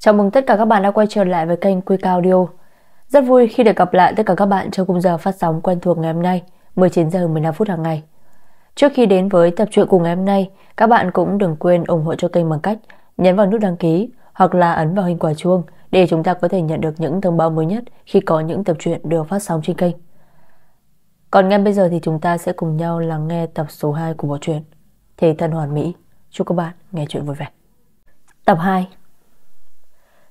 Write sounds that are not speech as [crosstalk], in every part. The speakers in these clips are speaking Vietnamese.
Chào mừng tất cả các bạn đã quay trở lại với kênh Quy Cao Audio. Rất vui khi được gặp lại tất cả các bạn trong khung giờ phát sóng quen thuộc ngày hôm nay, 19 giờ 15 phút hàng ngày. Trước khi đến với tập truyện cùng ngày hôm nay, các bạn cũng đừng quên ủng hộ cho kênh bằng cách nhấn vào nút đăng ký hoặc là ấn vào hình quả chuông để chúng ta có thể nhận được những thông báo mới nhất khi có những tập truyện được phát sóng trên kênh. Còn ngay bây giờ thì chúng ta sẽ cùng nhau lắng nghe tập số 2 của bộ truyện Thế thân hoàn mỹ. Chúc các bạn nghe chuyện vui vẻ. Tập 2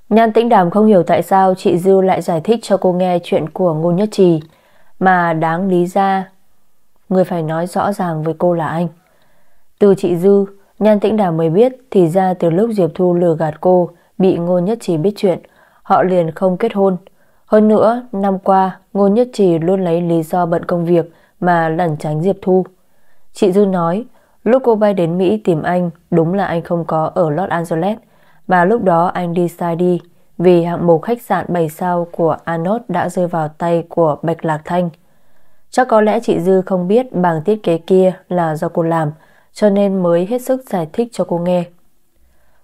Nhan Tĩnh Đàm không hiểu tại sao chị Dư lại giải thích cho cô nghe chuyện của Ngô Nhất Trì, mà đáng lý ra, người phải nói rõ ràng với cô là anh. Từ chị Dư, Nhan Tĩnh Đàm mới biết thì ra từ lúc Diệp Thu lừa gạt cô, bị Ngô Nhất Trì biết chuyện, họ liền không kết hôn. Hơn nữa, năm qua, Ngô Nhất Trì luôn lấy lý do bận công việc mà lẩn tránh Diệp Thu. Chị Dư nói, lúc cô bay đến Mỹ tìm anh, đúng là anh không có ở Los Angeles, và lúc đó anh đi sai đi vì hạng mục khách sạn 7 sao của Anốt đã rơi vào tay của Bạch Lạc Thanh. Chắc có lẽ chị Dư không biết bảng thiết kế kia là do cô làm, cho nên mới hết sức giải thích cho cô nghe.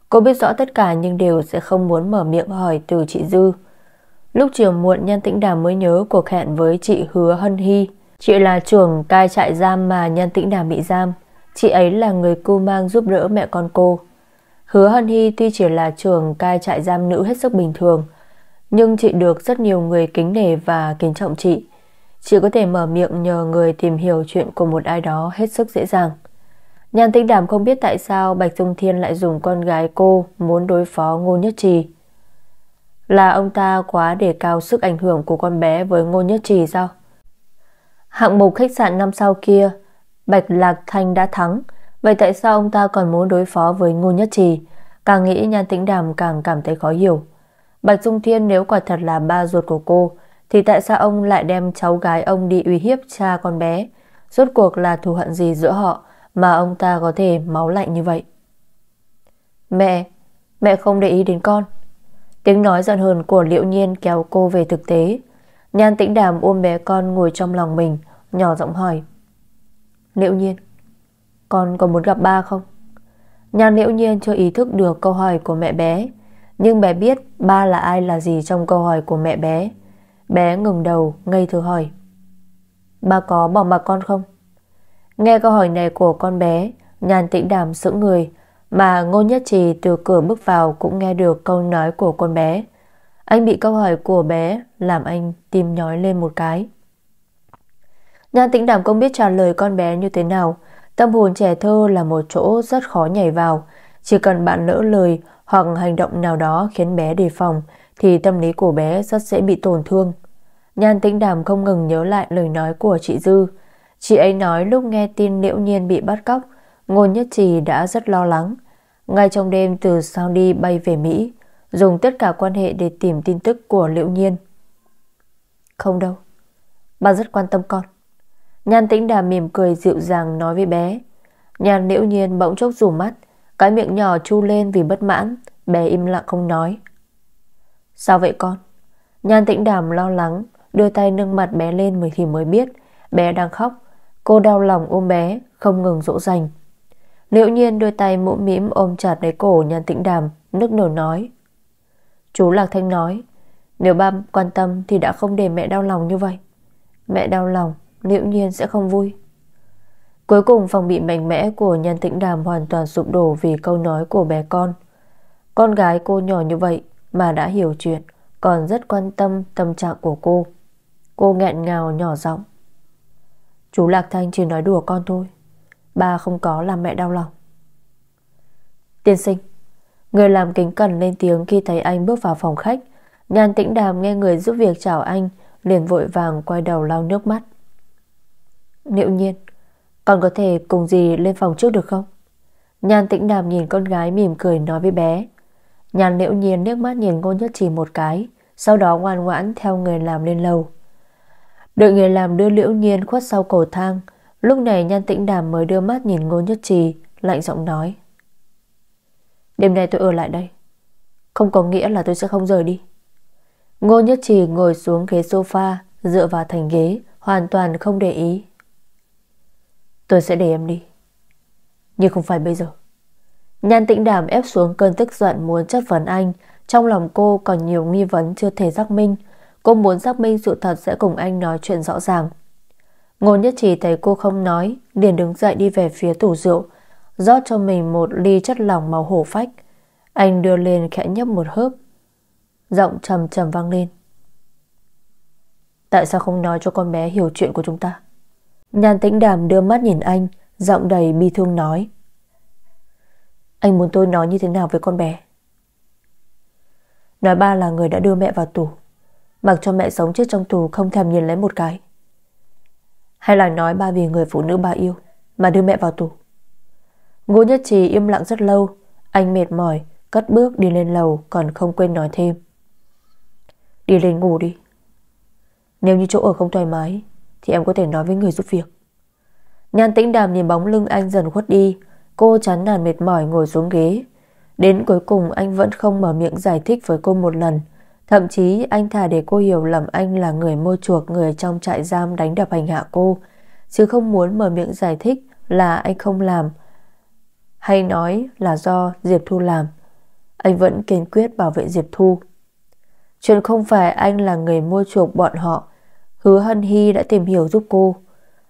Cô biết rõ tất cả nhưng đều sẽ không muốn mở miệng hỏi từ chị Dư. Lúc chiều muộn Nhan Tĩnh Đàm mới nhớ cuộc hẹn với chị Hứa Hân Hy. Chị là trưởng cai trại giam mà Nhan Tĩnh Đàm bị giam. Chị ấy là người cô mang giúp đỡ mẹ con cô. Hứa Hân Hy tuy chỉ là trường cai trại giam nữ hết sức bình thường, nhưng chị được rất nhiều người kính nể và kính trọng chị. Chị có thể mở miệng nhờ người tìm hiểu chuyện của một ai đó hết sức dễ dàng. Nhàn tĩnh đảm không biết tại sao Bạch Dung Thiên lại dùng con gái cô muốn đối phó Ngô Nhất Trì. Là ông ta quá đề cao sức ảnh hưởng của con bé với Ngô Nhất Trì sao? Hạng mục khách sạn năm sau kia, Bạch Lạc Thanh đã thắng, Vậy tại sao ông ta còn muốn đối phó với Ngô Nhất Trì? Càng nghĩ Nhan Tĩnh Đàm càng cảm thấy khó hiểu. Bạch Dung Thiên nếu quả thật là ba ruột của cô, thì tại sao ông lại đem cháu gái ông đi uy hiếp cha con bé? Rốt cuộc là thù hận gì giữa họ mà ông ta có thể máu lạnh như vậy? Mẹ, mẹ không để ý đến con. Tiếng nói giận hờn của Liễu Nhiên kéo cô về thực tế. Nhan Tĩnh Đàm ôm bé con ngồi trong lòng mình, nhỏ giọng hỏi. Liễu Nhiên, con có muốn gặp ba không? Nhan liễu nhiên chưa ý thức được câu hỏi của mẹ bé Nhưng bé biết ba là ai là gì trong câu hỏi của mẹ bé Bé ngừng đầu ngây thử hỏi Ba có bỏ mặt con không? Nghe câu hỏi này của con bé Nhàn tĩnh đàm sững người Mà Ngô Nhất Trì từ cửa bước vào Cũng nghe được câu nói của con bé Anh bị câu hỏi của bé Làm anh tim nhói lên một cái nhàn tĩnh đàm không biết trả lời con bé như thế nào Tâm hồn trẻ thơ là một chỗ rất khó nhảy vào Chỉ cần bạn lỡ lời hoặc hành động nào đó khiến bé đề phòng Thì tâm lý của bé rất dễ bị tổn thương Nhan tĩnh đàm không ngừng nhớ lại lời nói của chị Dư Chị ấy nói lúc nghe tin liễu nhiên bị bắt cóc Ngôn nhất trì đã rất lo lắng Ngay trong đêm từ Saudi bay về Mỹ Dùng tất cả quan hệ để tìm tin tức của liễu nhiên Không đâu Bà rất quan tâm con Nhan tĩnh đà mỉm cười dịu dàng nói với bé Nhan liễu nhiên bỗng chốc rủ mắt Cái miệng nhỏ chu lên vì bất mãn Bé im lặng không nói Sao vậy con Nhan tĩnh đàm lo lắng Đưa tay nâng mặt bé lên mới thì mới biết Bé đang khóc Cô đau lòng ôm bé Không ngừng dỗ dành Liễu nhiên đôi tay mũ mĩm ôm chặt lấy cổ nhan tĩnh đàm Nước nở nói Chú Lạc Thanh nói Nếu ba quan tâm thì đã không để mẹ đau lòng như vậy Mẹ đau lòng liệu nhiên sẽ không vui Cuối cùng phòng bị mạnh mẽ của nhân tĩnh đàm hoàn toàn sụp đổ vì câu nói của bé con. Con gái cô nhỏ như vậy mà đã hiểu chuyện, còn rất quan tâm tâm trạng của cô. Cô nghẹn ngào nhỏ giọng. Chú Lạc Thanh chỉ nói đùa con thôi. Ba không có làm mẹ đau lòng. Tiên sinh, người làm kính cần lên tiếng khi thấy anh bước vào phòng khách. Nhan tĩnh đàm nghe người giúp việc chào anh, liền vội vàng quay đầu lau nước mắt. Liệu nhiên Còn có thể cùng gì lên phòng trước được không Nhan tĩnh đàm nhìn con gái mỉm cười nói với bé Nhan liệu nhiên nước mắt nhìn Ngô nhất chỉ một cái Sau đó ngoan ngoãn theo người làm lên lầu Đợi người làm đưa liễu nhiên khuất sau cầu thang Lúc này nhan tĩnh đàm mới đưa mắt nhìn ngô nhất trì Lạnh giọng nói Đêm nay tôi ở lại đây Không có nghĩa là tôi sẽ không rời đi Ngô nhất trì ngồi xuống ghế sofa Dựa vào thành ghế Hoàn toàn không để ý Tôi sẽ để em đi Nhưng không phải bây giờ Nhan tĩnh đàm ép xuống cơn tức giận muốn chất vấn anh Trong lòng cô còn nhiều nghi vấn chưa thể xác minh Cô muốn xác minh sự thật sẽ cùng anh nói chuyện rõ ràng ngô nhất chỉ thấy cô không nói liền đứng dậy đi về phía tủ rượu rót cho mình một ly chất lỏng màu hổ phách. Anh đưa lên khẽ nhấp một hớp. Giọng trầm trầm vang lên. Tại sao không nói cho con bé hiểu chuyện của chúng ta? Nhan tĩnh đàm đưa mắt nhìn anh Giọng đầy bi thương nói Anh muốn tôi nói như thế nào với con bé Nói ba là người đã đưa mẹ vào tù Mặc cho mẹ sống chết trong tù Không thèm nhìn lấy một cái Hay là nói ba vì người phụ nữ ba yêu Mà đưa mẹ vào tù Ngô Nhất Trì im lặng rất lâu Anh mệt mỏi Cất bước đi lên lầu Còn không quên nói thêm Đi lên ngủ đi Nếu như chỗ ở không thoải mái thì em có thể nói với người giúp việc Nhan tĩnh đàm nhìn bóng lưng anh dần khuất đi Cô chán nản mệt mỏi ngồi xuống ghế Đến cuối cùng anh vẫn không mở miệng giải thích với cô một lần Thậm chí anh thà để cô hiểu lầm anh là người mua chuộc người trong trại giam đánh đập hành hạ cô Chứ không muốn mở miệng giải thích là anh không làm Hay nói là do Diệp Thu làm Anh vẫn kiên quyết bảo vệ Diệp Thu Chuyện không phải anh là người mua chuộc bọn họ Hứa Hân Hy đã tìm hiểu giúp cô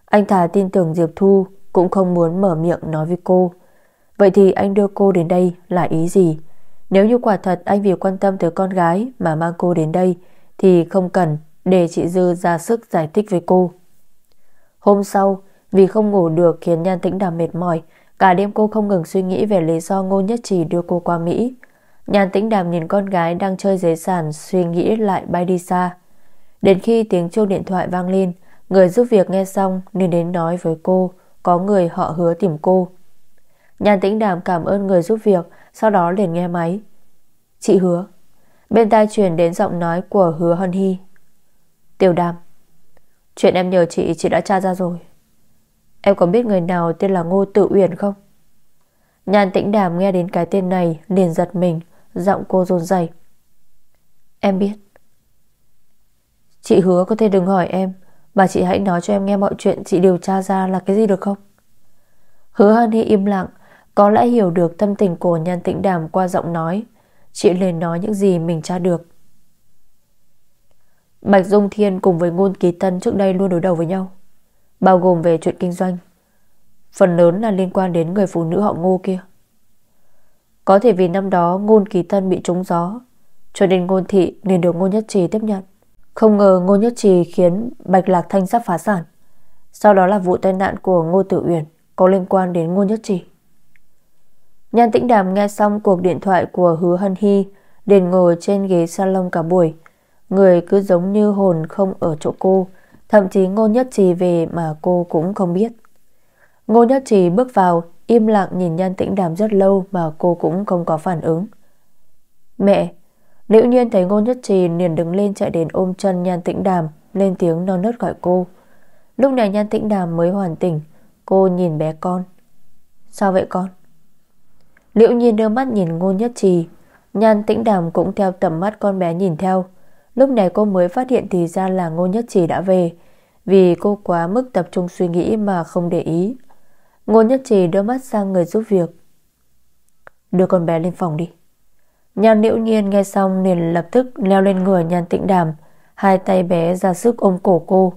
Anh thà tin tưởng Diệp Thu Cũng không muốn mở miệng nói với cô Vậy thì anh đưa cô đến đây là ý gì Nếu như quả thật anh vì quan tâm tới con gái Mà mang cô đến đây Thì không cần để chị Dư ra sức giải thích với cô Hôm sau Vì không ngủ được khiến Nhan Tĩnh Đàm mệt mỏi Cả đêm cô không ngừng suy nghĩ về lý do Ngô Nhất Trì đưa cô qua Mỹ Nhan Tĩnh Đàm nhìn con gái đang chơi giấy sàn suy nghĩ lại bay đi xa. Đến khi tiếng chuông điện thoại vang lên Người giúp việc nghe xong nên đến nói với cô Có người họ hứa tìm cô Nhàn tĩnh đàm cảm ơn người giúp việc Sau đó liền nghe máy Chị hứa Bên tai truyền đến giọng nói của hứa hân hy Tiểu đàm Chuyện em nhờ chị chị đã tra ra rồi Em có biết người nào tên là Ngô Tự Uyển không? Nhàn tĩnh đàm nghe đến cái tên này liền giật mình Giọng cô rôn rẩy Em biết Chị hứa có thể đừng hỏi em Mà chị hãy nói cho em nghe mọi chuyện Chị điều tra ra là cái gì được không Hứa hân hy im lặng Có lẽ hiểu được tâm tình của nhan tĩnh đàm qua giọng nói Chị liền nói những gì mình tra được Bạch Dung Thiên cùng với Ngôn Kỳ Tân trước đây luôn đối đầu với nhau Bao gồm về chuyện kinh doanh Phần lớn là liên quan đến người phụ nữ họ ngô kia Có thể vì năm đó Ngôn Kỳ Tân bị trúng gió Cho nên Ngôn Thị liền được Ngôn Nhất Trì tiếp nhận không ngờ Ngô Nhất Trì khiến Bạch Lạc Thanh sắp phá sản. Sau đó là vụ tai nạn của Ngô Tử Uyển có liên quan đến Ngô Nhất Trì. Nhan Tĩnh Đàm nghe xong cuộc điện thoại của Hứa Hân Hy, đền ngồi trên ghế salon cả buổi. Người cứ giống như hồn không ở chỗ cô, thậm chí Ngô Nhất Trì về mà cô cũng không biết. Ngô Nhất Trì bước vào, im lặng nhìn Nhan Tĩnh Đàm rất lâu mà cô cũng không có phản ứng. Mẹ, Liễu nhiên thấy ngô nhất trì liền đứng lên chạy đến ôm chân nhan tĩnh đàm Lên tiếng non nớt gọi cô Lúc này nhan tĩnh đàm mới hoàn tỉnh Cô nhìn bé con Sao vậy con Liễu nhiên đưa mắt nhìn ngô nhất trì Nhan tĩnh đàm cũng theo tầm mắt con bé nhìn theo Lúc này cô mới phát hiện thì ra là ngô nhất trì đã về Vì cô quá mức tập trung suy nghĩ mà không để ý Ngô nhất trì đưa mắt sang người giúp việc Đưa con bé lên phòng đi Nhan liễu nhiên nghe xong liền lập tức leo lên người nhan tịnh đàm Hai tay bé ra sức ôm cổ cô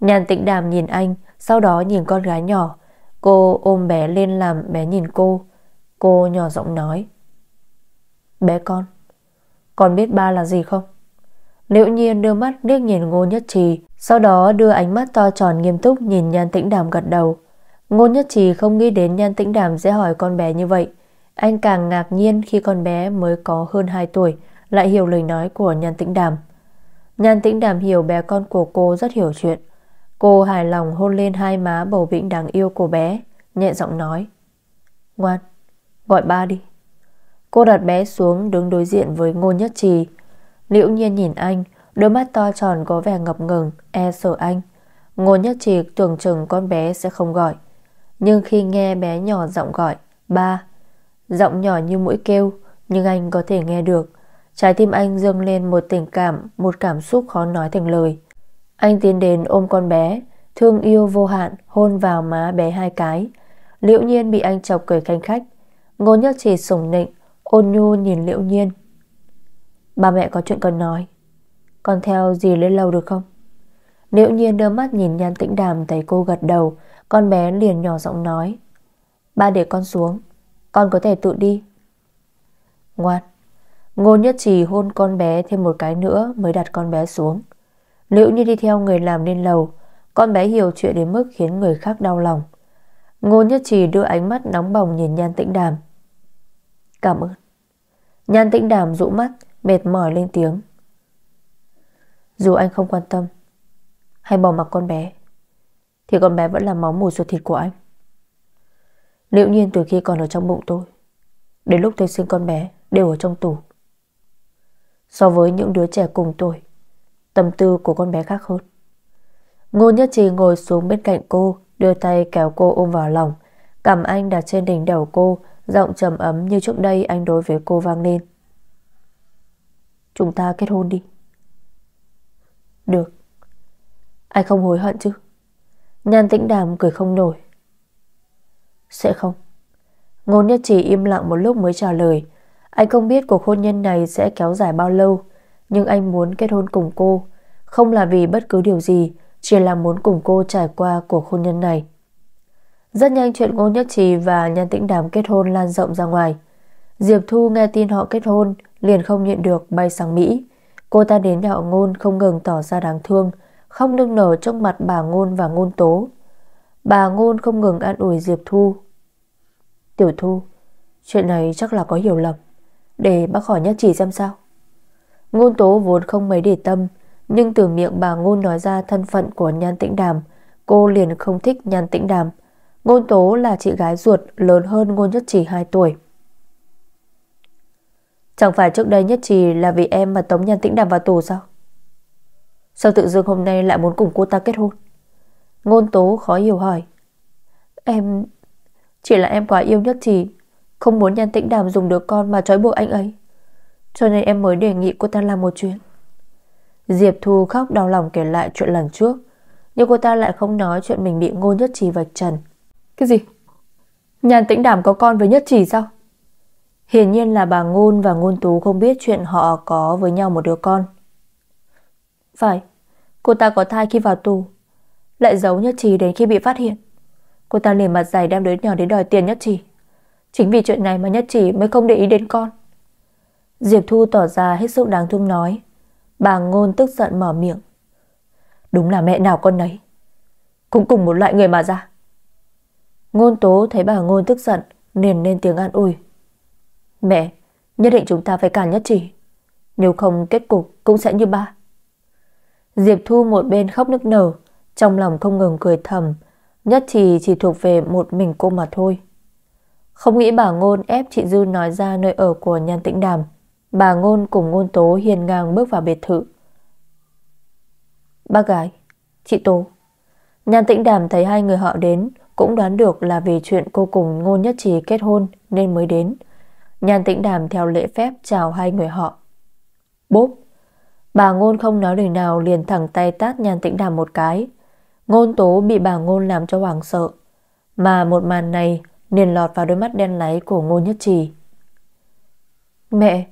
Nhan tịnh đàm nhìn anh Sau đó nhìn con gái nhỏ Cô ôm bé lên làm bé nhìn cô Cô nhỏ giọng nói Bé con Con biết ba là gì không Liễu nhiên đưa mắt liếc nhìn ngô nhất trì Sau đó đưa ánh mắt to tròn nghiêm túc Nhìn nhan Tịnh đàm gật đầu Ngô nhất trì không nghĩ đến nhan tĩnh đàm sẽ hỏi con bé như vậy anh càng ngạc nhiên khi con bé mới có hơn 2 tuổi lại hiểu lời nói của Nhan Tĩnh Đàm. Nhan Tĩnh Đàm hiểu bé con của cô rất hiểu chuyện. Cô hài lòng hôn lên hai má bầu bĩnh đáng yêu của bé, nhẹ giọng nói. Ngoan, gọi ba đi. Cô đặt bé xuống đứng đối diện với Ngô Nhất Trì. Liễu nhiên nhìn anh, đôi mắt to tròn có vẻ ngập ngừng, e sợ anh. Ngô Nhất Trì tưởng chừng con bé sẽ không gọi. Nhưng khi nghe bé nhỏ giọng gọi, ba, Giọng nhỏ như mũi kêu Nhưng anh có thể nghe được Trái tim anh dâng lên một tình cảm Một cảm xúc khó nói thành lời Anh tiến đến ôm con bé Thương yêu vô hạn hôn vào má bé hai cái Liễu nhiên bị anh chọc cười khanh khách Ngô nhất chỉ sủng nịnh Ôn nhu nhìn liễu nhiên Ba mẹ có chuyện cần nói Con theo gì lên lầu được không Liễu nhiên đưa mắt nhìn nhan tĩnh đàm Thấy cô gật đầu Con bé liền nhỏ giọng nói Ba để con xuống con có thể tự đi Ngoan Ngô Nhất Trì hôn con bé thêm một cái nữa mới đặt con bé xuống. Liễu như đi theo người làm lên lầu, con bé hiểu chuyện đến mức khiến người khác đau lòng. Ngô Nhất Trì đưa ánh mắt nóng bỏng nhìn Nhan Tĩnh Đàm. Cảm ơn. Nhan Tĩnh Đàm rũ mắt, mệt mỏi lên tiếng. Dù anh không quan tâm, hay bỏ mặc con bé, thì con bé vẫn là máu mù ruột thịt của anh. Liệu nhiên từ khi còn ở trong bụng tôi Đến lúc tôi sinh con bé Đều ở trong tủ So với những đứa trẻ cùng tuổi Tâm tư của con bé khác hơn Ngô Nhất Trì ngồi xuống bên cạnh cô Đưa tay kéo cô ôm vào lòng Cảm anh đặt trên đỉnh đầu cô Giọng trầm ấm như trước đây anh đối với cô vang lên Chúng ta kết hôn đi Được Anh không hối hận chứ Nhan tĩnh đàm cười không nổi sẽ không Ngôn nhất chỉ im lặng một lúc mới trả lời Anh không biết cuộc hôn nhân này sẽ kéo dài bao lâu Nhưng anh muốn kết hôn cùng cô Không là vì bất cứ điều gì Chỉ là muốn cùng cô trải qua cuộc hôn nhân này Rất nhanh chuyện ngôn nhất trì và nhan tĩnh đàm kết hôn lan rộng ra ngoài Diệp Thu nghe tin họ kết hôn Liền không nhịn được bay sang Mỹ Cô ta đến nhà họ ngôn không ngừng tỏ ra đáng thương Không nương nở trong mặt bà ngôn và ngôn tố Bà Ngôn không ngừng an ủi Diệp Thu Tiểu Thu Chuyện này chắc là có hiểu lầm Để bác hỏi nhất chỉ xem sao Ngôn tố vốn không mấy để tâm Nhưng từ miệng bà Ngôn nói ra thân phận của Nhan Tĩnh Đàm Cô liền không thích Nhan Tĩnh Đàm Ngôn tố là chị gái ruột Lớn hơn Ngôn Nhất Trì 2 tuổi Chẳng phải trước đây Nhất Trì là vì em mà Tống Nhan Tĩnh Đàm vào tù sao Sao tự dưng hôm nay lại muốn cùng cô ta kết hôn Ngôn tố khó hiểu hỏi Em... Chỉ là em quá yêu nhất thì Không muốn nhan tĩnh đàm dùng đứa con mà trói buộc anh ấy Cho nên em mới đề nghị cô ta làm một chuyện. Diệp Thu khóc đau lòng kể lại chuyện lần trước Nhưng cô ta lại không nói chuyện mình bị ngôn nhất trì vạch trần Cái gì? Nhàn tĩnh đảm có con với nhất trì sao? Hiển nhiên là bà Ngôn và Ngôn Tú không biết chuyện họ có với nhau một đứa con Phải Cô ta có thai khi vào tù lại giấu Nhất Trì đến khi bị phát hiện Cô ta nể mặt dày đem đứa nhỏ đến đòi tiền Nhất Trì Chính vì chuyện này mà Nhất Trì mới không để ý đến con Diệp Thu tỏ ra hết sức đáng thương nói Bà Ngôn tức giận mở miệng Đúng là mẹ nào con nấy Cũng cùng một loại người mà ra Ngôn tố thấy bà Ngôn tức giận liền lên tiếng an ủi Mẹ Nhất định chúng ta phải cản nhất trì Nếu không kết cục cũng sẽ như ba Diệp Thu một bên khóc nức nở trong lòng không ngừng cười thầm Nhất thì chỉ thuộc về một mình cô mà thôi Không nghĩ bà Ngôn ép chị du nói ra nơi ở của nhan tĩnh đàm Bà Ngôn cùng Ngôn Tố hiền ngang bước vào biệt thự Bác gái Chị Tố Nhan tĩnh đàm thấy hai người họ đến Cũng đoán được là vì chuyện cô cùng Ngôn Nhất Trì kết hôn Nên mới đến Nhan tĩnh đàm theo lễ phép chào hai người họ Bốp Bà Ngôn không nói lời nào liền thẳng tay tát Nhan tĩnh đàm một cái Ngôn tố bị bà ngôn làm cho hoảng sợ Mà một màn này liền lọt vào đôi mắt đen láy của ngôn nhất trì Mẹ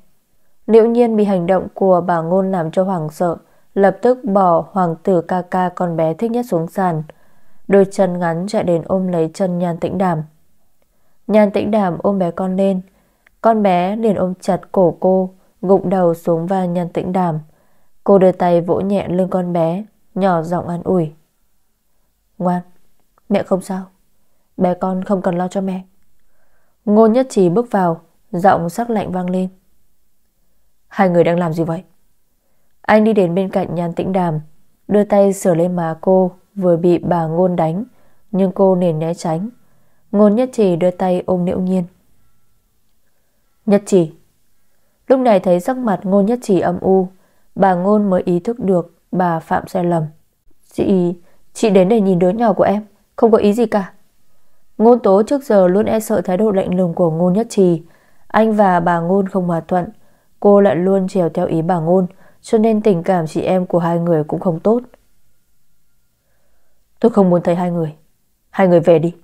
Liễu nhiên bị hành động của bà ngôn làm cho hoảng sợ Lập tức bỏ hoàng tử ca ca con bé thích nhất xuống sàn Đôi chân ngắn chạy đến ôm lấy chân nhan tĩnh đàm Nhan tĩnh đàm ôm bé con lên Con bé liền ôm chặt cổ cô Gụng đầu xuống vai nhan tĩnh đàm Cô đưa tay vỗ nhẹ lưng con bé Nhỏ giọng an ủi Ngoan, mẹ không sao Bé con không cần lo cho mẹ Ngôn nhất chỉ bước vào Giọng sắc lạnh vang lên Hai người đang làm gì vậy Anh đi đến bên cạnh Nhan tĩnh đàm Đưa tay sửa lên má cô Vừa bị bà ngôn đánh Nhưng cô nền né tránh Ngôn nhất chỉ đưa tay ôm niễu nhiên Nhất chỉ Lúc này thấy sắc mặt ngôn nhất chỉ âm u Bà ngôn mới ý thức được Bà phạm sai lầm Chị Chị đến để nhìn đứa nhỏ của em Không có ý gì cả Ngôn tố trước giờ luôn e sợ thái độ lạnh lùng của ngôn nhất trì Anh và bà ngôn không hòa thuận Cô lại luôn chiều theo ý bà ngôn Cho nên tình cảm chị em của hai người cũng không tốt Tôi không muốn thấy hai người Hai người về đi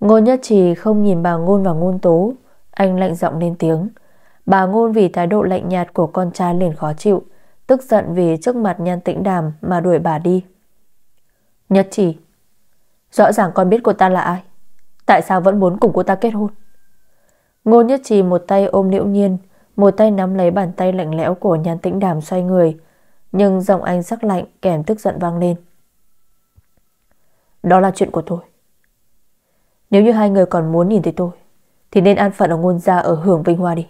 Ngôn nhất trì không nhìn bà ngôn và ngôn tố Anh lạnh giọng lên tiếng Bà ngôn vì thái độ lạnh nhạt của con trai liền khó chịu Tức giận vì trước mặt nhan tĩnh đàm mà đuổi bà đi Nhất chỉ Rõ ràng con biết cô ta là ai Tại sao vẫn muốn cùng cô ta kết hôn Ngô Nhất Trì một tay ôm liễu nhiên Một tay nắm lấy bàn tay lạnh lẽo của nhan tĩnh đàm xoay người Nhưng giọng anh sắc lạnh kèm tức giận vang lên Đó là chuyện của tôi Nếu như hai người còn muốn nhìn thấy tôi Thì nên an phận ở ngôn gia ở hưởng Vinh Hoa đi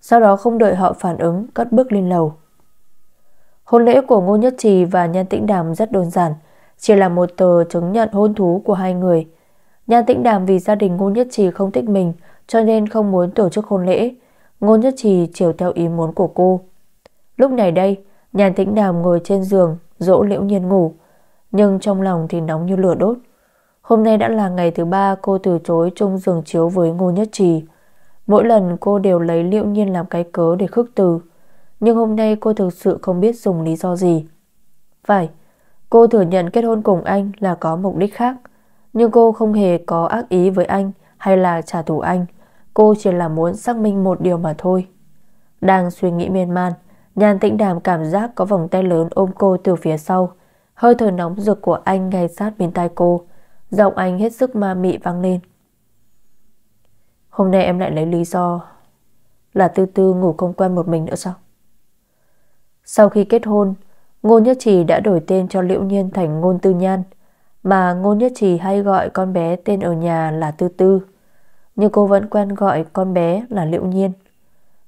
Sau đó không đợi họ phản ứng Cất bước lên lầu Hôn lễ của Ngô Nhất Trì và Nhan Tĩnh Đàm rất đơn giản chỉ là một tờ chứng nhận hôn thú của hai người. Nhan Tĩnh Đàm vì gia đình Ngô Nhất Trì không thích mình cho nên không muốn tổ chức hôn lễ. Ngô Nhất Trì chiều theo ý muốn của cô. Lúc này đây, Nhan Tĩnh Đàm ngồi trên giường dỗ liễu nhiên ngủ, nhưng trong lòng thì nóng như lửa đốt. Hôm nay đã là ngày thứ ba cô từ chối chung giường chiếu với Ngô Nhất Trì. Mỗi lần cô đều lấy liễu nhiên làm cái cớ để khước từ. Nhưng hôm nay cô thực sự không biết dùng lý do gì. Phải, Cô thừa nhận kết hôn cùng anh là có mục đích khác Nhưng cô không hề có ác ý với anh Hay là trả thù anh Cô chỉ là muốn xác minh một điều mà thôi Đang suy nghĩ miên man nhàn tĩnh đàm cảm giác có vòng tay lớn ôm cô từ phía sau Hơi thở nóng rực của anh ngay sát bên tai cô Giọng anh hết sức ma mị vang lên Hôm nay em lại lấy lý do Là tư tư ngủ không quen một mình nữa sao Sau khi kết hôn Ngôn Nhất Trì đã đổi tên cho Liễu Nhiên thành Ngôn Tư Nhan, mà Ngôn Nhất Trì hay gọi con bé tên ở nhà là Tư Tư, nhưng cô vẫn quen gọi con bé là Liễu Nhiên.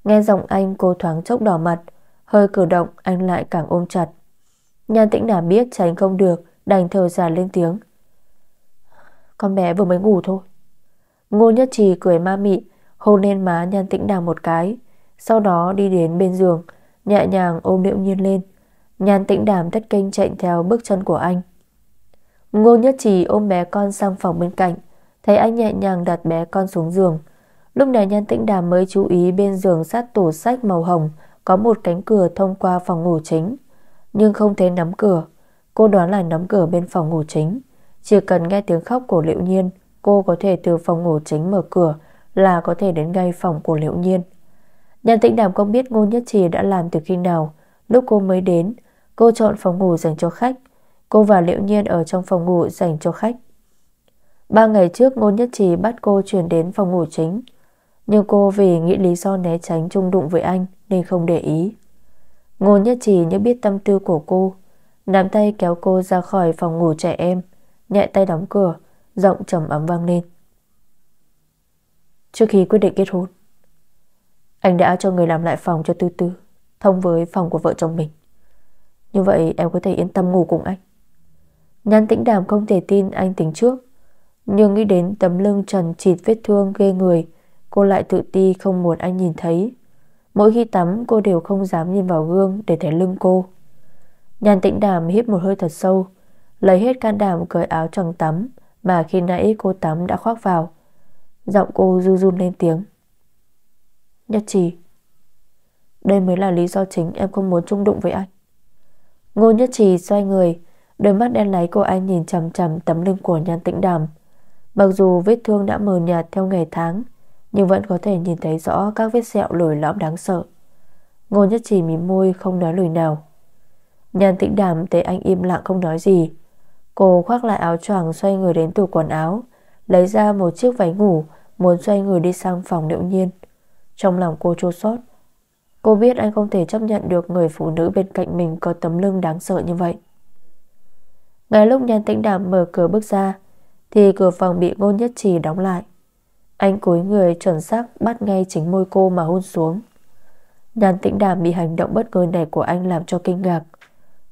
Nghe giọng anh cô thoáng chốc đỏ mặt, hơi cử động anh lại càng ôm chặt. Nhan tĩnh nào biết tránh không được, đành thở dài lên tiếng. Con bé vừa mới ngủ thôi. Ngô Nhất Trì cười ma mị, hôn lên má Nhan tĩnh đào một cái, sau đó đi đến bên giường, nhẹ nhàng ôm Liễu Nhiên lên. Nhan tĩnh đàm thất kinh chạy theo bước chân của anh Ngô Nhất Trì ôm bé con sang phòng bên cạnh Thấy anh nhẹ nhàng đặt bé con xuống giường Lúc này nhan tĩnh đàm mới chú ý bên giường sát tủ sách màu hồng Có một cánh cửa thông qua phòng ngủ chính Nhưng không thấy nắm cửa Cô đoán là nắm cửa bên phòng ngủ chính Chỉ cần nghe tiếng khóc của Liễu Nhiên Cô có thể từ phòng ngủ chính mở cửa Là có thể đến ngay phòng của Liễu Nhiên Nhan tĩnh đàm không biết Ngô Nhất Trì đã làm từ khi nào Lúc cô mới đến Cô chọn phòng ngủ dành cho khách Cô và Liễu Nhiên ở trong phòng ngủ dành cho khách Ba ngày trước Ngôn Nhất Trì bắt cô chuyển đến phòng ngủ chính Nhưng cô vì nghĩ lý do né tránh chung đụng với anh Nên không để ý Ngôn Nhất Trì như biết tâm tư của cô Nắm tay kéo cô ra khỏi phòng ngủ trẻ em Nhẹ tay đóng cửa Giọng trầm ấm vang lên Trước khi quyết định kết hôn Anh đã cho người làm lại phòng cho Tư Tư Thông với phòng của vợ chồng mình như vậy em có thể yên tâm ngủ cùng anh Nhan tĩnh đàm không thể tin anh tính trước Nhưng nghĩ đến tấm lưng trần chịt vết thương ghê người Cô lại tự ti không muốn anh nhìn thấy Mỗi khi tắm cô đều không dám nhìn vào gương Để thấy lưng cô Nhan tĩnh đàm hít một hơi thật sâu Lấy hết can đảm cởi áo choàng tắm Mà khi nãy cô tắm đã khoác vào Giọng cô ru run lên tiếng Nhất trí Đây mới là lý do chính em không muốn chung đụng với anh Ngô Nhất Trì xoay người Đôi mắt đen láy của anh nhìn chầm chầm tấm lưng của nhan tĩnh đàm Mặc dù vết thương đã mờ nhạt theo ngày tháng Nhưng vẫn có thể nhìn thấy rõ các vết sẹo lồi lõm đáng sợ Ngô Nhất Trì mím môi không nói lời nào Nhan tĩnh đàm thấy anh im lặng không nói gì Cô khoác lại áo choàng xoay người đến tủ quần áo Lấy ra một chiếc váy ngủ Muốn xoay người đi sang phòng liệu nhiên Trong lòng cô chua xót Cô biết anh không thể chấp nhận được người phụ nữ bên cạnh mình có tấm lưng đáng sợ như vậy. Ngay lúc nhan tĩnh đàm mở cửa bước ra, thì cửa phòng bị ngôn nhất trì đóng lại. Anh cúi người chuẩn xác bắt ngay chính môi cô mà hôn xuống. Nhan tĩnh đàm bị hành động bất ngờ này của anh làm cho kinh ngạc.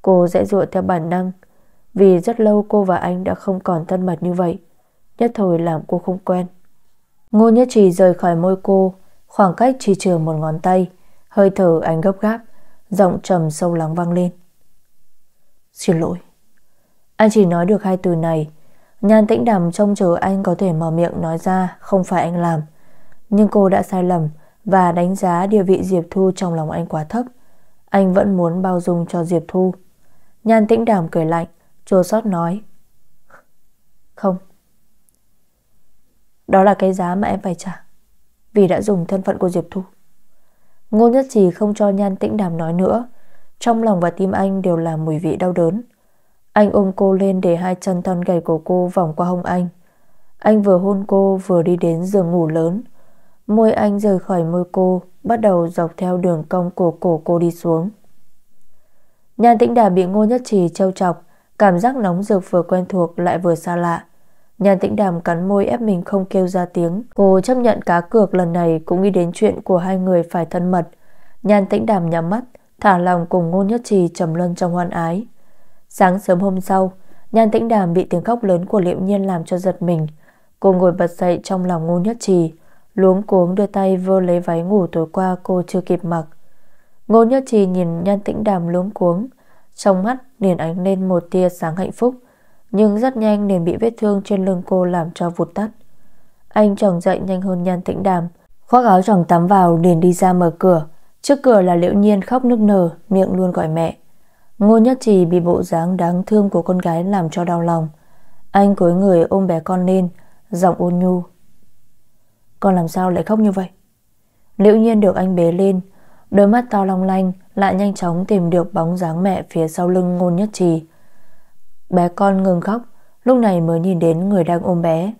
Cô dễ dụa theo bản năng, vì rất lâu cô và anh đã không còn thân mật như vậy. Nhất thời làm cô không quen. Ngô nhất trì rời khỏi môi cô, khoảng cách chỉ chừa một ngón tay. Hơi thở anh gấp gáp Giọng trầm sâu lắng vang lên Xin lỗi Anh chỉ nói được hai từ này Nhan tĩnh đàm trông chờ anh có thể mở miệng nói ra Không phải anh làm Nhưng cô đã sai lầm Và đánh giá địa vị Diệp Thu trong lòng anh quá thấp Anh vẫn muốn bao dung cho Diệp Thu Nhan tĩnh đàm cười lạnh Chua sót nói Không Đó là cái giá mà em phải trả Vì đã dùng thân phận của Diệp Thu Ngô Nhất Trì không cho Nhan Tĩnh Đàm nói nữa Trong lòng và tim anh đều là mùi vị đau đớn Anh ôm cô lên để hai chân thon gầy của cô vòng qua hông anh Anh vừa hôn cô vừa đi đến giường ngủ lớn Môi anh rời khỏi môi cô Bắt đầu dọc theo đường cong của cổ cô đi xuống Nhan Tĩnh Đàm bị Ngô Nhất Trì trêu chọc Cảm giác nóng rực vừa quen thuộc lại vừa xa lạ Nhan tĩnh đàm cắn môi ép mình không kêu ra tiếng Cô chấp nhận cá cược lần này Cũng nghĩ đến chuyện của hai người phải thân mật Nhan tĩnh đàm nhắm mắt Thả lòng cùng ngôn nhất trì trầm luân trong hoan ái Sáng sớm hôm sau Nhan tĩnh đàm bị tiếng khóc lớn của liệm nhiên Làm cho giật mình Cô ngồi bật dậy trong lòng ngôn nhất trì Luống cuống đưa tay vơ lấy váy ngủ tối qua Cô chưa kịp mặc Ngôn nhất trì nhìn nhan tĩnh đàm luống cuống Trong mắt liền ánh lên một tia sáng hạnh phúc nhưng rất nhanh liền bị vết thương trên lưng cô làm cho vụt tắt Anh chồng dậy nhanh hơn nhan tĩnh đàm Khoác áo chồng tắm vào liền đi ra mở cửa Trước cửa là liễu nhiên khóc nức nở Miệng luôn gọi mẹ Ngô Nhất Trì bị bộ dáng đáng thương của con gái làm cho đau lòng Anh cúi người ôm bé con lên Giọng ôn nhu Con làm sao lại khóc như vậy Liễu nhiên được anh bế lên Đôi mắt to long lanh Lại nhanh chóng tìm được bóng dáng mẹ Phía sau lưng ngôn Nhất Trì Bé con ngừng khóc Lúc này mới nhìn đến người đang ôm bé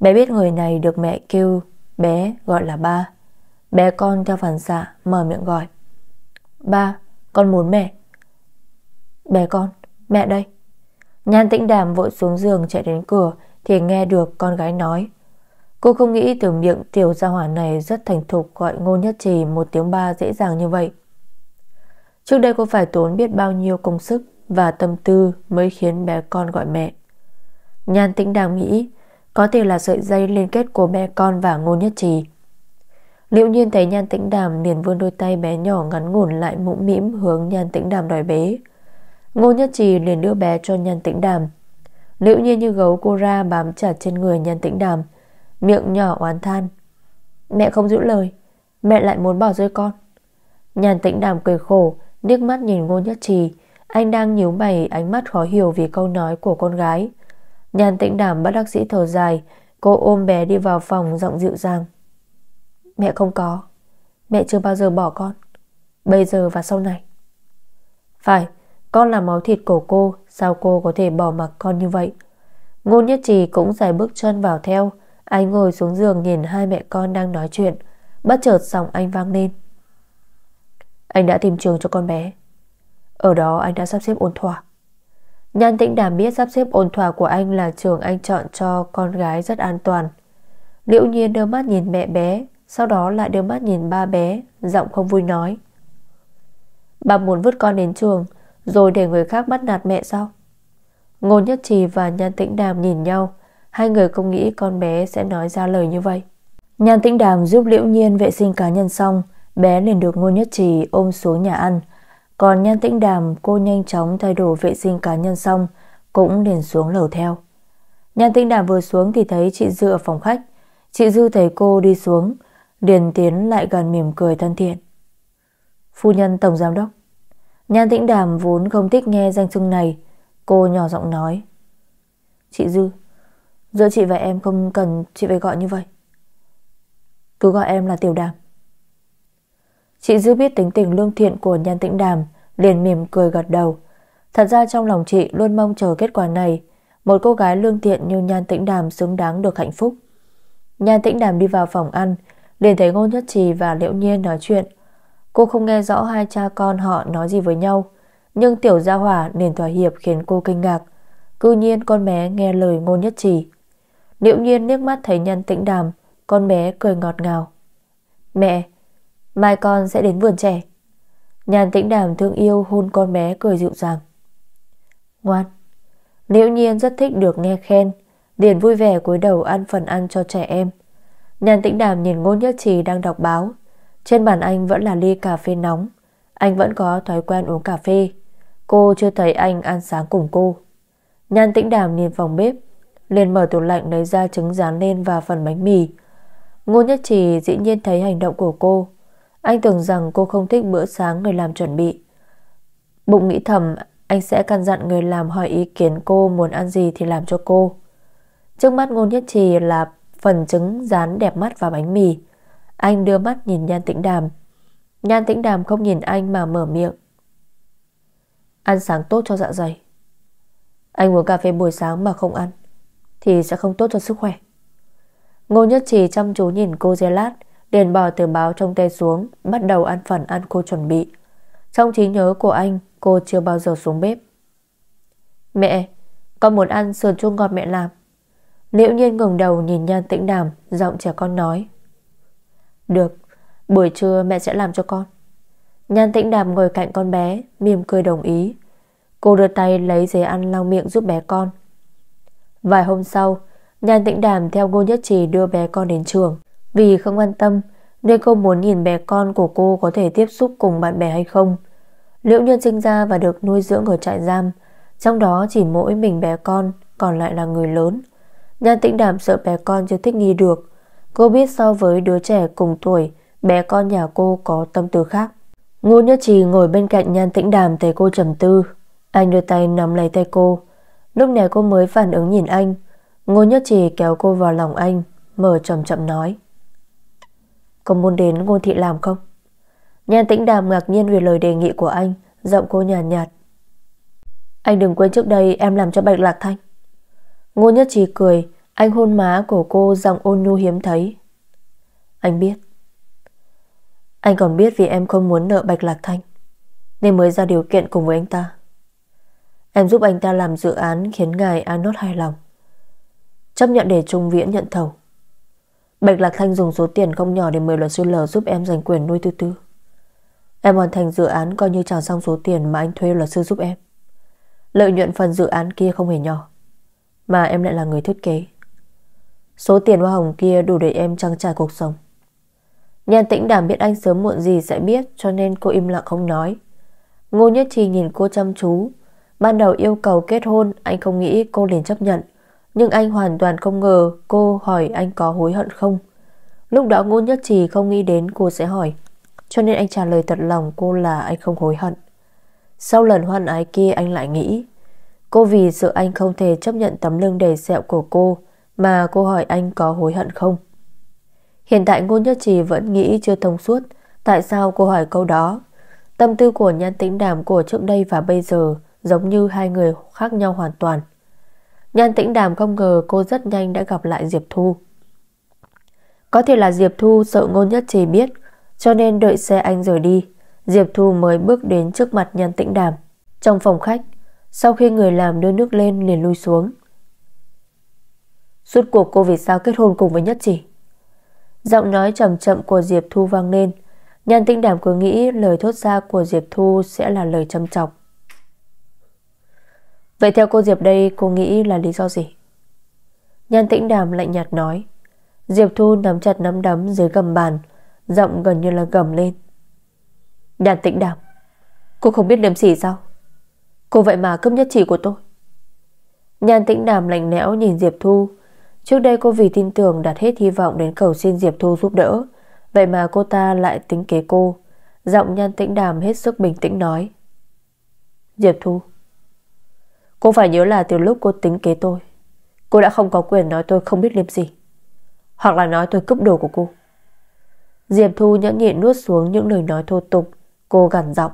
Bé biết người này được mẹ kêu Bé gọi là ba Bé con theo phản xạ mở miệng gọi Ba, con muốn mẹ Bé con, mẹ đây Nhan tĩnh đàm vội xuống giường chạy đến cửa Thì nghe được con gái nói Cô không nghĩ từ miệng tiểu gia hỏa này Rất thành thục gọi ngôn nhất trì Một tiếng ba dễ dàng như vậy Trước đây cô phải tốn biết bao nhiêu công sức và tâm tư mới khiến bé con gọi mẹ. Nhan tĩnh đang nghĩ có thể là sợi dây liên kết của bé con và ngô nhất trì. Liệu nhiên thấy nhan tĩnh đàm liền vươn đôi tay bé nhỏ ngắn ngủn lại mũm mĩm hướng nhan tĩnh đàm đòi bế. Ngô nhất trì liền đưa bé cho nhan tĩnh đàm. Liệu nhiên như gấu cô ra bám chặt trên người nhan tĩnh đàm, miệng nhỏ oán than. Mẹ không giữ lời, mẹ lại muốn bỏ rơi con. Nhan tĩnh đàm cười khổ, nước mắt nhìn ngô nhất trì, anh đang nhíu mày ánh mắt khó hiểu vì câu nói của con gái Nhàn tĩnh đảm bắt bác sĩ thở dài Cô ôm bé đi vào phòng giọng dịu dàng Mẹ không có Mẹ chưa bao giờ bỏ con Bây giờ và sau này Phải Con là máu thịt của cô Sao cô có thể bỏ mặc con như vậy Ngôn nhất trì cũng dài bước chân vào theo Anh ngồi xuống giường nhìn hai mẹ con đang nói chuyện Bất chợt giọng anh vang lên Anh đã tìm trường cho con bé ở đó anh đã sắp xếp ôn thỏa Nhan tĩnh đàm biết sắp xếp ôn thỏa của anh là trường anh chọn cho con gái rất an toàn Liễu nhiên đưa mắt nhìn mẹ bé Sau đó lại đưa mắt nhìn ba bé Giọng không vui nói Bà muốn vứt con đến trường Rồi để người khác bắt nạt mẹ sao Ngô Nhất Trì và Nhan Tĩnh Đàm nhìn nhau Hai người không nghĩ con bé sẽ nói ra lời như vậy Nhan Tĩnh Đàm giúp Liễu Nhiên vệ sinh cá nhân xong Bé liền được Ngô Nhất Trì ôm xuống nhà ăn còn nhân tĩnh đàm cô nhanh chóng thay đổi vệ sinh cá nhân xong Cũng liền xuống lầu theo Nhân tĩnh đàm vừa xuống thì thấy chị Dư ở phòng khách Chị Dư thấy cô đi xuống điền tiến lại gần mỉm cười thân thiện Phu nhân tổng giám đốc Nhan tĩnh đàm vốn không thích nghe danh xưng này Cô nhỏ giọng nói Chị Dư Giữa chị và em không cần chị phải gọi như vậy Cứ gọi em là tiểu đàm Chị Dư biết tính tình lương thiện của Nhan Tĩnh Đàm, liền mỉm cười gật đầu. Thật ra trong lòng chị luôn mong chờ kết quả này, một cô gái lương thiện như Nhan Tĩnh Đàm xứng đáng được hạnh phúc. Nhan Tĩnh Đàm đi vào phòng ăn, liền thấy ngôn Nhất Trì và Liễu Nhiên nói chuyện. Cô không nghe rõ hai cha con họ nói gì với nhau, nhưng tiểu gia hỏa liền thỏa hiệp khiến cô kinh ngạc. Cư nhiên con bé nghe lời ngôn Nhất Trì. Liễu Nhiên liếc mắt thấy Nhan Tĩnh Đàm, con bé cười ngọt ngào. Mẹ, Mai con sẽ đến vườn trẻ Nhàn tĩnh đàm thương yêu hôn con bé cười dịu dàng Ngoan Liễu nhiên rất thích được nghe khen Điền vui vẻ cúi đầu ăn phần ăn cho trẻ em Nhàn tĩnh đàm nhìn ngôn nhất trì đang đọc báo Trên bàn anh vẫn là ly cà phê nóng Anh vẫn có thói quen uống cà phê Cô chưa thấy anh ăn sáng cùng cô nhàn tĩnh đàm nhìn phòng bếp liền mở tủ lạnh lấy ra trứng rán lên và phần bánh mì ngôn Nhất Trì dĩ nhiên thấy hành động của cô anh tưởng rằng cô không thích bữa sáng người làm chuẩn bị. Bụng nghĩ thầm anh sẽ căn dặn người làm hỏi ý kiến cô muốn ăn gì thì làm cho cô. Trước mắt ngôn nhất trì là phần trứng rán đẹp mắt và bánh mì. Anh đưa mắt nhìn Nhan Tĩnh Đàm. Nhan Tĩnh Đàm không nhìn anh mà mở miệng. Ăn sáng tốt cho dạ dày. Anh uống cà phê buổi sáng mà không ăn thì sẽ không tốt cho sức khỏe. Ngô Nhất Trì chăm chú nhìn cô dây lát, Đền bò từ báo trong tay xuống Bắt đầu ăn phần ăn cô chuẩn bị Trong trí nhớ của anh Cô chưa bao giờ xuống bếp Mẹ Con muốn ăn sườn chua ngọt mẹ làm Liễu nhiên ngừng đầu nhìn nhan tĩnh đàm Giọng trẻ con nói Được Buổi trưa mẹ sẽ làm cho con Nhan tĩnh đàm ngồi cạnh con bé Mỉm cười đồng ý Cô đưa tay lấy giấy ăn lau miệng giúp bé con Vài hôm sau Nhan tĩnh đàm theo ngô nhất trì đưa bé con đến trường vì không quan tâm Nên cô muốn nhìn bé con của cô Có thể tiếp xúc cùng bạn bè hay không Liễu Nhân sinh ra và được nuôi dưỡng ở trại giam Trong đó chỉ mỗi mình bé con Còn lại là người lớn Nhan tĩnh đàm sợ bé con chưa thích nghi được Cô biết so với đứa trẻ cùng tuổi Bé con nhà cô có tâm tư khác Ngô Nhất Trì ngồi bên cạnh Nhan Tĩnh Đàm thấy cô trầm tư Anh đưa tay nắm lấy tay cô Lúc này cô mới phản ứng nhìn anh Ngô Nhất Trì kéo cô vào lòng anh Mở chậm chậm nói có muốn đến ngôn thị làm không Nhan tĩnh đàm ngạc nhiên về lời đề nghị của anh Giọng cô nhàn nhạt, nhạt Anh đừng quên trước đây em làm cho Bạch Lạc Thanh Ngô nhất trì cười Anh hôn má của cô giọng ôn nhu hiếm thấy Anh biết Anh còn biết vì em không muốn nợ Bạch Lạc Thanh Nên mới ra điều kiện cùng với anh ta Em giúp anh ta làm dự án khiến ngài Anốt hài lòng Chấp nhận để Trung Viễn nhận thầu Bạch Lạc Thanh dùng số tiền không nhỏ để mời luật sư L giúp em giành quyền nuôi tư tư. Em hoàn thành dự án coi như trả xong số tiền mà anh thuê luật sư giúp em. Lợi nhuận phần dự án kia không hề nhỏ. Mà em lại là người thiết kế. Số tiền hoa hồng kia đủ để em trang trải cuộc sống. Nhan tĩnh đảm biết anh sớm muộn gì sẽ biết cho nên cô im lặng không nói. Ngô Nhất Trì nhìn cô chăm chú. Ban đầu yêu cầu kết hôn anh không nghĩ cô liền chấp nhận. Nhưng anh hoàn toàn không ngờ cô hỏi anh có hối hận không Lúc đó ngô nhất trì không nghĩ đến cô sẽ hỏi Cho nên anh trả lời thật lòng cô là anh không hối hận Sau lần hoan ái kia anh lại nghĩ Cô vì sợ anh không thể chấp nhận tấm lưng đầy sẹo của cô Mà cô hỏi anh có hối hận không Hiện tại ngô nhất trì vẫn nghĩ chưa thông suốt Tại sao cô hỏi câu đó Tâm tư của nhan tĩnh đàm của trước đây và bây giờ Giống như hai người khác nhau hoàn toàn Nhan tĩnh đàm không ngờ cô rất nhanh đã gặp lại Diệp Thu Có thể là Diệp Thu sợ ngôn nhất chỉ biết Cho nên đợi xe anh rời đi Diệp Thu mới bước đến trước mặt nhan tĩnh đàm Trong phòng khách Sau khi người làm đưa nước lên liền lui xuống Suốt cuộc cô vì sao kết hôn cùng với nhất chỉ Giọng nói chậm chậm của Diệp Thu vang lên Nhan tĩnh đàm cứ nghĩ lời thốt ra của Diệp Thu sẽ là lời châm trọng. Vậy theo cô Diệp đây cô nghĩ là lý do gì? Nhan tĩnh đàm lạnh nhạt nói Diệp Thu nắm chặt nắm đấm dưới gầm bàn Giọng gần như là gầm lên Nhan tĩnh đàm Cô không biết liêm sỉ sao Cô vậy mà cướp nhất chỉ của tôi Nhan tĩnh đàm lạnh lẽo nhìn Diệp Thu Trước đây cô vì tin tưởng đặt hết hy vọng đến cầu xin Diệp Thu giúp đỡ Vậy mà cô ta lại tính kế cô Giọng nhan tĩnh đàm hết sức bình tĩnh nói Diệp Thu Cô phải nhớ là từ lúc cô tính kế tôi Cô đã không có quyền nói tôi không biết liêm gì Hoặc là nói tôi cướp đồ của cô Diệp Thu nhẫn nhịn nuốt xuống những lời nói thô tục Cô gằn giọng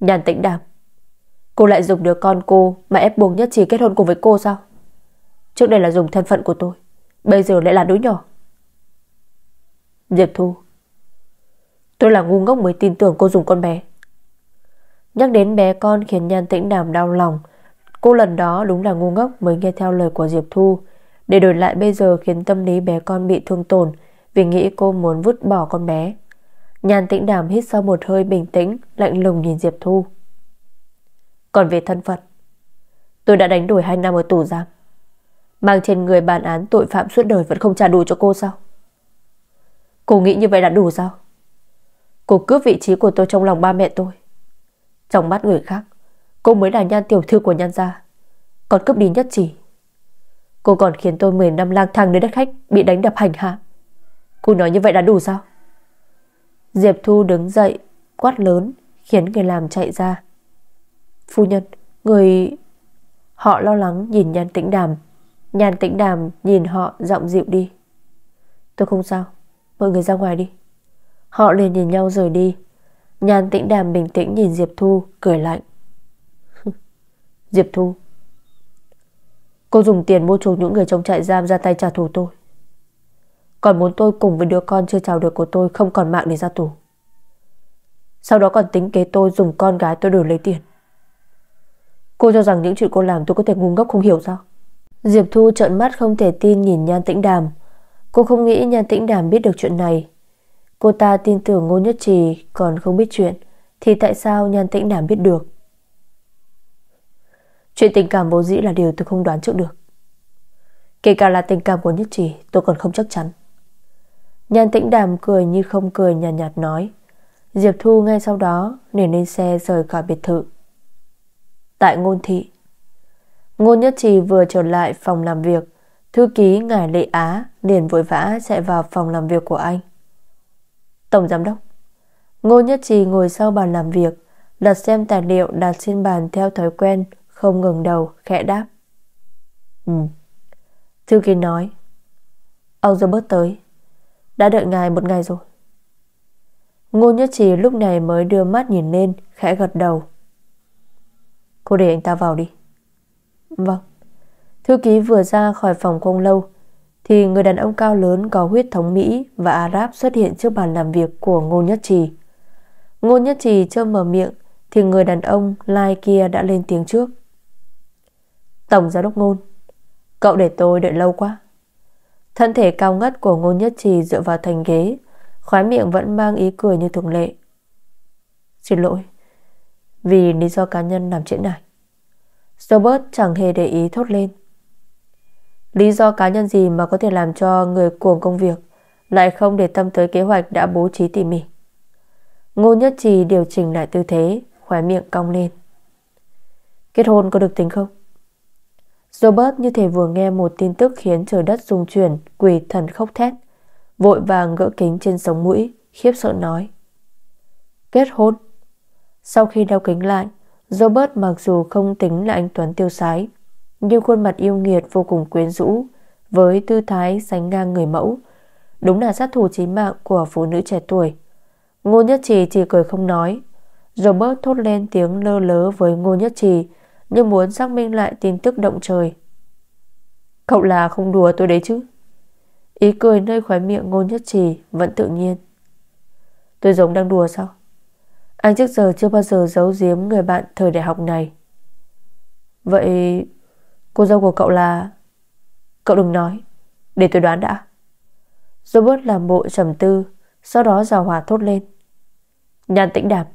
Nhàn tĩnh đàm Cô lại dùng đứa con cô mà ép buộc nhất trí kết hôn cùng với cô sao Trước đây là dùng thân phận của tôi Bây giờ lại là đứa nhỏ Diệp Thu Tôi là ngu ngốc mới tin tưởng cô dùng con bé Nhắc đến bé con khiến nhan tĩnh đàm đau lòng Cô lần đó đúng là ngu ngốc mới nghe theo lời của Diệp Thu Để đổi lại bây giờ khiến tâm lý bé con bị thương tổn Vì nghĩ cô muốn vứt bỏ con bé Nhàn tĩnh đàm hít sau một hơi bình tĩnh Lạnh lùng nhìn Diệp Thu Còn về thân phận Tôi đã đánh đổi hai năm ở tù giam Mang trên người bản án tội phạm suốt đời Vẫn không trả đủ cho cô sao Cô nghĩ như vậy đã đủ sao Cô cướp vị trí của tôi trong lòng ba mẹ tôi Trong mắt người khác Cô mới là nhan tiểu thư của nhan gia Còn cướp đi nhất chỉ Cô còn khiến tôi 10 năm lang thang nơi đất khách Bị đánh đập hành hạ Cô nói như vậy đã đủ sao Diệp Thu đứng dậy Quát lớn khiến người làm chạy ra Phu nhân Người Họ lo lắng nhìn nhan tĩnh đàm Nhan tĩnh đàm nhìn họ giọng dịu đi Tôi không sao Mọi người ra ngoài đi Họ liền nhìn nhau rời đi Nhan tĩnh đàm bình tĩnh nhìn Diệp Thu Cười lạnh Diệp Thu Cô dùng tiền mua chuộc những người trong trại giam ra tay trả thù tôi Còn muốn tôi cùng với đứa con chưa chào được của tôi Không còn mạng để ra tù Sau đó còn tính kế tôi dùng con gái tôi đổi lấy tiền Cô cho rằng những chuyện cô làm tôi có thể ngu ngốc không hiểu sao Diệp Thu trợn mắt không thể tin nhìn Nhan Tĩnh Đàm Cô không nghĩ Nhan Tĩnh Đàm biết được chuyện này Cô ta tin tưởng Ngô Nhất Trì còn không biết chuyện Thì tại sao Nhan Tĩnh Đàm biết được Chuyện tình cảm vô dĩ là điều tôi không đoán trước được Kể cả là tình cảm của nhất trì Tôi còn không chắc chắn Nhàn tĩnh đàm cười như không cười nhạt, nhạt nói Diệp Thu ngay sau đó liền lên xe rời khỏi biệt thự Tại ngôn thị Ngôn nhất trì vừa trở lại phòng làm việc Thư ký ngài Lệ Á liền vội vã chạy vào phòng làm việc của anh Tổng giám đốc Ngô Nhất Trì ngồi sau bàn làm việc Đặt xem tài liệu đặt trên bàn theo thói quen không ngừng đầu khẽ đáp Ừ Thư ký nói Ông giờ Robert tới Đã đợi ngài một ngày rồi Ngô Nhất Trì lúc này mới đưa mắt nhìn lên Khẽ gật đầu Cô để anh ta vào đi Vâng Thư ký vừa ra khỏi phòng không lâu Thì người đàn ông cao lớn có huyết thống Mỹ Và Ả rập xuất hiện trước bàn làm việc Của Ngô Nhất Trì Ngô Nhất Trì chưa mở miệng Thì người đàn ông lai kia đã lên tiếng trước Tổng giám đốc ngôn Cậu để tôi đợi lâu quá Thân thể cao ngất của ngôn nhất trì dựa vào thành ghế Khóe miệng vẫn mang ý cười như thường lệ Xin lỗi Vì lý do cá nhân làm chuyện này Robert chẳng hề để ý thốt lên Lý do cá nhân gì mà có thể làm cho người cuồng công việc Lại không để tâm tới kế hoạch đã bố trí tỉ mỉ Ngô Nhất Trì điều chỉnh lại tư thế Khóe miệng cong lên Kết hôn có được tính không? Robert như thể vừa nghe một tin tức khiến trời đất rung chuyển, quỳ thần khóc thét. Vội vàng gỡ kính trên sống mũi, khiếp sợ nói. Kết hôn. Sau khi đeo kính lại, Robert mặc dù không tính là anh Tuấn tiêu sái, nhưng khuôn mặt yêu nghiệt vô cùng quyến rũ, với tư thái sánh ngang người mẫu. Đúng là sát thủ chí mạng của phụ nữ trẻ tuổi. Ngô Nhất Trì chỉ cười không nói. Robert thốt lên tiếng lơ lớ với Ngô Nhất Trì, nhưng muốn xác minh lại tin tức động trời Cậu là không đùa tôi đấy chứ Ý cười nơi khóe miệng ngôn nhất trì Vẫn tự nhiên Tôi giống đang đùa sao Anh trước giờ chưa bao giờ giấu giếm người bạn thời đại học này Vậy Cô dâu của cậu là Cậu đừng nói Để tôi đoán đã Robert làm bộ trầm tư Sau đó rào hòa thốt lên Nhàn tĩnh đạp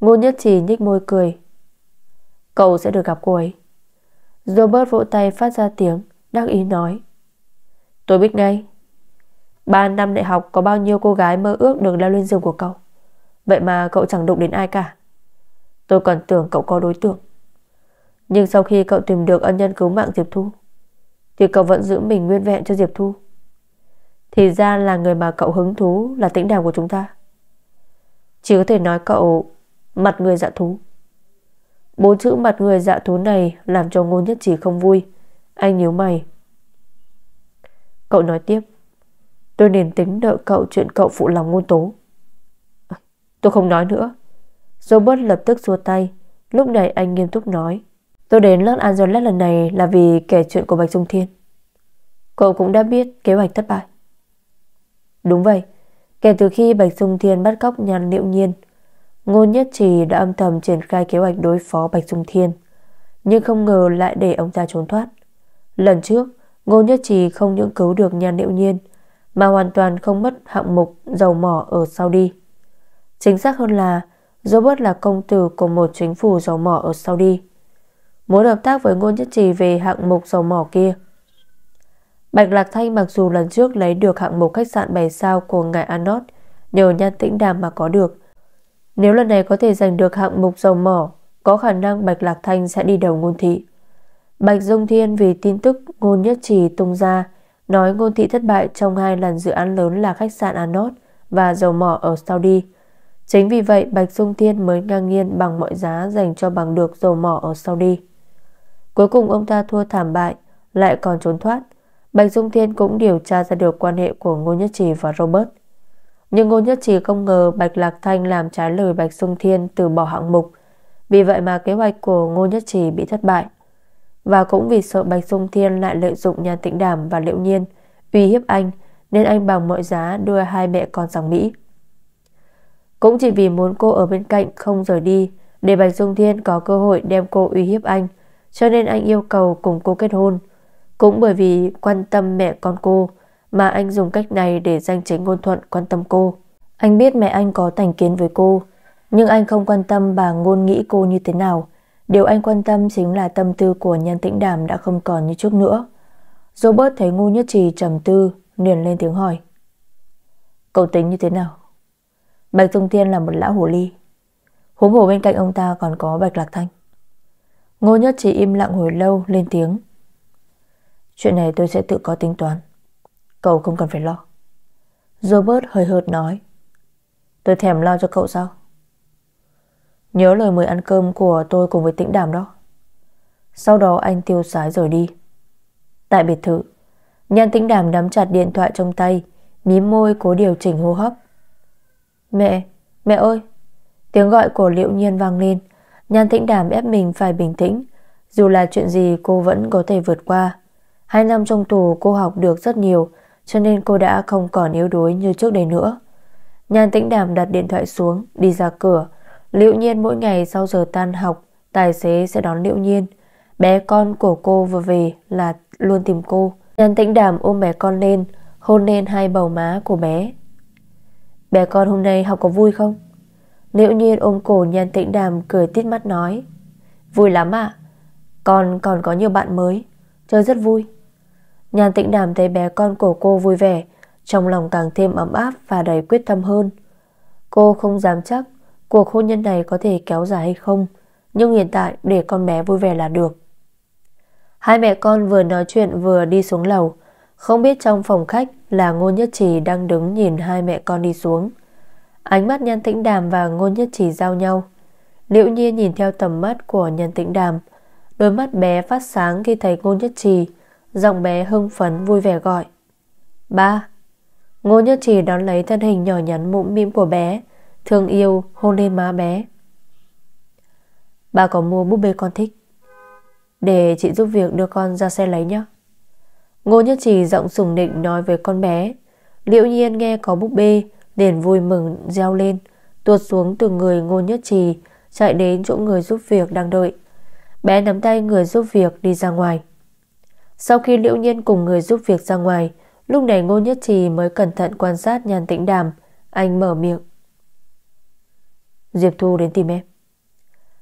Ngô nhất trì nhích môi cười Cậu sẽ được gặp cô ấy Robert vỗ tay phát ra tiếng Đắc ý nói Tôi biết ngay Ba năm đại học có bao nhiêu cô gái mơ ước được leo lên giường của cậu Vậy mà cậu chẳng đụng đến ai cả Tôi còn tưởng cậu có đối tượng Nhưng sau khi cậu tìm được ân nhân cứu mạng Diệp Thu Thì cậu vẫn giữ mình nguyên vẹn cho Diệp Thu Thì ra là người mà cậu hứng thú Là tĩnh đào của chúng ta Chỉ có thể nói cậu Mặt người dạ thú Bốn chữ mặt người dạ thú này làm cho ngôn nhất chỉ không vui. Anh nhíu mày. Cậu nói tiếp. Tôi nên tính nợ cậu chuyện cậu phụ lòng ngôn tố. Tôi không nói nữa. Robert lập tức xua tay. Lúc này anh nghiêm túc nói. Tôi đến Los Angeles lần này là vì kể chuyện của Bạch Dung Thiên. Cậu cũng đã biết kế hoạch thất bại. Đúng vậy. Kể từ khi Bạch Dung Thiên bắt cóc nhàn liệu nhiên, Ngôn Nhất Trì đã âm thầm triển khai kế hoạch đối phó Bạch Dung Thiên, nhưng không ngờ lại để ông ta trốn thoát. Lần trước, Ngôn Nhất Trì không những cứu được nhan liệu nhiên, mà hoàn toàn không mất hạng mục dầu mỏ ở Saudi. Chính xác hơn là Robert là công tử của một chính phủ dầu mỏ ở Saudi, muốn hợp tác với Ngôn Nhất Trì về hạng mục dầu mỏ kia. Bạch Lạc Thanh mặc dù lần trước lấy được hạng mục khách sạn 7 sao của ngài Anot nhờ nhan tĩnh đàm mà có được, nếu lần này có thể giành được hạng mục dầu mỏ Có khả năng Bạch Lạc Thanh sẽ đi đầu ngôn thị Bạch Dung Thiên vì tin tức ngôn nhất trì tung ra Nói ngôn thị thất bại trong hai lần dự án lớn là khách sạn Anot Và dầu mỏ ở Saudi Chính vì vậy Bạch Dung Thiên mới ngang nhiên bằng mọi giá dành cho bằng được dầu mỏ ở Saudi Cuối cùng ông ta thua thảm bại Lại còn trốn thoát Bạch Dung Thiên cũng điều tra ra được quan hệ của Ngô Nhất Trì và Robert nhưng Ngô Nhất Trì không ngờ Bạch Lạc Thanh làm trái lời Bạch Dung Thiên từ bỏ hạng mục. Vì vậy mà kế hoạch của Ngô Nhất Trì bị thất bại. Và cũng vì sợ Bạch Dung Thiên lại lợi dụng nhà tĩnh đảm và liệu nhiên uy hiếp anh nên anh bằng mọi giá đưa hai mẹ con sang Mỹ. Cũng chỉ vì muốn cô ở bên cạnh không rời đi để Bạch Dung Thiên có cơ hội đem cô uy hiếp anh cho nên anh yêu cầu cùng cô kết hôn. Cũng bởi vì quan tâm mẹ con cô mà anh dùng cách này để danh chính ngôn thuận quan tâm cô. Anh biết mẹ anh có thành kiến với cô, nhưng anh không quan tâm bà ngôn nghĩ cô như thế nào. Điều anh quan tâm chính là tâm tư của nhân tĩnh đàm đã không còn như trước nữa. Robert thấy ngu nhất trì trầm tư, liền lên tiếng hỏi. Cậu tính như thế nào? Bạch Thông Thiên là một lão hồ ly. Huống hồ bên cạnh ông ta còn có Bạch Lạc Thanh. Ngô Nhất trì im lặng hồi lâu lên tiếng. Chuyện này tôi sẽ tự có tính toán. Cậu không cần phải lo Robert hơi hợt nói Tôi thèm lo cho cậu sao Nhớ lời mời ăn cơm của tôi cùng với tĩnh đàm đó Sau đó anh tiêu sái rồi đi Tại biệt thự Nhan tĩnh đàm nắm chặt điện thoại trong tay Mím môi cố điều chỉnh hô hấp Mẹ, mẹ ơi Tiếng gọi của liệu nhiên vang lên Nhan tĩnh đàm ép mình phải bình tĩnh Dù là chuyện gì cô vẫn có thể vượt qua Hai năm trong tù cô học được rất nhiều cho nên cô đã không còn yếu đuối như trước đây nữa. Nhan tĩnh đàm đặt điện thoại xuống, đi ra cửa. Liệu nhiên mỗi ngày sau giờ tan học, tài xế sẽ đón liệu nhiên. Bé con của cô vừa về là luôn tìm cô. Nhan tĩnh đàm ôm bé con lên, hôn lên hai bầu má của bé. Bé con hôm nay học có vui không? Liệu nhiên ôm cổ nhan tĩnh đàm cười tít mắt nói. Vui lắm ạ, à? con còn có nhiều bạn mới, chơi rất vui. Nhan tĩnh đàm thấy bé con của cô vui vẻ Trong lòng càng thêm ấm áp Và đầy quyết tâm hơn Cô không dám chắc Cuộc hôn nhân này có thể kéo dài hay không Nhưng hiện tại để con bé vui vẻ là được Hai mẹ con vừa nói chuyện vừa đi xuống lầu Không biết trong phòng khách là Ngô Nhất Trì đang đứng nhìn hai mẹ con đi xuống Ánh mắt Nhan Tĩnh Đàm và Ngô Nhất Trì giao nhau Liễu Nhiên nhìn theo tầm mắt của Nhan Tĩnh Đàm Đôi mắt bé phát sáng khi thấy Ngô Nhất Trì Giọng bé hưng phấn vui vẻ gọi Ba Ngô Nhất Trì đón lấy thân hình nhỏ nhắn mũm mĩm của bé Thương yêu hôn lên má bé Ba có mua búp bê con thích Để chị giúp việc đưa con ra xe lấy nhé Ngô Nhất Trì giọng sùng nịnh nói với con bé Liễu nhiên nghe có búp bê liền vui mừng reo lên Tuột xuống từ người Ngô Nhất Trì Chạy đến chỗ người giúp việc đang đợi Bé nắm tay người giúp việc đi ra ngoài sau khi liễu nhiên cùng người giúp việc ra ngoài, lúc này Ngô Nhất Trì mới cẩn thận quan sát nhàn tĩnh đàm. Anh mở miệng. Diệp Thu đến tìm em.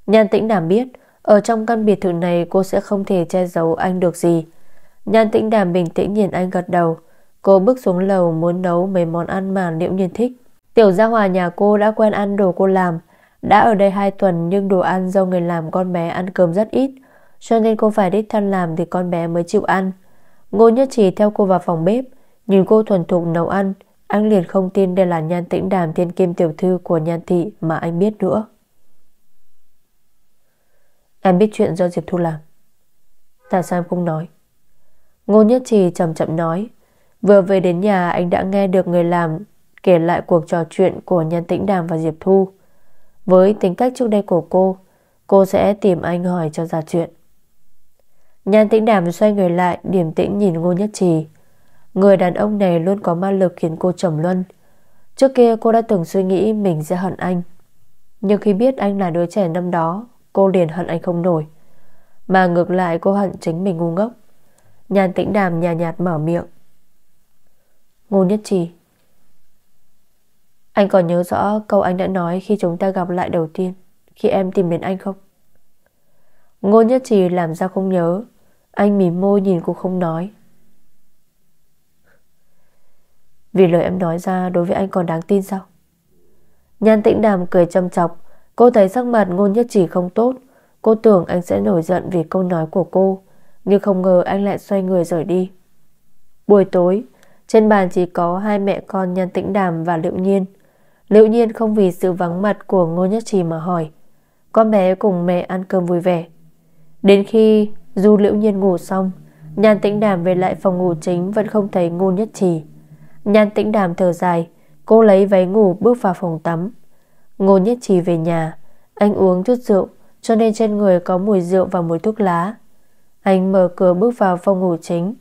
nhàn tĩnh đàm biết, ở trong căn biệt thự này cô sẽ không thể che giấu anh được gì. nhàn tĩnh đàm bình tĩnh nhìn anh gật đầu. Cô bước xuống lầu muốn nấu mấy món ăn mà liễu nhiên thích. Tiểu gia hòa nhà cô đã quen ăn đồ cô làm, đã ở đây 2 tuần nhưng đồ ăn do người làm con bé ăn cơm rất ít. Cho nên cô phải đích thân làm Thì con bé mới chịu ăn Ngô nhất chỉ theo cô vào phòng bếp Nhìn cô thuần thục nấu ăn Anh liền không tin đây là nhan tĩnh đàm thiên kim tiểu thư Của nhan thị mà anh biết nữa Em biết chuyện do Diệp Thu làm Tại sao em không nói Ngô Nhất Trì chậm chậm nói Vừa về đến nhà anh đã nghe được người làm Kể lại cuộc trò chuyện của nhan Tĩnh Đàm và Diệp Thu Với tính cách trước đây của cô Cô sẽ tìm anh hỏi cho ra chuyện Nhan tĩnh đàm xoay người lại điểm tĩnh nhìn ngô nhất trì Người đàn ông này luôn có ma lực khiến cô trầm luân Trước kia cô đã từng suy nghĩ Mình sẽ hận anh Nhưng khi biết anh là đứa trẻ năm đó Cô liền hận anh không nổi Mà ngược lại cô hận chính mình ngu ngốc Nhan tĩnh đàm nhạt nhạt mở miệng Ngô nhất trì Anh còn nhớ rõ câu anh đã nói Khi chúng ta gặp lại đầu tiên Khi em tìm đến anh không Ngô nhất trì làm ra không nhớ anh mỉm môi nhìn cô không nói Vì lời em nói ra đối với anh còn đáng tin sao Nhan tĩnh đàm cười châm chọc Cô thấy sắc mặt ngôn nhất chỉ không tốt Cô tưởng anh sẽ nổi giận vì câu nói của cô Nhưng không ngờ anh lại xoay người rời đi Buổi tối Trên bàn chỉ có hai mẹ con Nhan tĩnh đàm và Liệu Nhiên Liệu Nhiên không vì sự vắng mặt của Ngô Nhất Trì mà hỏi Con bé cùng mẹ ăn cơm vui vẻ Đến khi Du liễu nhiên ngủ xong Nhan tĩnh đàm về lại phòng ngủ chính Vẫn không thấy ngu nhất trì Nhan tĩnh đàm thở dài Cô lấy váy ngủ bước vào phòng tắm Ngô nhất trì về nhà Anh uống chút rượu Cho nên trên người có mùi rượu và mùi thuốc lá Anh mở cửa bước vào phòng ngủ chính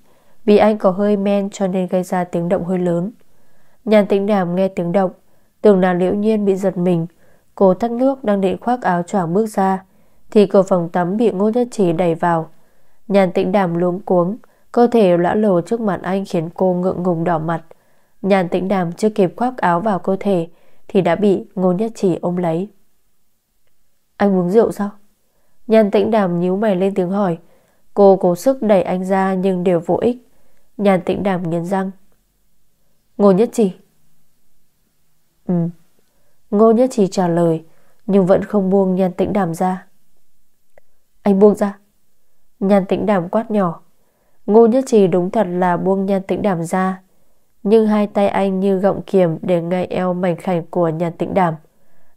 Vì anh có hơi men cho nên gây ra tiếng động hơi lớn Nhan tĩnh đàm nghe tiếng động Tưởng là liễu nhiên bị giật mình Cô tắt nước đang định khoác áo choàng bước ra Thì cửa phòng tắm bị ngô nhất trì đẩy vào Nhàn tĩnh đàm luống cuống Cơ thể lão lồ trước mặt anh khiến cô ngượng ngùng đỏ mặt Nhàn tĩnh đàm chưa kịp khoác áo vào cơ thể Thì đã bị Ngô nhất chỉ ôm lấy Anh uống rượu sao? Nhàn tĩnh đàm nhíu mày lên tiếng hỏi Cô cố sức đẩy anh ra nhưng đều vô ích Nhàn tĩnh đàm nghiến răng Ngô Nhất Chỉ. Ừ Ngô Nhất Chỉ trả lời Nhưng vẫn không buông Nhàn tĩnh đàm ra Anh buông ra Nhan tĩnh đàm quát nhỏ Ngô Nhất Trì đúng thật là buông nhan tĩnh đàm ra Nhưng hai tay anh như gọng kiềm Để ngay eo mảnh khảnh của nhan tĩnh đàm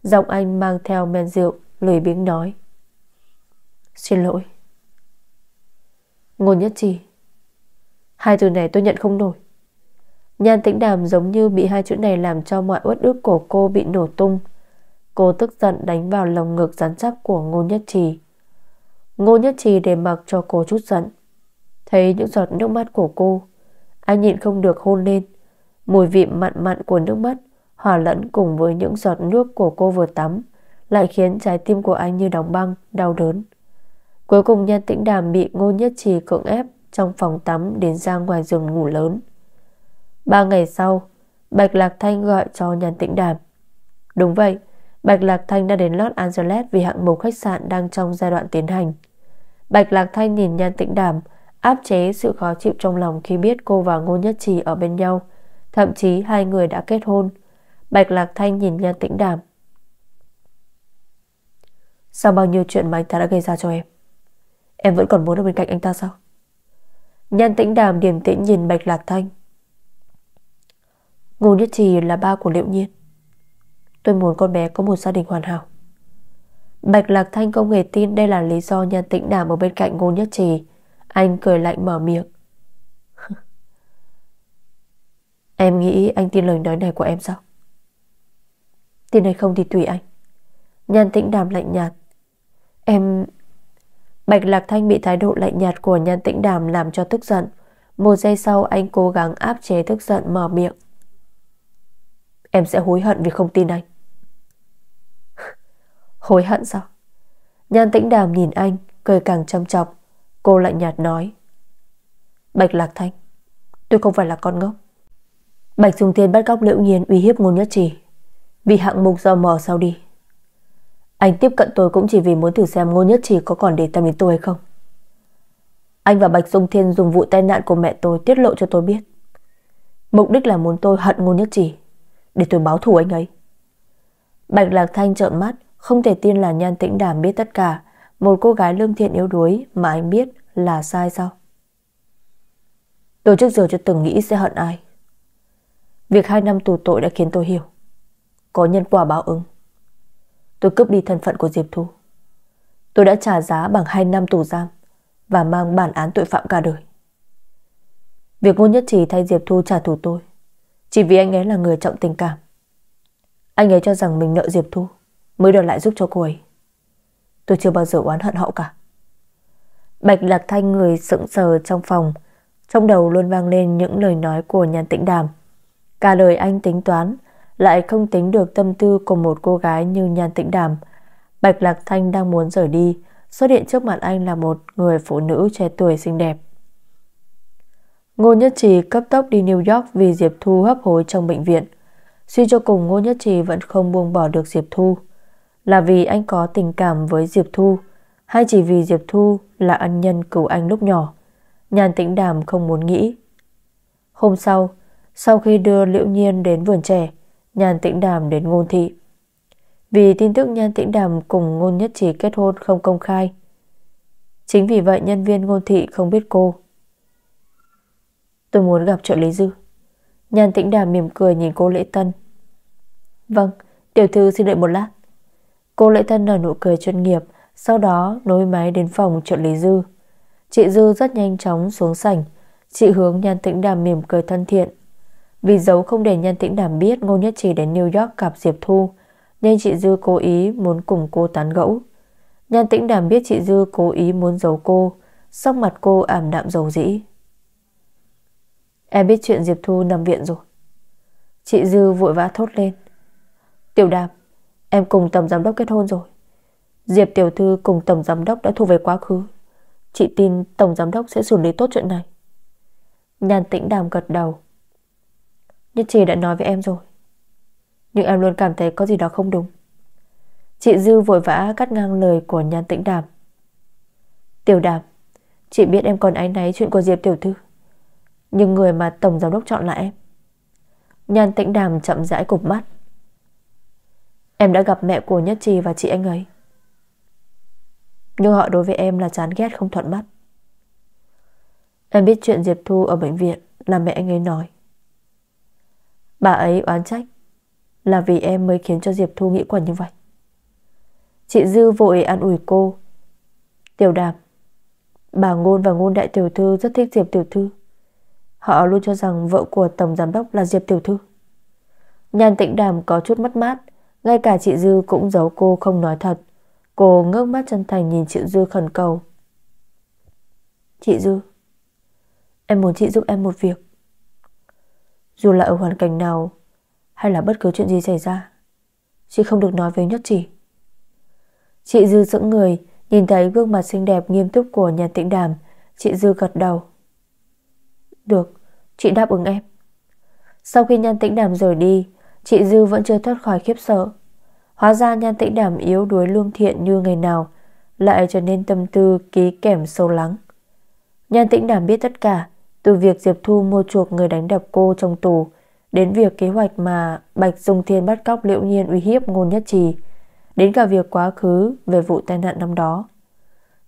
Giọng anh mang theo men rượu Lười biếng nói Xin lỗi Ngô Nhất Trì Hai từ này tôi nhận không nổi Nhan tĩnh đàm giống như bị hai chữ này Làm cho mọi uất ức của cô bị nổ tung Cô tức giận đánh vào lồng ngực rắn chắc của Ngô Nhất Trì Ngô Nhất Trì để mặc cho cô chút giận. Thấy những giọt nước mắt của cô, anh nhịn không được hôn lên. Mùi vị mặn mặn của nước mắt hòa lẫn cùng với những giọt nước của cô vừa tắm lại khiến trái tim của anh như đóng băng, đau đớn. Cuối cùng nhân tĩnh đàm bị Ngô Nhất Trì cưỡng ép trong phòng tắm đến ra ngoài giường ngủ lớn. Ba ngày sau, Bạch Lạc Thanh gọi cho Nhan Tĩnh Đàm. Đúng vậy, Bạch Lạc Thanh đã đến Los Angeles vì hạng mục khách sạn đang trong giai đoạn tiến hành. Bạch Lạc Thanh nhìn Nhan Tĩnh Đàm, áp chế sự khó chịu trong lòng khi biết cô và Ngô Nhất Trì ở bên nhau, thậm chí hai người đã kết hôn. Bạch Lạc Thanh nhìn Nhan Tĩnh Đàm. Sau bao nhiêu chuyện mà anh ta đã gây ra cho em? Em vẫn còn muốn ở bên cạnh anh ta sao? Nhan Tĩnh Đàm điềm tĩnh nhìn Bạch Lạc Thanh. Ngô Nhất Trì là ba của Liễu Nhiên. Tôi muốn con bé có một gia đình hoàn hảo Bạch Lạc Thanh công nghệ tin đây là lý do nhan tĩnh đảm ở bên cạnh ngô nhất trì. Anh cười lạnh mở miệng. [laughs] em nghĩ anh tin lời nói này của em sao? Tin hay không thì tùy anh. Nhan tĩnh đàm lạnh nhạt. Em... Bạch Lạc Thanh bị thái độ lạnh nhạt của nhan tĩnh đàm làm cho tức giận. Một giây sau anh cố gắng áp chế tức giận mở miệng. Em sẽ hối hận vì không tin anh. Hối hận sao Nhan tĩnh đàm nhìn anh Cười càng châm trọng Cô lạnh nhạt nói Bạch Lạc Thanh Tôi không phải là con ngốc Bạch Dung Thiên bắt cóc liễu nhiên uy hiếp ngôn nhất trì Vì hạng mục do mò sau đi Anh tiếp cận tôi cũng chỉ vì muốn thử xem ngôn nhất trì có còn để tâm đến tôi hay không Anh và Bạch Dung Thiên dùng vụ tai nạn của mẹ tôi tiết lộ cho tôi biết Mục đích là muốn tôi hận ngôn nhất trì Để tôi báo thù anh ấy Bạch Lạc Thanh trợn mắt không thể tin là Nhan Tĩnh Đàm biết tất cả Một cô gái lương thiện yếu đuối Mà anh biết là sai sao Tôi trước giờ chưa từng nghĩ sẽ hận ai Việc hai năm tù tội đã khiến tôi hiểu Có nhân quả báo ứng Tôi cướp đi thân phận của Diệp Thu Tôi đã trả giá bằng 2 năm tù giam Và mang bản án tội phạm cả đời Việc ngôn nhất chỉ thay Diệp Thu trả thù tôi Chỉ vì anh ấy là người trọng tình cảm Anh ấy cho rằng mình nợ Diệp Thu Mới đòi lại giúp cho cô ấy Tôi chưa bao giờ oán hận hậu cả Bạch Lạc Thanh người sững sờ trong phòng Trong đầu luôn vang lên những lời nói của nhàn tĩnh đàm Cả đời anh tính toán Lại không tính được tâm tư của một cô gái như nhàn tĩnh đàm Bạch Lạc Thanh đang muốn rời đi Xuất hiện trước mặt anh là một người phụ nữ trẻ tuổi xinh đẹp Ngô Nhất Trì cấp tốc đi New York vì Diệp Thu hấp hối trong bệnh viện Suy cho cùng Ngô Nhất Trì vẫn không buông bỏ được Diệp Thu là vì anh có tình cảm với Diệp Thu Hay chỉ vì Diệp Thu là ân nhân cứu anh lúc nhỏ Nhàn tĩnh đàm không muốn nghĩ Hôm sau Sau khi đưa Liễu Nhiên đến vườn trẻ Nhàn tĩnh đàm đến ngôn thị Vì tin tức Nhan tĩnh đàm cùng ngôn nhất trí kết hôn không công khai Chính vì vậy nhân viên ngôn thị không biết cô Tôi muốn gặp trợ lý dư Nhàn tĩnh đàm mỉm cười nhìn cô lễ tân Vâng, tiểu thư xin đợi một lát Cô lễ thân nở nụ cười chuyên nghiệp Sau đó nối máy đến phòng trợ lý Dư Chị Dư rất nhanh chóng xuống sảnh Chị hướng nhan tĩnh đàm mỉm cười thân thiện Vì giấu không để nhan tĩnh đàm biết Ngô Nhất Trì đến New York gặp Diệp Thu Nên chị Dư cố ý muốn cùng cô tán gẫu Nhan tĩnh đàm biết chị Dư cố ý muốn giấu cô Sắc mặt cô ảm đạm dầu dĩ Em biết chuyện Diệp Thu nằm viện rồi Chị Dư vội vã thốt lên Tiểu đàm Em cùng tổng giám đốc kết hôn rồi Diệp tiểu thư cùng tổng giám đốc đã thu về quá khứ Chị tin tổng giám đốc sẽ xử lý tốt chuyện này Nhàn tĩnh đàm gật đầu Nhất trì đã nói với em rồi Nhưng em luôn cảm thấy có gì đó không đúng Chị Dư vội vã cắt ngang lời của nhàn tĩnh đàm Tiểu đàm Chị biết em còn áy náy chuyện của Diệp tiểu thư Nhưng người mà tổng giám đốc chọn là em Nhàn tĩnh đàm chậm rãi cục mắt Em đã gặp mẹ của Nhất Trì và chị anh ấy Nhưng họ đối với em là chán ghét không thuận mắt Em biết chuyện Diệp Thu ở bệnh viện Là mẹ anh ấy nói Bà ấy oán trách Là vì em mới khiến cho Diệp Thu nghĩ quẩn như vậy Chị Dư vội an ủi cô Tiểu đàm Bà Ngôn và Ngôn Đại Tiểu Thư rất thích Diệp Tiểu Thư Họ luôn cho rằng vợ của Tổng Giám Đốc là Diệp Tiểu Thư Nhan tịnh đàm có chút mất mát ngay cả chị Dư cũng giấu cô không nói thật Cô ngước mắt chân thành nhìn chị Dư khẩn cầu Chị Dư Em muốn chị giúp em một việc Dù là ở hoàn cảnh nào Hay là bất cứ chuyện gì xảy ra Chị không được nói với nhất chỉ Chị Dư sững người Nhìn thấy gương mặt xinh đẹp nghiêm túc của nhà tĩnh đàm Chị Dư gật đầu Được Chị đáp ứng em Sau khi nhan tĩnh đàm rời đi Chị Dư vẫn chưa thoát khỏi khiếp sợ Hóa ra nhan tĩnh đảm yếu đuối lương thiện như ngày nào Lại trở nên tâm tư ký kẻm sâu lắng Nhan tĩnh đảm biết tất cả Từ việc Diệp Thu mua chuộc người đánh đập cô trong tù Đến việc kế hoạch mà Bạch Dung Thiên bắt cóc liễu nhiên uy hiếp ngôn nhất trì Đến cả việc quá khứ về vụ tai nạn năm đó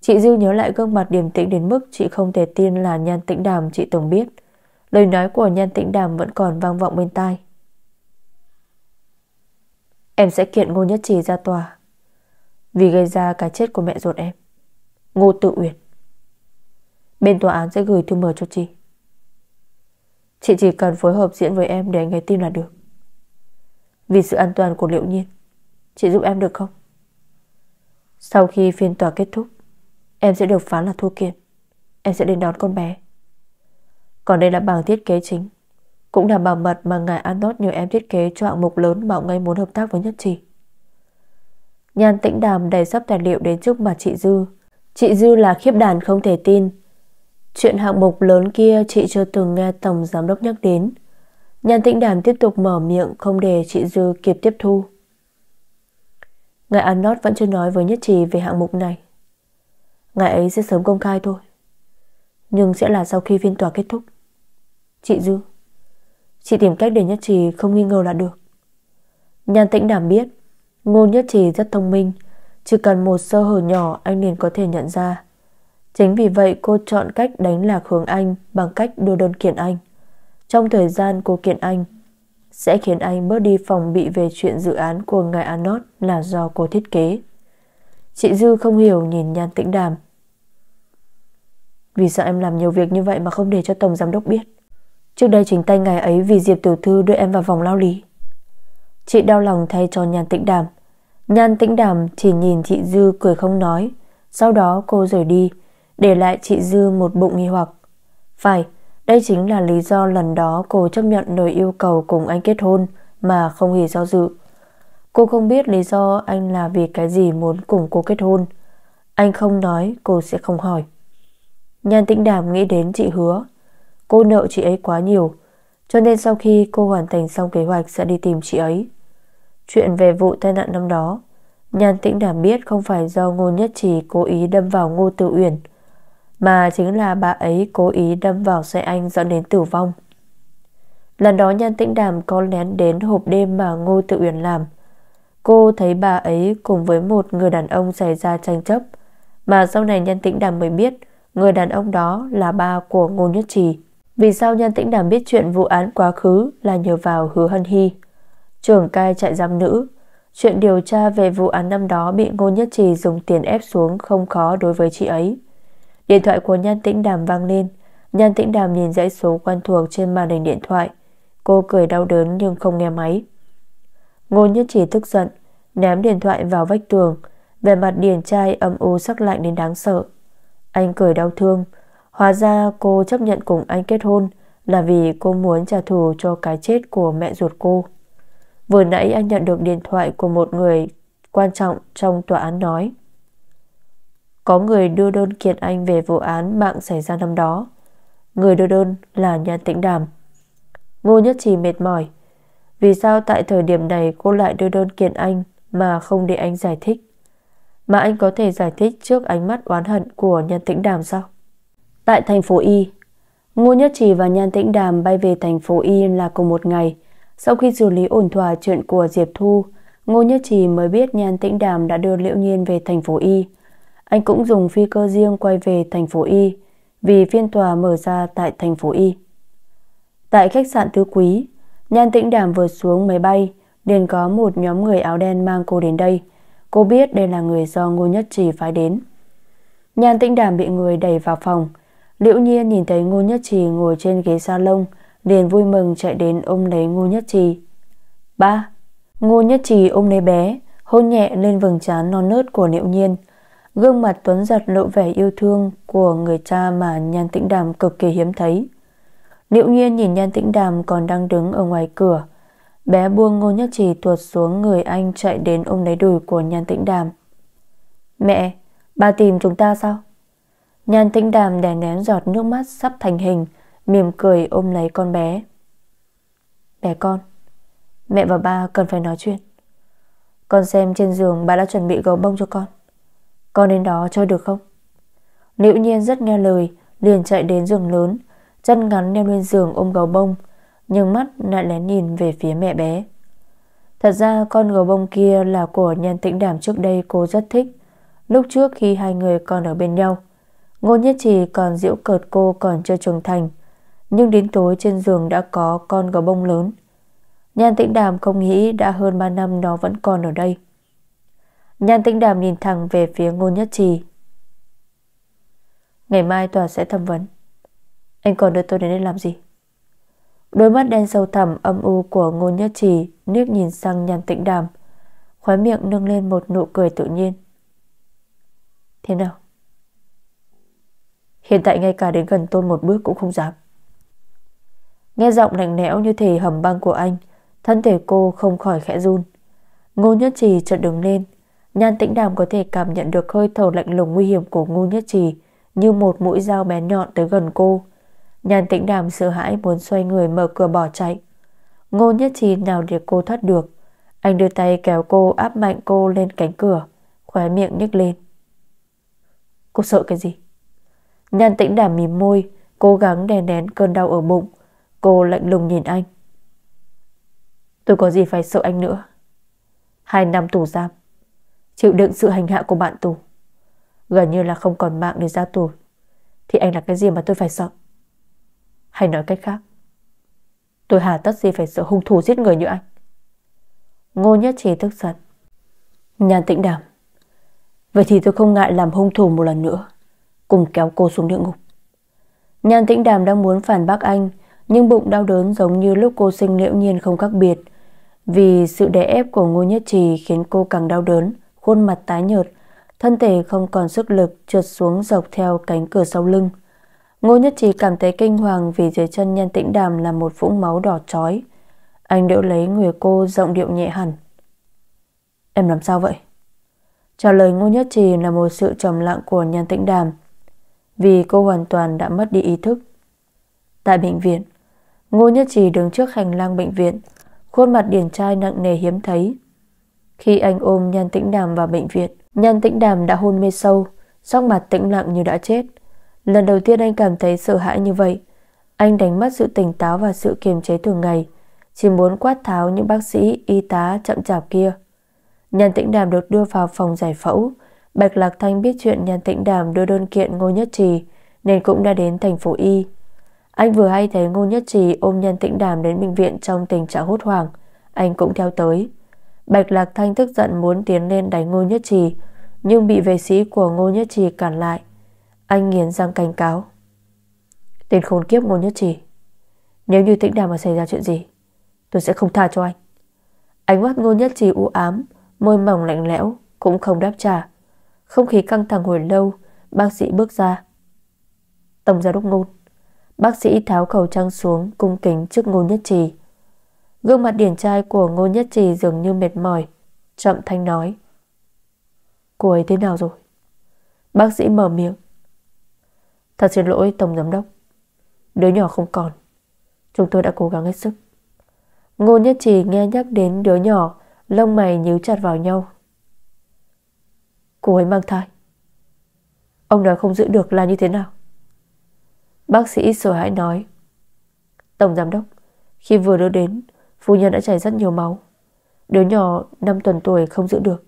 Chị Dư nhớ lại gương mặt điềm tĩnh đến mức chị không thể tin là nhan tĩnh đàm chị từng biết Lời nói của nhan tĩnh đàm vẫn còn vang vọng bên tai Em sẽ kiện Ngô Nhất Trì ra tòa Vì gây ra cái chết của mẹ ruột em Ngô Tự Uyển Bên tòa án sẽ gửi thư mời cho chị Chị chỉ cần phối hợp diễn với em Để anh ấy tin là được Vì sự an toàn của Liệu Nhiên Chị giúp em được không Sau khi phiên tòa kết thúc Em sẽ được phán là thua kiện Em sẽ đến đón con bé Còn đây là bảng thiết kế chính cũng là bảo mật mà ngài Anot nhờ em thiết kế cho hạng mục lớn mà ông ấy muốn hợp tác với nhất trì. Nhan tĩnh đàm đầy sắp tài liệu đến trước mặt chị Dư. Chị Dư là khiếp đàn không thể tin. Chuyện hạng mục lớn kia chị chưa từng nghe Tổng Giám đốc nhắc đến. Nhan tĩnh đàm tiếp tục mở miệng không để chị Dư kịp tiếp thu. Ngài Anot vẫn chưa nói với nhất trì về hạng mục này. Ngài ấy sẽ sớm công khai thôi. Nhưng sẽ là sau khi phiên tòa kết thúc. Chị Dư... Chị tìm cách để Nhất Trì không nghi ngờ là được nhàn tĩnh đảm biết Ngô Nhất Trì rất thông minh Chỉ cần một sơ hở nhỏ anh liền có thể nhận ra Chính vì vậy cô chọn cách đánh lạc hướng anh Bằng cách đưa đơn kiện anh Trong thời gian cô kiện anh Sẽ khiến anh bớt đi phòng bị về chuyện dự án của ngài Anot Là do cô thiết kế Chị Dư không hiểu nhìn nhan tĩnh đàm Vì sao em làm nhiều việc như vậy mà không để cho Tổng Giám Đốc biết Trước đây chính tay ngài ấy vì Diệp Tiểu Thư đưa em vào vòng lao lý. Chị đau lòng thay cho nhan tĩnh đàm. Nhan tĩnh đàm chỉ nhìn chị Dư cười không nói Sau đó cô rời đi Để lại chị Dư một bụng nghi hoặc Phải, đây chính là lý do lần đó cô chấp nhận lời yêu cầu cùng anh kết hôn Mà không hề do dự Cô không biết lý do anh là vì cái gì muốn cùng cô kết hôn Anh không nói cô sẽ không hỏi Nhan tĩnh đàm nghĩ đến chị hứa Cô nợ chị ấy quá nhiều Cho nên sau khi cô hoàn thành xong kế hoạch Sẽ đi tìm chị ấy Chuyện về vụ tai nạn năm đó Nhàn tĩnh đảm biết không phải do Ngô Nhất Trì cố ý đâm vào Ngô Tự Uyển Mà chính là bà ấy cố ý đâm vào xe anh dẫn đến tử vong Lần đó Nhan Tĩnh đảm có lén đến hộp đêm mà Ngô Tự Uyển làm. Cô thấy bà ấy cùng với một người đàn ông xảy ra tranh chấp, mà sau này Nhan Tĩnh đảm mới biết người đàn ông đó là ba của Ngô Nhất Trì. Vì sao Nhan Tĩnh Đàm biết chuyện vụ án quá khứ là nhờ vào Hứa Hân Hy, trưởng cai trại giam nữ. Chuyện điều tra về vụ án năm đó bị Ngô Nhất Trì dùng tiền ép xuống không khó đối với chị ấy. Điện thoại của Nhan Tĩnh Đàm vang lên, Nhan Tĩnh Đàm nhìn dãy số quen thuộc trên màn hình điện thoại. Cô cười đau đớn nhưng không nghe máy. Ngô Nhất Trì tức giận, ném điện thoại vào vách tường, vẻ mặt điển trai âm u sắc lạnh đến đáng sợ. Anh cười đau thương, Hóa ra cô chấp nhận cùng anh kết hôn là vì cô muốn trả thù cho cái chết của mẹ ruột cô. Vừa nãy anh nhận được điện thoại của một người quan trọng trong tòa án nói. Có người đưa đơn kiện anh về vụ án mạng xảy ra năm đó. Người đưa đơn là Nhan Tĩnh Đàm. Ngô Nhất Trì mệt mỏi. Vì sao tại thời điểm này cô lại đưa đơn kiện anh mà không để anh giải thích? Mà anh có thể giải thích trước ánh mắt oán hận của Nhan Tĩnh Đàm sao? tại thành phố Y. Ngô Nhất Trì và Nhan Tĩnh Đàm bay về thành phố Y là cùng một ngày. Sau khi xử lý ổn thỏa chuyện của Diệp Thu, Ngô Nhất Trì mới biết Nhan Tĩnh Đàm đã đưa Liễu Nhiên về thành phố Y. Anh cũng dùng phi cơ riêng quay về thành phố Y vì phiên tòa mở ra tại thành phố Y. Tại khách sạn Tứ Quý, Nhan Tĩnh Đàm vừa xuống máy bay, liền có một nhóm người áo đen mang cô đến đây. Cô biết đây là người do Ngô Nhất Trì phái đến. Nhan Tĩnh Đàm bị người đẩy vào phòng, Liễu Nhiên nhìn thấy Ngô Nhất Trì ngồi trên ghế salon, liền vui mừng chạy đến ôm lấy Ngô Nhất Trì. Ba, Ngô Nhất Trì ôm lấy bé, hôn nhẹ lên vầng trán non nớt của Liễu Nhiên. Gương mặt tuấn giật lộ vẻ yêu thương của người cha mà Nhan Tĩnh Đàm cực kỳ hiếm thấy. Liễu Nhiên nhìn Nhan Tĩnh Đàm còn đang đứng ở ngoài cửa. Bé buông Ngô Nhất Trì tuột xuống người anh chạy đến ôm lấy đùi của Nhan Tĩnh Đàm. Mẹ, ba tìm chúng ta sao? Nhan tĩnh đàm đè nén giọt nước mắt sắp thành hình Mỉm cười ôm lấy con bé Bé con Mẹ và ba cần phải nói chuyện Con xem trên giường ba đã chuẩn bị gấu bông cho con Con đến đó chơi được không Liễu nhiên rất nghe lời Liền chạy đến giường lớn Chân ngắn leo lên giường ôm gấu bông Nhưng mắt lại lén nhìn về phía mẹ bé Thật ra con gấu bông kia là của nhân tĩnh đảm trước đây cô rất thích Lúc trước khi hai người còn ở bên nhau Ngô Nhất Trì còn giễu cợt cô còn chưa trưởng thành Nhưng đến tối trên giường đã có con gấu bông lớn Nhan tĩnh đàm không nghĩ đã hơn 3 năm nó vẫn còn ở đây Nhan tĩnh đàm nhìn thẳng về phía Ngô Nhất Trì Ngày mai tòa sẽ thẩm vấn Anh còn đưa tôi đến đây làm gì? Đôi mắt đen sâu thẳm âm u của Ngô Nhất Trì Nước nhìn sang nhan tĩnh đàm Khóe miệng nâng lên một nụ cười tự nhiên Thế nào? Hiện tại ngay cả đến gần tôn một bước cũng không dám Nghe giọng lạnh lẽo như thể hầm băng của anh Thân thể cô không khỏi khẽ run Ngô Nhất Trì chợt đứng lên Nhan tĩnh đàm có thể cảm nhận được hơi thở lạnh lùng nguy hiểm của Ngô Nhất Trì Như một mũi dao bén nhọn tới gần cô Nhan tĩnh đàm sợ hãi muốn xoay người mở cửa bỏ chạy Ngô Nhất Trì nào để cô thoát được Anh đưa tay kéo cô áp mạnh cô lên cánh cửa Khóe miệng nhếch lên Cô sợ cái gì? Nhan tĩnh đảm mỉm môi, cố gắng đè nén cơn đau ở bụng. Cô lạnh lùng nhìn anh. Tôi có gì phải sợ anh nữa. Hai năm tù giam. Chịu đựng sự hành hạ của bạn tù. Gần như là không còn mạng để ra tù. Thì anh là cái gì mà tôi phải sợ? Hay nói cách khác. Tôi hà tất gì phải sợ hung thủ giết người như anh. Ngô Nhất Trí tức giận. Nhan tĩnh đảm. Vậy thì tôi không ngại làm hung thủ một lần nữa cùng kéo cô xuống địa ngục. Nhan tĩnh đàm đang muốn phản bác anh, nhưng bụng đau đớn giống như lúc cô sinh liễu nhiên không khác biệt. Vì sự đè ép của Ngô Nhất Trì khiến cô càng đau đớn, khuôn mặt tái nhợt, thân thể không còn sức lực trượt xuống dọc theo cánh cửa sau lưng. Ngô Nhất Trì cảm thấy kinh hoàng vì dưới chân nhan tĩnh đàm là một vũng máu đỏ chói. Anh đỡ lấy người cô giọng điệu nhẹ hẳn. Em làm sao vậy? Trả lời Ngô Nhất Trì là một sự trầm lặng của nhan tĩnh đàm vì cô hoàn toàn đã mất đi ý thức. Tại bệnh viện, Ngô Nhất Trì đứng trước hành lang bệnh viện, khuôn mặt điển trai nặng nề hiếm thấy. Khi anh ôm Nhan Tĩnh Đàm vào bệnh viện, Nhan Tĩnh Đàm đã hôn mê sâu, sắc mặt tĩnh lặng như đã chết. Lần đầu tiên anh cảm thấy sợ hãi như vậy. Anh đánh mất sự tỉnh táo và sự kiềm chế thường ngày, chỉ muốn quát tháo những bác sĩ, y tá chậm chạp kia. Nhan Tĩnh Đàm được đưa vào phòng giải phẫu, Bạch Lạc Thanh biết chuyện nhàn tĩnh đàm đưa đơn kiện Ngô Nhất Trì Nên cũng đã đến thành phố Y Anh vừa hay thấy Ngô Nhất Trì ôm nhàn tĩnh đàm đến bệnh viện trong tình trạng hốt hoảng Anh cũng theo tới Bạch Lạc Thanh tức giận muốn tiến lên đánh Ngô Nhất Trì Nhưng bị vệ sĩ của Ngô Nhất Trì cản lại Anh nghiến răng cảnh cáo Tên khốn kiếp Ngô Nhất Trì Nếu như tĩnh đàm mà xảy ra chuyện gì Tôi sẽ không tha cho anh Ánh mắt Ngô Nhất Trì u ám Môi mỏng lạnh lẽo Cũng không đáp trả không khí căng thẳng hồi lâu Bác sĩ bước ra Tổng giám đốc ngôn Bác sĩ tháo khẩu trang xuống cung kính trước ngô nhất trì Gương mặt điển trai của ngô nhất trì dường như mệt mỏi Chậm thanh nói Cô ấy thế nào rồi Bác sĩ mở miệng Thật xin lỗi Tổng Giám Đốc Đứa nhỏ không còn Chúng tôi đã cố gắng hết sức Ngô Nhất Trì nghe nhắc đến đứa nhỏ Lông mày nhíu chặt vào nhau Cô ấy mang thai Ông nói không giữ được là như thế nào Bác sĩ sợ hãi nói Tổng giám đốc Khi vừa đưa đến Phu nhân đã chảy rất nhiều máu Đứa nhỏ 5 tuần tuổi không giữ được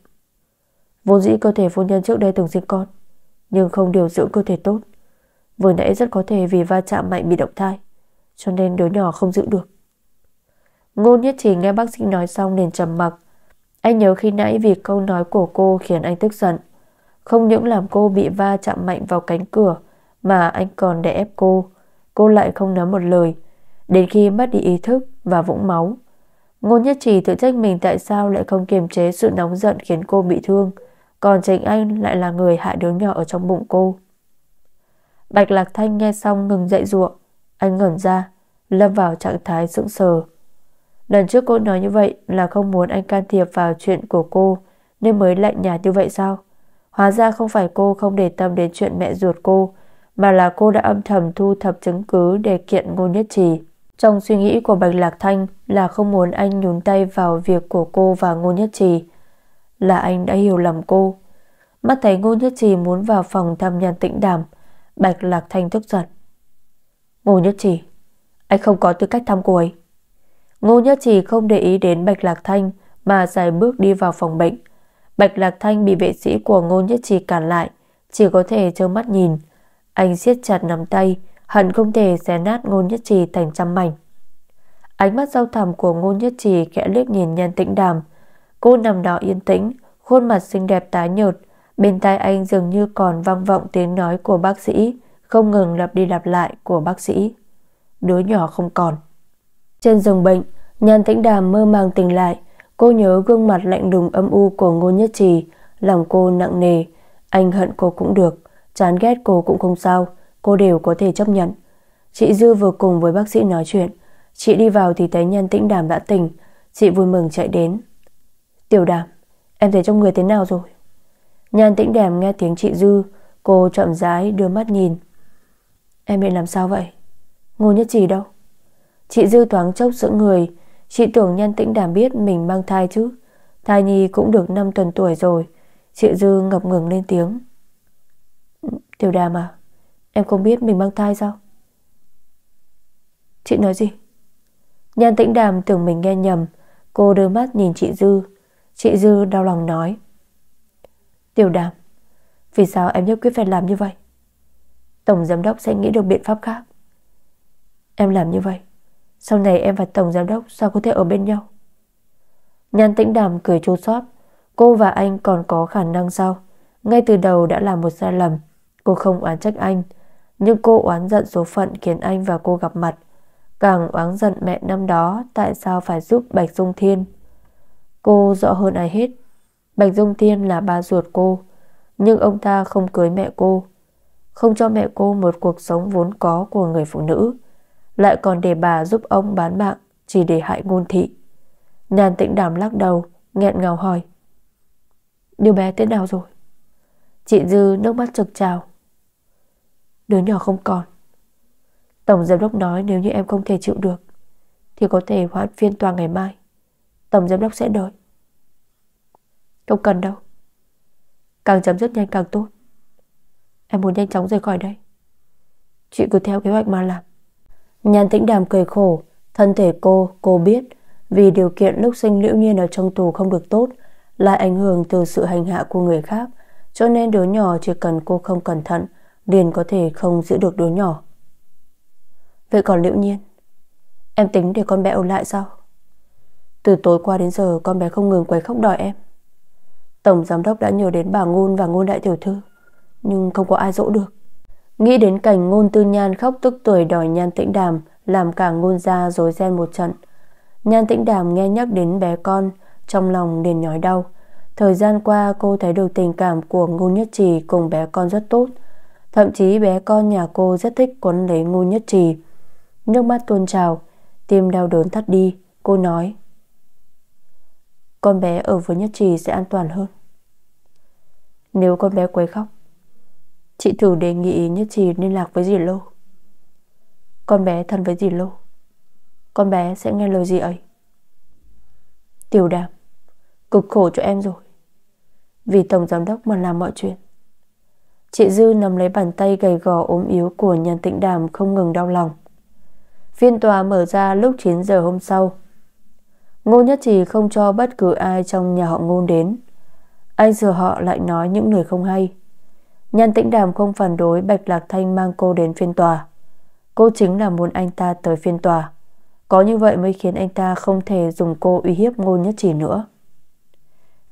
Vốn dĩ cơ thể phu nhân trước đây từng sinh con Nhưng không điều dưỡng cơ thể tốt Vừa nãy rất có thể vì va chạm mạnh bị động thai Cho nên đứa nhỏ không giữ được ngô nhất chỉ nghe bác sĩ nói xong nên trầm mặc anh nhớ khi nãy vì câu nói của cô khiến anh tức giận. Không những làm cô bị va chạm mạnh vào cánh cửa, mà anh còn để ép cô. Cô lại không nói một lời, đến khi mất đi ý thức và vũng máu. Ngô Nhất Trì tự trách mình tại sao lại không kiềm chế sự nóng giận khiến cô bị thương, còn chính anh lại là người hại đứa nhỏ ở trong bụng cô. Bạch Lạc Thanh nghe xong ngừng dậy ruộng, anh ngẩn ra, lâm vào trạng thái sững sờ. Lần trước cô nói như vậy là không muốn anh can thiệp vào chuyện của cô nên mới lạnh nhạt như vậy sao? Hóa ra không phải cô không để tâm đến chuyện mẹ ruột cô mà là cô đã âm thầm thu thập chứng cứ để kiện Ngô Nhất Trì. Trong suy nghĩ của Bạch Lạc Thanh là không muốn anh nhún tay vào việc của cô và Ngô Nhất Trì. Là anh đã hiểu lầm cô. Mắt thấy Ngô Nhất Trì muốn vào phòng thăm nhàn tĩnh đàm, Bạch Lạc Thanh tức giận. Ngô Nhất Trì, anh không có tư cách thăm cô ấy. Ngô Nhất Trì không để ý đến Bạch Lạc Thanh mà dài bước đi vào phòng bệnh. Bạch Lạc Thanh bị vệ sĩ của Ngô Nhất Trì cản lại, chỉ có thể trơ mắt nhìn. Anh siết chặt nắm tay, hận không thể xé nát Ngô Nhất Trì thành trăm mảnh. Ánh mắt sâu thẳm của Ngô Nhất Trì kẽ liếc nhìn Nhan Tĩnh Đàm. Cô nằm đó yên tĩnh, khuôn mặt xinh đẹp tái nhợt, bên tai anh dường như còn vang vọng tiếng nói của bác sĩ, không ngừng lặp đi lặp lại của bác sĩ. Đứa nhỏ không còn trên giường bệnh, Nhan Tĩnh Đàm mơ màng tỉnh lại, cô nhớ gương mặt lạnh lùng âm u của Ngô Nhất Trì, lòng cô nặng nề, anh hận cô cũng được, chán ghét cô cũng không sao, cô đều có thể chấp nhận. Chị Dư vừa cùng với bác sĩ nói chuyện, chị đi vào thì thấy Nhan Tĩnh Đàm đã tỉnh, chị vui mừng chạy đến. "Tiểu Đàm, em thấy trong người thế nào rồi?" Nhan Tĩnh Đàm nghe tiếng chị Dư, cô chậm rãi đưa mắt nhìn. "Em bị làm sao vậy?" "Ngô Nhất Trì đâu?" Chị Dư thoáng chốc sững người Chị tưởng nhân tĩnh đảm biết mình mang thai chứ Thai nhi cũng được 5 tuần tuổi rồi Chị Dư ngập ngừng lên tiếng Tiểu đàm à Em không biết mình mang thai sao Chị nói gì Nhan tĩnh đàm tưởng mình nghe nhầm Cô đưa mắt nhìn chị Dư Chị Dư đau lòng nói Tiểu đàm Vì sao em nhất quyết phải làm như vậy Tổng giám đốc sẽ nghĩ được biện pháp khác Em làm như vậy sau này em và Tổng Giám Đốc sao có thể ở bên nhau Nhan tĩnh đàm cười chua xót Cô và anh còn có khả năng sao Ngay từ đầu đã là một sai lầm Cô không oán trách anh Nhưng cô oán giận số phận khiến anh và cô gặp mặt Càng oán giận mẹ năm đó Tại sao phải giúp Bạch Dung Thiên Cô rõ hơn ai hết Bạch Dung Thiên là ba ruột cô Nhưng ông ta không cưới mẹ cô Không cho mẹ cô một cuộc sống vốn có của người phụ nữ lại còn để bà giúp ông bán mạng Chỉ để hại ngôn thị Nhàn tĩnh đàm lắc đầu nghẹn ngào hỏi Đứa bé thế nào rồi Chị Dư nước mắt trực trào Đứa nhỏ không còn Tổng giám đốc nói nếu như em không thể chịu được Thì có thể hoãn phiên tòa ngày mai Tổng giám đốc sẽ đợi Không cần đâu Càng chấm dứt nhanh càng tốt Em muốn nhanh chóng rời khỏi đây Chị cứ theo kế hoạch mà làm Nhàn tĩnh đàm cười khổ Thân thể cô, cô biết Vì điều kiện lúc sinh liễu nhiên ở trong tù không được tốt Lại ảnh hưởng từ sự hành hạ của người khác Cho nên đứa nhỏ chỉ cần cô không cẩn thận Liền có thể không giữ được đứa nhỏ Vậy còn liễu nhiên Em tính để con bé ổn lại sao Từ tối qua đến giờ Con bé không ngừng quấy khóc đòi em Tổng giám đốc đã nhờ đến bà Ngôn và Ngôn đại tiểu thư Nhưng không có ai dỗ được Nghĩ đến cảnh ngôn tư nhan khóc tức tuổi đòi nhan tĩnh đàm Làm cả ngôn ra rồi ren một trận Nhan tĩnh đàm nghe nhắc đến bé con Trong lòng liền nhói đau Thời gian qua cô thấy được tình cảm của ngôn nhất trì cùng bé con rất tốt Thậm chí bé con nhà cô rất thích quấn lấy ngôn nhất trì Nước mắt tuôn trào Tim đau đớn thắt đi Cô nói Con bé ở với nhất trì sẽ an toàn hơn Nếu con bé quấy khóc Chị thử đề nghị nhất trì liên lạc với dì Lô Con bé thân với dì Lô Con bé sẽ nghe lời dì ấy Tiểu đàm Cực khổ cho em rồi Vì Tổng Giám Đốc mà làm mọi chuyện Chị Dư nắm lấy bàn tay gầy gò ốm yếu của nhân tịnh đàm không ngừng đau lòng Phiên tòa mở ra lúc 9 giờ hôm sau Ngô Nhất Trì không cho bất cứ ai trong nhà họ Ngôn đến Anh sửa họ lại nói những lời không hay Nhan tĩnh đàm không phản đối Bạch Lạc Thanh mang cô đến phiên tòa. Cô chính là muốn anh ta tới phiên tòa. Có như vậy mới khiến anh ta không thể dùng cô uy hiếp Ngô nhất chỉ nữa.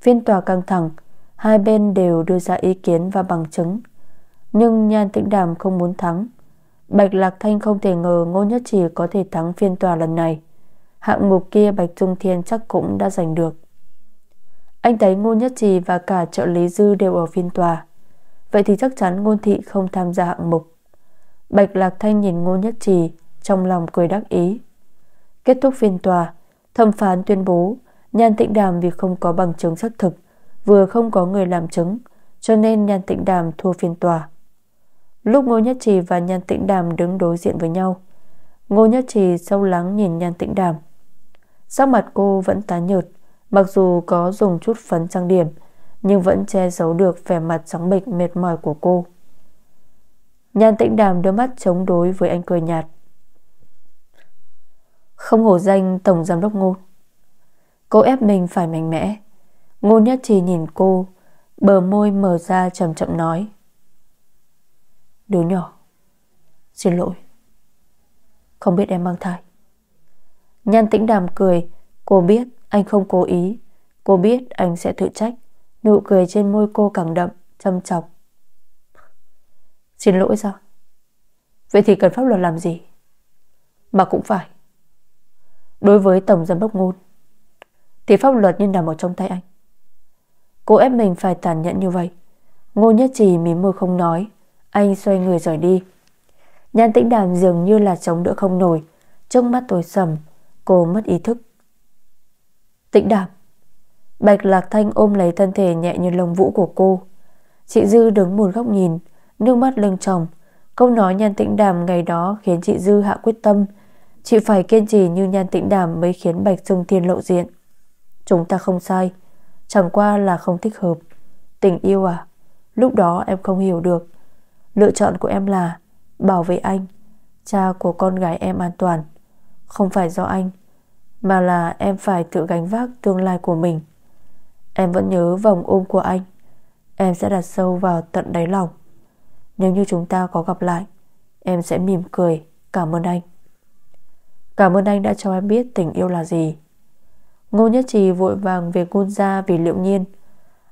Phiên tòa căng thẳng, hai bên đều đưa ra ý kiến và bằng chứng. Nhưng Nhan Tĩnh Đàm không muốn thắng. Bạch Lạc Thanh không thể ngờ Ngô Nhất Chỉ có thể thắng phiên tòa lần này. Hạng mục kia Bạch Trung Thiên chắc cũng đã giành được. Anh thấy Ngô Nhất Chỉ và cả trợ lý Dư đều ở phiên tòa. Vậy thì chắc chắn ngôn thị không tham gia hạng mục Bạch Lạc Thanh nhìn ngô nhất trì Trong lòng cười đắc ý Kết thúc phiên tòa Thẩm phán tuyên bố Nhan Tịnh Đàm vì không có bằng chứng xác thực Vừa không có người làm chứng Cho nên Nhan Tịnh Đàm thua phiên tòa Lúc Ngô Nhất Trì và Nhan Tịnh Đàm đứng đối diện với nhau Ngô Nhất Trì sâu lắng nhìn Nhan Tịnh Đàm Sắc mặt cô vẫn tái nhợt Mặc dù có dùng chút phấn trang điểm nhưng vẫn che giấu được vẻ mặt trắng bệch mệt mỏi của cô Nhan tĩnh đàm đưa mắt chống đối với anh cười nhạt Không hổ danh Tổng Giám Đốc Ngôn Cô ép mình phải mạnh mẽ Ngôn nhất trì nhìn cô Bờ môi mở ra chậm chậm nói Đứa nhỏ Xin lỗi Không biết em mang thai Nhan tĩnh đàm cười Cô biết anh không cố ý Cô biết anh sẽ tự trách Nụ cười trên môi cô càng đậm Châm chọc Xin lỗi sao Vậy thì cần pháp luật làm gì Mà cũng phải Đối với Tổng Giám Đốc Ngôn Thì pháp luật như nằm ở trong tay anh Cô ép mình phải tàn nhẫn như vậy Ngô Nhất Trì mím môi không nói Anh xoay người rời đi Nhan tĩnh đàm dường như là chống đỡ không nổi Trong mắt tối sầm Cô mất ý thức Tĩnh đàm Bạch Lạc Thanh ôm lấy thân thể nhẹ như lông vũ của cô Chị Dư đứng một góc nhìn Nước mắt lưng tròng Câu nói nhan tĩnh đàm ngày đó khiến chị Dư hạ quyết tâm Chị phải kiên trì như nhan tĩnh đàm Mới khiến Bạch Trung Thiên lộ diện Chúng ta không sai Chẳng qua là không thích hợp Tình yêu à Lúc đó em không hiểu được Lựa chọn của em là Bảo vệ anh Cha của con gái em an toàn Không phải do anh Mà là em phải tự gánh vác tương lai của mình Em vẫn nhớ vòng ôm của anh Em sẽ đặt sâu vào tận đáy lòng Nếu như chúng ta có gặp lại Em sẽ mỉm cười Cảm ơn anh Cảm ơn anh đã cho em biết tình yêu là gì Ngô Nhất Trì vội vàng về Côn ra vì liệu nhiên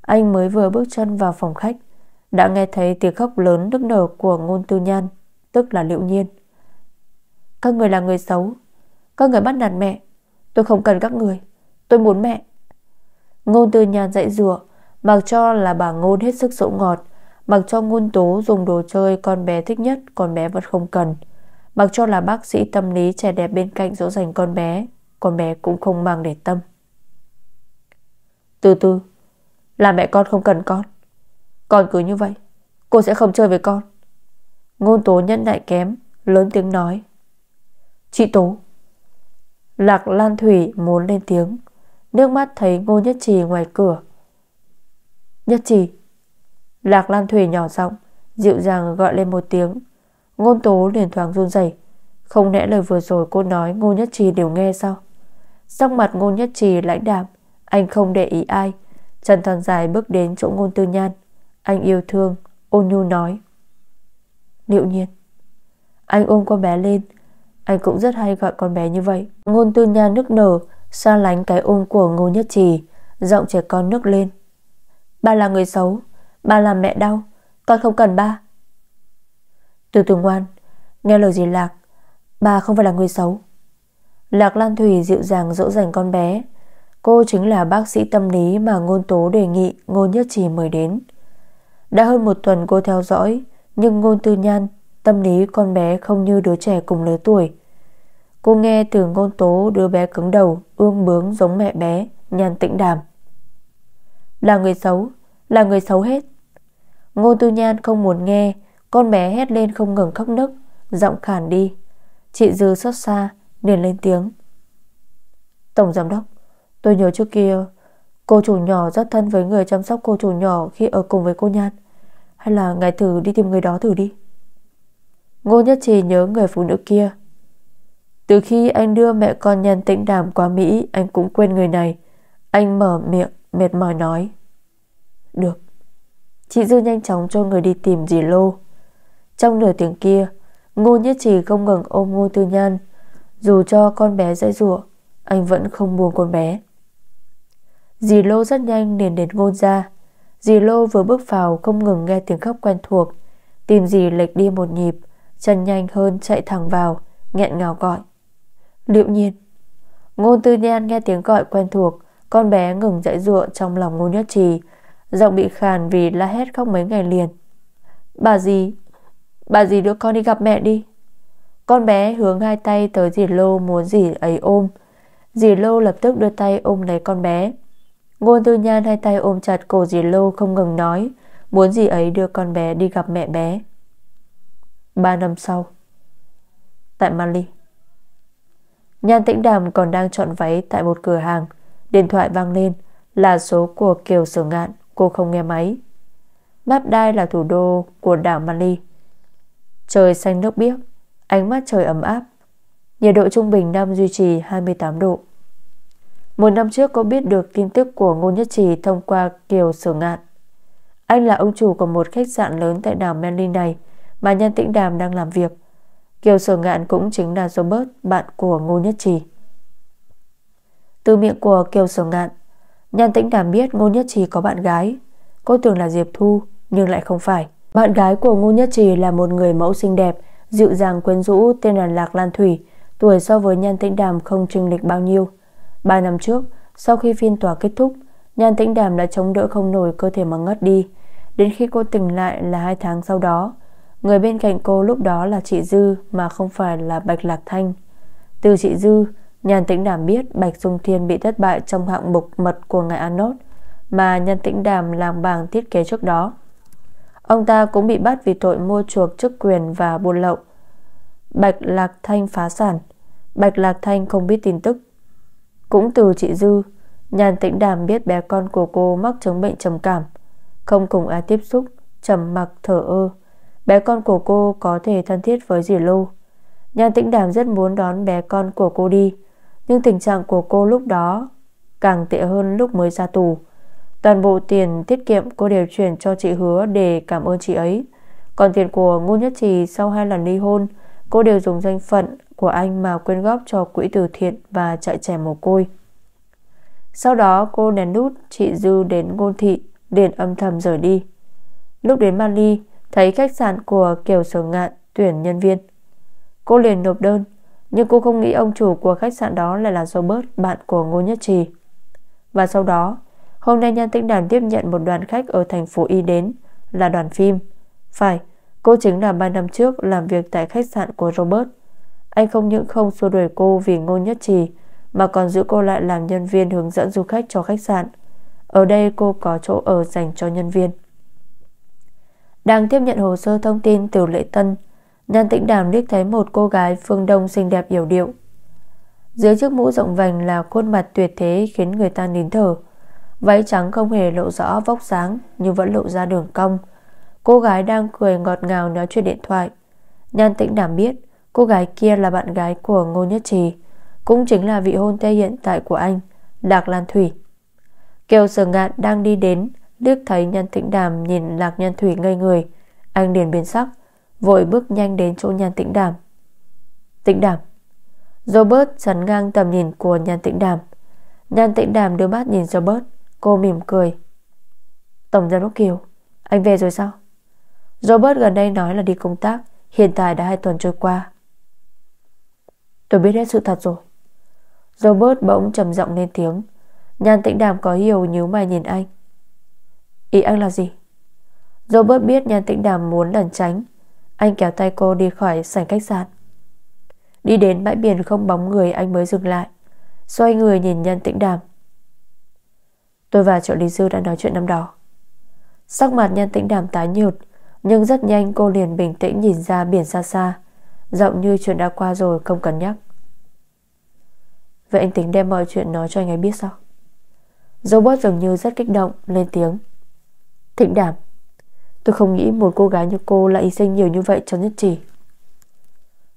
Anh mới vừa bước chân vào phòng khách Đã nghe thấy tiếng khóc lớn nức nở của Ngôn Tư Nhan Tức là liệu nhiên Các người là người xấu Các người bắt nạt mẹ Tôi không cần các người Tôi muốn mẹ Ngôn từ nhàn dạy dừa Mặc cho là bà ngôn hết sức sỗ ngọt Mặc cho ngôn tố dùng đồ chơi Con bé thích nhất con bé vẫn không cần Mặc cho là bác sĩ tâm lý Trẻ đẹp bên cạnh dỗ dành con bé Con bé cũng không mang để tâm Từ từ Là mẹ con không cần con Con cứ như vậy Cô sẽ không chơi với con Ngôn tố nhân lại kém Lớn tiếng nói Chị Tố Lạc Lan Thủy muốn lên tiếng Nước mắt thấy ngô nhất trì ngoài cửa Nhất trì Lạc Lan Thủy nhỏ giọng Dịu dàng gọi lên một tiếng Ngôn tố liền thoáng run rẩy Không lẽ lời vừa rồi cô nói ngô nhất trì đều nghe sao Sắc mặt Ngô nhất trì lãnh đạm Anh không để ý ai Trần Toàn Dài bước đến chỗ ngôn tư nhan Anh yêu thương Ôn nhu nói Liệu nhiên Anh ôm con bé lên Anh cũng rất hay gọi con bé như vậy Ngôn tư nhan nức nở Xa lánh cái ôm của ngô nhất trì Giọng trẻ con nước lên Ba là người xấu Ba làm mẹ đau Con không cần ba Từ từ ngoan Nghe lời gì Lạc Ba không phải là người xấu Lạc Lan Thủy dịu dàng dỗ dành con bé Cô chính là bác sĩ tâm lý Mà ngôn tố đề nghị Ngô nhất trì mời đến Đã hơn một tuần cô theo dõi Nhưng ngôn tư nhan Tâm lý con bé không như đứa trẻ cùng lứa tuổi Cô nghe từ ngôn tố đứa bé cứng đầu Ương bướng giống mẹ bé Nhàn tĩnh đàm Là người xấu Là người xấu hết Ngôn tư nhan không muốn nghe Con bé hét lên không ngừng khóc nức Giọng khản đi Chị Dư xót xa liền lên tiếng Tổng giám đốc Tôi nhớ trước kia Cô chủ nhỏ rất thân với người chăm sóc cô chủ nhỏ Khi ở cùng với cô Nhan Hay là ngài thử đi tìm người đó thử đi Ngô Nhất Trì nhớ người phụ nữ kia từ khi anh đưa mẹ con nhân tĩnh đàm qua Mỹ Anh cũng quên người này Anh mở miệng mệt mỏi nói Được Chị Dư nhanh chóng cho người đi tìm dì Lô Trong nửa tiếng kia Ngô Nhất Trì không ngừng ôm Ngô Tư Nhan Dù cho con bé dãy rủa Anh vẫn không buồn con bé Dì Lô rất nhanh liền đến Ngôn ra Dì Lô vừa bước vào Không ngừng nghe tiếng khóc quen thuộc Tìm dì lệch đi một nhịp Chân nhanh hơn chạy thẳng vào nghẹn ngào gọi Liệu nhiên Ngôn tư nhan nghe tiếng gọi quen thuộc Con bé ngừng dãy ruộng trong lòng ngôn nhất trì Giọng bị khàn vì la hét khóc mấy ngày liền Bà gì Bà gì đưa con đi gặp mẹ đi Con bé hướng hai tay tới dì lô muốn dì ấy ôm Dì lô lập tức đưa tay ôm lấy con bé Ngôn tư nhan hai tay ôm chặt cổ dì lô không ngừng nói Muốn dì ấy đưa con bé đi gặp mẹ bé ba năm sau Tại Mali Nhan tĩnh đàm còn đang chọn váy Tại một cửa hàng Điện thoại vang lên là số của Kiều Sở Ngạn Cô không nghe máy Map Đai là thủ đô của đảo Mali Trời xanh nước biếc Ánh mắt trời ấm áp Nhiệt độ trung bình năm duy trì 28 độ Một năm trước cô biết được tin tức của Ngô Nhất Trì Thông qua Kiều Sở Ngạn Anh là ông chủ của một khách sạn lớn Tại đảo Mali này Mà Nhan Tĩnh Đàm đang làm việc Kiều Sở Ngạn cũng chính là Robert, bạn của Ngô Nhất Trì. Từ miệng của Kiều Sở Ngạn, Nhan Tĩnh Đàm biết Ngô Nhất Trì có bạn gái. Cô tưởng là Diệp Thu, nhưng lại không phải. Bạn gái của Ngô Nhất Trì là một người mẫu xinh đẹp, dịu dàng quyến rũ tên là Lạc Lan Thủy, tuổi so với Nhan Tĩnh Đàm không chênh lệch bao nhiêu. Ba năm trước, sau khi phiên tòa kết thúc, Nhan Tĩnh Đàm đã chống đỡ không nổi cơ thể mà ngất đi. Đến khi cô tỉnh lại là hai tháng sau đó, Người bên cạnh cô lúc đó là chị Dư Mà không phải là Bạch Lạc Thanh Từ chị Dư Nhàn Tĩnh Đàm biết Bạch Dung Thiên bị thất bại Trong hạng mục mật của ngài Anốt Mà Nhàn Tĩnh Đàm làm bảng thiết kế trước đó Ông ta cũng bị bắt vì tội mua chuộc chức quyền và buôn lậu Bạch Lạc Thanh phá sản Bạch Lạc Thanh không biết tin tức Cũng từ chị Dư Nhàn tĩnh đàm biết bé con của cô mắc chứng bệnh trầm cảm Không cùng ai tiếp xúc Trầm mặc thở ơ Bé con của cô có thể thân thiết với dì Lưu Nhan tĩnh đàm rất muốn đón bé con của cô đi Nhưng tình trạng của cô lúc đó Càng tệ hơn lúc mới ra tù Toàn bộ tiền tiết kiệm cô đều chuyển cho chị hứa để cảm ơn chị ấy Còn tiền của Ngô Nhất Trì sau hai lần ly hôn Cô đều dùng danh phận của anh mà quyên góp cho quỹ từ thiện và chạy trẻ mồ côi Sau đó cô nén nút chị Dư đến ngôn thị Điền âm thầm rời đi Lúc đến Mali Thấy khách sạn của Kiều Sở Ngạn tuyển nhân viên Cô liền nộp đơn Nhưng cô không nghĩ ông chủ của khách sạn đó lại là Robert Bạn của Ngô Nhất Trì Và sau đó Hôm nay Nhan Tĩnh Đàm tiếp nhận một đoàn khách Ở thành phố Y đến là đoàn phim Phải Cô chính là 3 năm trước làm việc tại khách sạn của Robert Anh không những không xua đuổi cô Vì Ngô Nhất Trì Mà còn giữ cô lại làm nhân viên hướng dẫn du khách cho khách sạn Ở đây cô có chỗ ở dành cho nhân viên đang tiếp nhận hồ sơ thông tin từ lệ tân Nhan tĩnh đàm liếc thấy một cô gái phương đông xinh đẹp hiểu điệu Dưới chiếc mũ rộng vành là khuôn mặt tuyệt thế khiến người ta nín thở Váy trắng không hề lộ rõ vóc dáng nhưng vẫn lộ ra đường cong Cô gái đang cười ngọt ngào nói chuyện điện thoại Nhan tĩnh đảm biết Cô gái kia là bạn gái của Ngô Nhất Trì Cũng chính là vị hôn thê hiện tại của anh lạc Lan Thủy Kiều Sở Ngạn đang đi đến Liếc thấy nhân tĩnh đàm nhìn lạc nhân thủy ngây người Anh liền biến sắc Vội bước nhanh đến chỗ nhan tĩnh đàm Tĩnh đàm Robert chắn ngang tầm nhìn của nhan tĩnh đàm Nhan tĩnh đàm đưa mắt nhìn Robert Cô mỉm cười Tổng giám đốc Kiều Anh về rồi sao Robert gần đây nói là đi công tác Hiện tại đã hai tuần trôi qua Tôi biết hết sự thật rồi Robert bỗng trầm giọng lên tiếng Nhan tĩnh đàm có hiểu nhíu mày nhìn anh Ý anh là gì Robert biết nhan tĩnh đàm muốn lẩn tránh Anh kéo tay cô đi khỏi sảnh khách sạn Đi đến bãi biển không bóng người Anh mới dừng lại Xoay người nhìn nhan tĩnh đàm Tôi và trợ lý dư đã nói chuyện năm đó Sắc mặt nhan tĩnh đàm tái nhợt Nhưng rất nhanh cô liền bình tĩnh nhìn ra biển xa xa Giọng như chuyện đã qua rồi không cần nhắc Vậy anh tính đem mọi chuyện nói cho anh ấy biết sao Robot dường như rất kích động Lên tiếng Thịnh đảm Tôi không nghĩ một cô gái như cô lại hy sinh nhiều như vậy cho nhất chỉ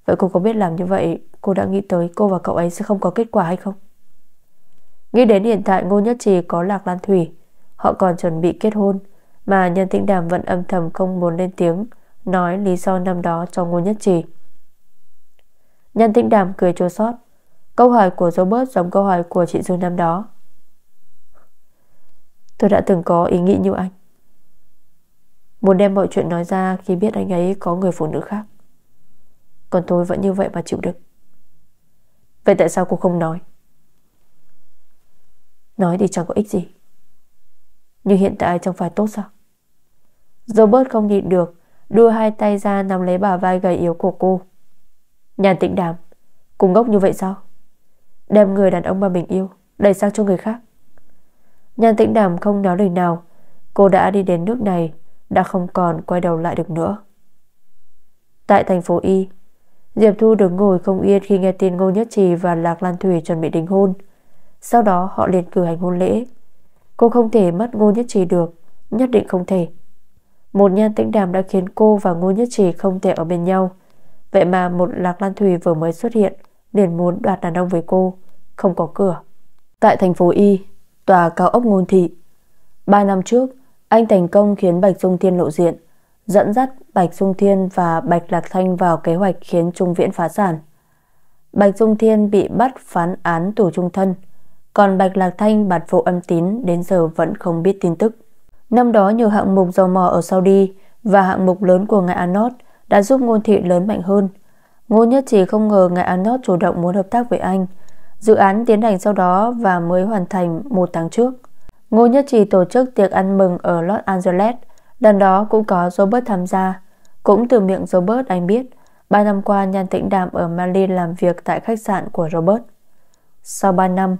Vậy cô có biết làm như vậy Cô đã nghĩ tới cô và cậu ấy sẽ không có kết quả hay không Nghĩ đến hiện tại Ngô Nhất Trì có Lạc Lan Thủy Họ còn chuẩn bị kết hôn Mà nhân tĩnh đàm vẫn âm thầm không muốn lên tiếng Nói lý do năm đó cho Ngô Nhất Trì Nhân tĩnh đàm cười chua xót Câu hỏi của Robert giống câu hỏi của chị Du năm đó Tôi đã từng có ý nghĩ như anh Muốn đem mọi chuyện nói ra khi biết anh ấy có người phụ nữ khác Còn tôi vẫn như vậy mà chịu đựng Vậy tại sao cô không nói Nói thì chẳng có ích gì Nhưng hiện tại chẳng phải tốt sao Robert không nhịn được Đưa hai tay ra nắm lấy bà vai gầy yếu của cô Nhàn tĩnh đàm Cùng ngốc như vậy sao Đem người đàn ông mà mình yêu Đẩy sang cho người khác Nhàn tĩnh đàm không nói lời nào Cô đã đi đến nước này đã không còn quay đầu lại được nữa. Tại thành phố Y, Diệp Thu đứng ngồi không yên khi nghe tin Ngô Nhất Trì và Lạc Lan Thủy chuẩn bị đính hôn. Sau đó họ liền cử hành hôn lễ. Cô không thể mất Ngô Nhất Trì được, nhất định không thể. Một nhan tĩnh đàm đã khiến cô và Ngô Nhất Trì không thể ở bên nhau. Vậy mà một Lạc Lan Thủy vừa mới xuất hiện, liền muốn đoạt đàn ông với cô, không có cửa. Tại thành phố Y, tòa cao ốc ngôn thị, Ba năm trước, anh thành công khiến Bạch Dung Thiên lộ diện, dẫn dắt Bạch Dung Thiên và Bạch Lạc Thanh vào kế hoạch khiến Trung Viễn phá sản. Bạch Dung Thiên bị bắt phán án tù trung thân, còn Bạch Lạc Thanh bạt vô âm tín đến giờ vẫn không biết tin tức. Năm đó nhiều hạng mục dầu mò ở Saudi và hạng mục lớn của ngài Anot đã giúp ngôn thị lớn mạnh hơn. Ngô nhất chỉ không ngờ ngài Anot chủ động muốn hợp tác với anh. Dự án tiến hành sau đó và mới hoàn thành một tháng trước. Ngô Nhất Trì tổ chức tiệc ăn mừng ở Los Angeles, lần đó cũng có Robert tham gia. Cũng từ miệng Robert anh biết, 3 năm qua Nhan Tĩnh Đàm ở Mali làm việc tại khách sạn của Robert. Sau 3 năm,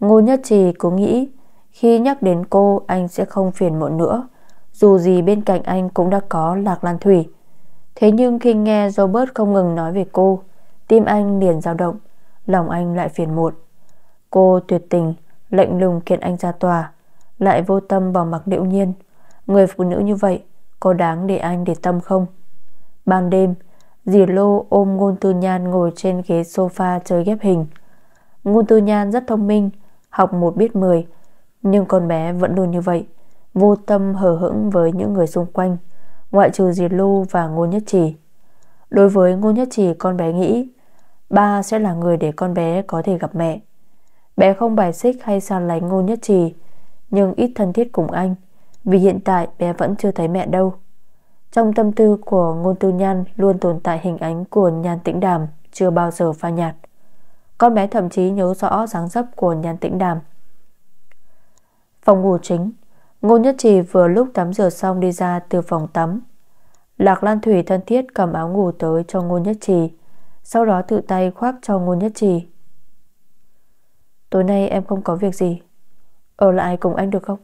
Ngô Nhất Trì cũng nghĩ khi nhắc đến cô anh sẽ không phiền muộn nữa, dù gì bên cạnh anh cũng đã có Lạc Lan Thủy. Thế nhưng khi nghe Robert không ngừng nói về cô, tim anh liền dao động, lòng anh lại phiền muộn. Cô tuyệt tình, lệnh lùng kiện anh ra tòa, lại vô tâm vào mặc điệu nhiên Người phụ nữ như vậy Có đáng để anh để tâm không Ban đêm Dì Lô ôm Ngôn Tư Nhan ngồi trên ghế sofa chơi ghép hình Ngôn Tư Nhan rất thông minh Học một biết mười Nhưng con bé vẫn luôn như vậy Vô tâm hờ hững với những người xung quanh Ngoại trừ dì Lô và ngôn Nhất Trì Đối với ngôn Nhất Trì con bé nghĩ Ba sẽ là người để con bé có thể gặp mẹ Bé không bài xích hay xa lánh ngôn Nhất Trì nhưng ít thân thiết cùng anh, vì hiện tại bé vẫn chưa thấy mẹ đâu. Trong tâm tư của Ngôn Tư Nhan luôn tồn tại hình ảnh của Nhan Tĩnh Đàm chưa bao giờ pha nhạt. Con bé thậm chí nhớ rõ dáng dấp của Nhan Tĩnh Đàm. Phòng ngủ chính, Ngôn Nhất Trì vừa lúc tắm rửa xong đi ra từ phòng tắm. Lạc Lan Thủy thân thiết cầm áo ngủ tới cho Ngôn Nhất Trì, sau đó tự tay khoác cho Ngôn Nhất Trì. Tối nay em không có việc gì. Ở lại cùng anh được không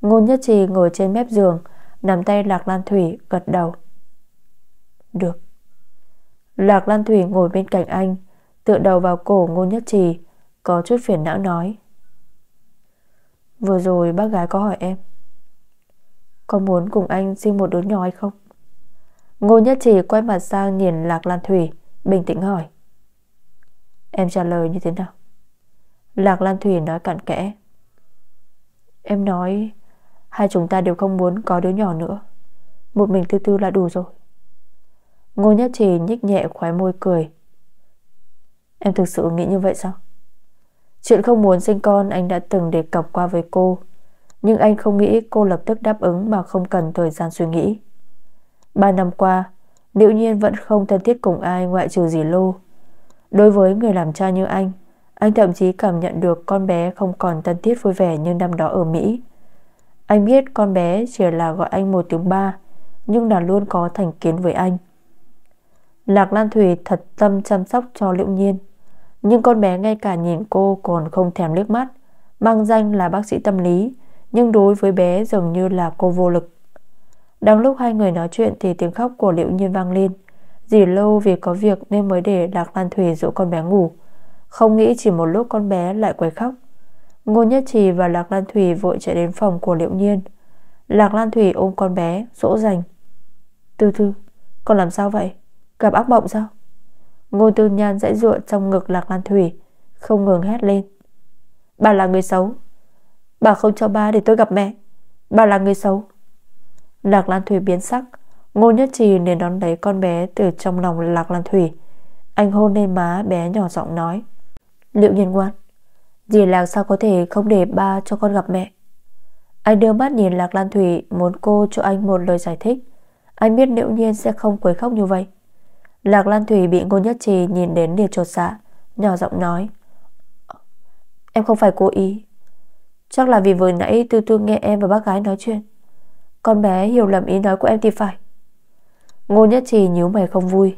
Ngô nhất trì ngồi trên mép giường Nắm tay Lạc Lan Thủy gật đầu Được Lạc Lan Thủy ngồi bên cạnh anh Tựa đầu vào cổ Ngô nhất trì Có chút phiền não nói Vừa rồi bác gái có hỏi em Có muốn cùng anh sinh một đứa nhỏ hay không Ngô Nhất Trì quay mặt sang nhìn Lạc Lan Thủy Bình tĩnh hỏi Em trả lời như thế nào Lạc Lan Thủy nói cặn kẽ Em nói Hai chúng ta đều không muốn có đứa nhỏ nữa Một mình tư tư là đủ rồi Ngô Nhất Trì nhích nhẹ khóe môi cười Em thực sự nghĩ như vậy sao? Chuyện không muốn sinh con anh đã từng đề cập qua với cô Nhưng anh không nghĩ cô lập tức đáp ứng mà không cần thời gian suy nghĩ Ba năm qua Liệu nhiên vẫn không thân thiết cùng ai ngoại trừ dì lô Đối với người làm cha như anh anh thậm chí cảm nhận được con bé không còn thân thiết vui vẻ như năm đó ở Mỹ. Anh biết con bé chỉ là gọi anh một tiếng ba, nhưng là luôn có thành kiến với anh. Lạc Lan Thủy thật tâm chăm sóc cho Liễu Nhiên, nhưng con bé ngay cả nhìn cô còn không thèm liếc mắt, mang danh là bác sĩ tâm lý, nhưng đối với bé dường như là cô vô lực. Đang lúc hai người nói chuyện thì tiếng khóc của Liễu Nhiên vang lên. Dì lâu vì có việc nên mới để Lạc Lan Thủy dỗ con bé ngủ. Không nghĩ chỉ một lúc con bé lại quấy khóc Ngô Nhất Trì và Lạc Lan Thủy vội chạy đến phòng của Liễu Nhiên Lạc Lan Thủy ôm con bé Dỗ dành Tư Tư Con làm sao vậy Gặp ác mộng sao Ngô Tư Nhan dãy ruộng trong ngực Lạc Lan Thủy Không ngừng hét lên Bà là người xấu Bà không cho ba để tôi gặp mẹ Bà là người xấu Lạc Lan Thủy biến sắc Ngô Nhất Trì liền đón lấy con bé từ trong lòng Lạc Lan Thủy Anh hôn lên má bé nhỏ giọng nói Liệu nhiên ngoan Dì Lạc sao có thể không để ba cho con gặp mẹ Anh đưa mắt nhìn Lạc Lan Thủy Muốn cô cho anh một lời giải thích Anh biết Liễu Nhiên sẽ không quấy khóc như vậy Lạc Lan Thủy bị Ngô Nhất Trì nhìn đến liền trột dạ Nhỏ giọng nói Em không phải cố ý Chắc là vì vừa nãy Tư Tư nghe em và bác gái nói chuyện Con bé hiểu lầm ý nói của em thì phải Ngô Nhất Trì nhíu mày không vui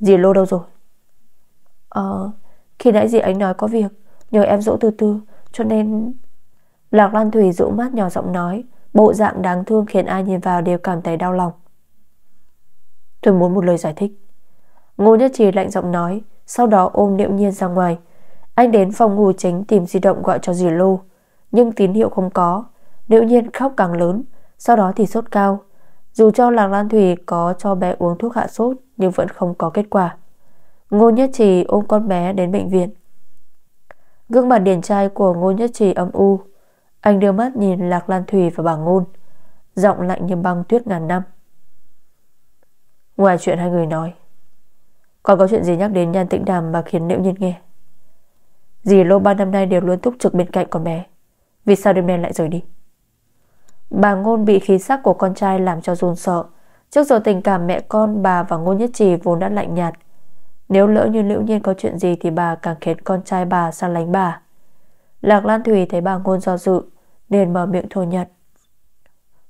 Dì Lô đâu rồi Ờ khi nãy dì anh nói có việc Nhờ em dỗ từ từ cho nên Lạc Lan Thủy rũ mắt nhỏ giọng nói Bộ dạng đáng thương khiến ai nhìn vào đều cảm thấy đau lòng Tôi muốn một lời giải thích Ngô Nhất Trì lạnh giọng nói Sau đó ôm Niệu Nhiên ra ngoài Anh đến phòng ngủ chính tìm di động gọi cho dì Lô Nhưng tín hiệu không có Niệu Nhiên khóc càng lớn Sau đó thì sốt cao Dù cho Lạc Lan Thủy có cho bé uống thuốc hạ sốt Nhưng vẫn không có kết quả Ngô Nhất Trì ôm con bé đến bệnh viện Gương mặt điển trai của Ngô Nhất Trì âm u Anh đưa mắt nhìn Lạc Lan Thùy và bà Ngôn Giọng lạnh như băng tuyết ngàn năm Ngoài chuyện hai người nói Còn có chuyện gì nhắc đến nhan tĩnh đàm mà khiến nữ nhiên nghe Dì Lô ba năm nay đều luôn túc trực bên cạnh con bé Vì sao đêm nay lại rời đi Bà Ngôn bị khí sắc của con trai làm cho run sợ Trước giờ tình cảm mẹ con bà và Ngô Nhất Trì vốn đã lạnh nhạt nếu lỡ như liễu nhiên có chuyện gì Thì bà càng khiến con trai bà sang lánh bà Lạc Lan thủy thấy bà ngôn do dự liền mở miệng thừa nhận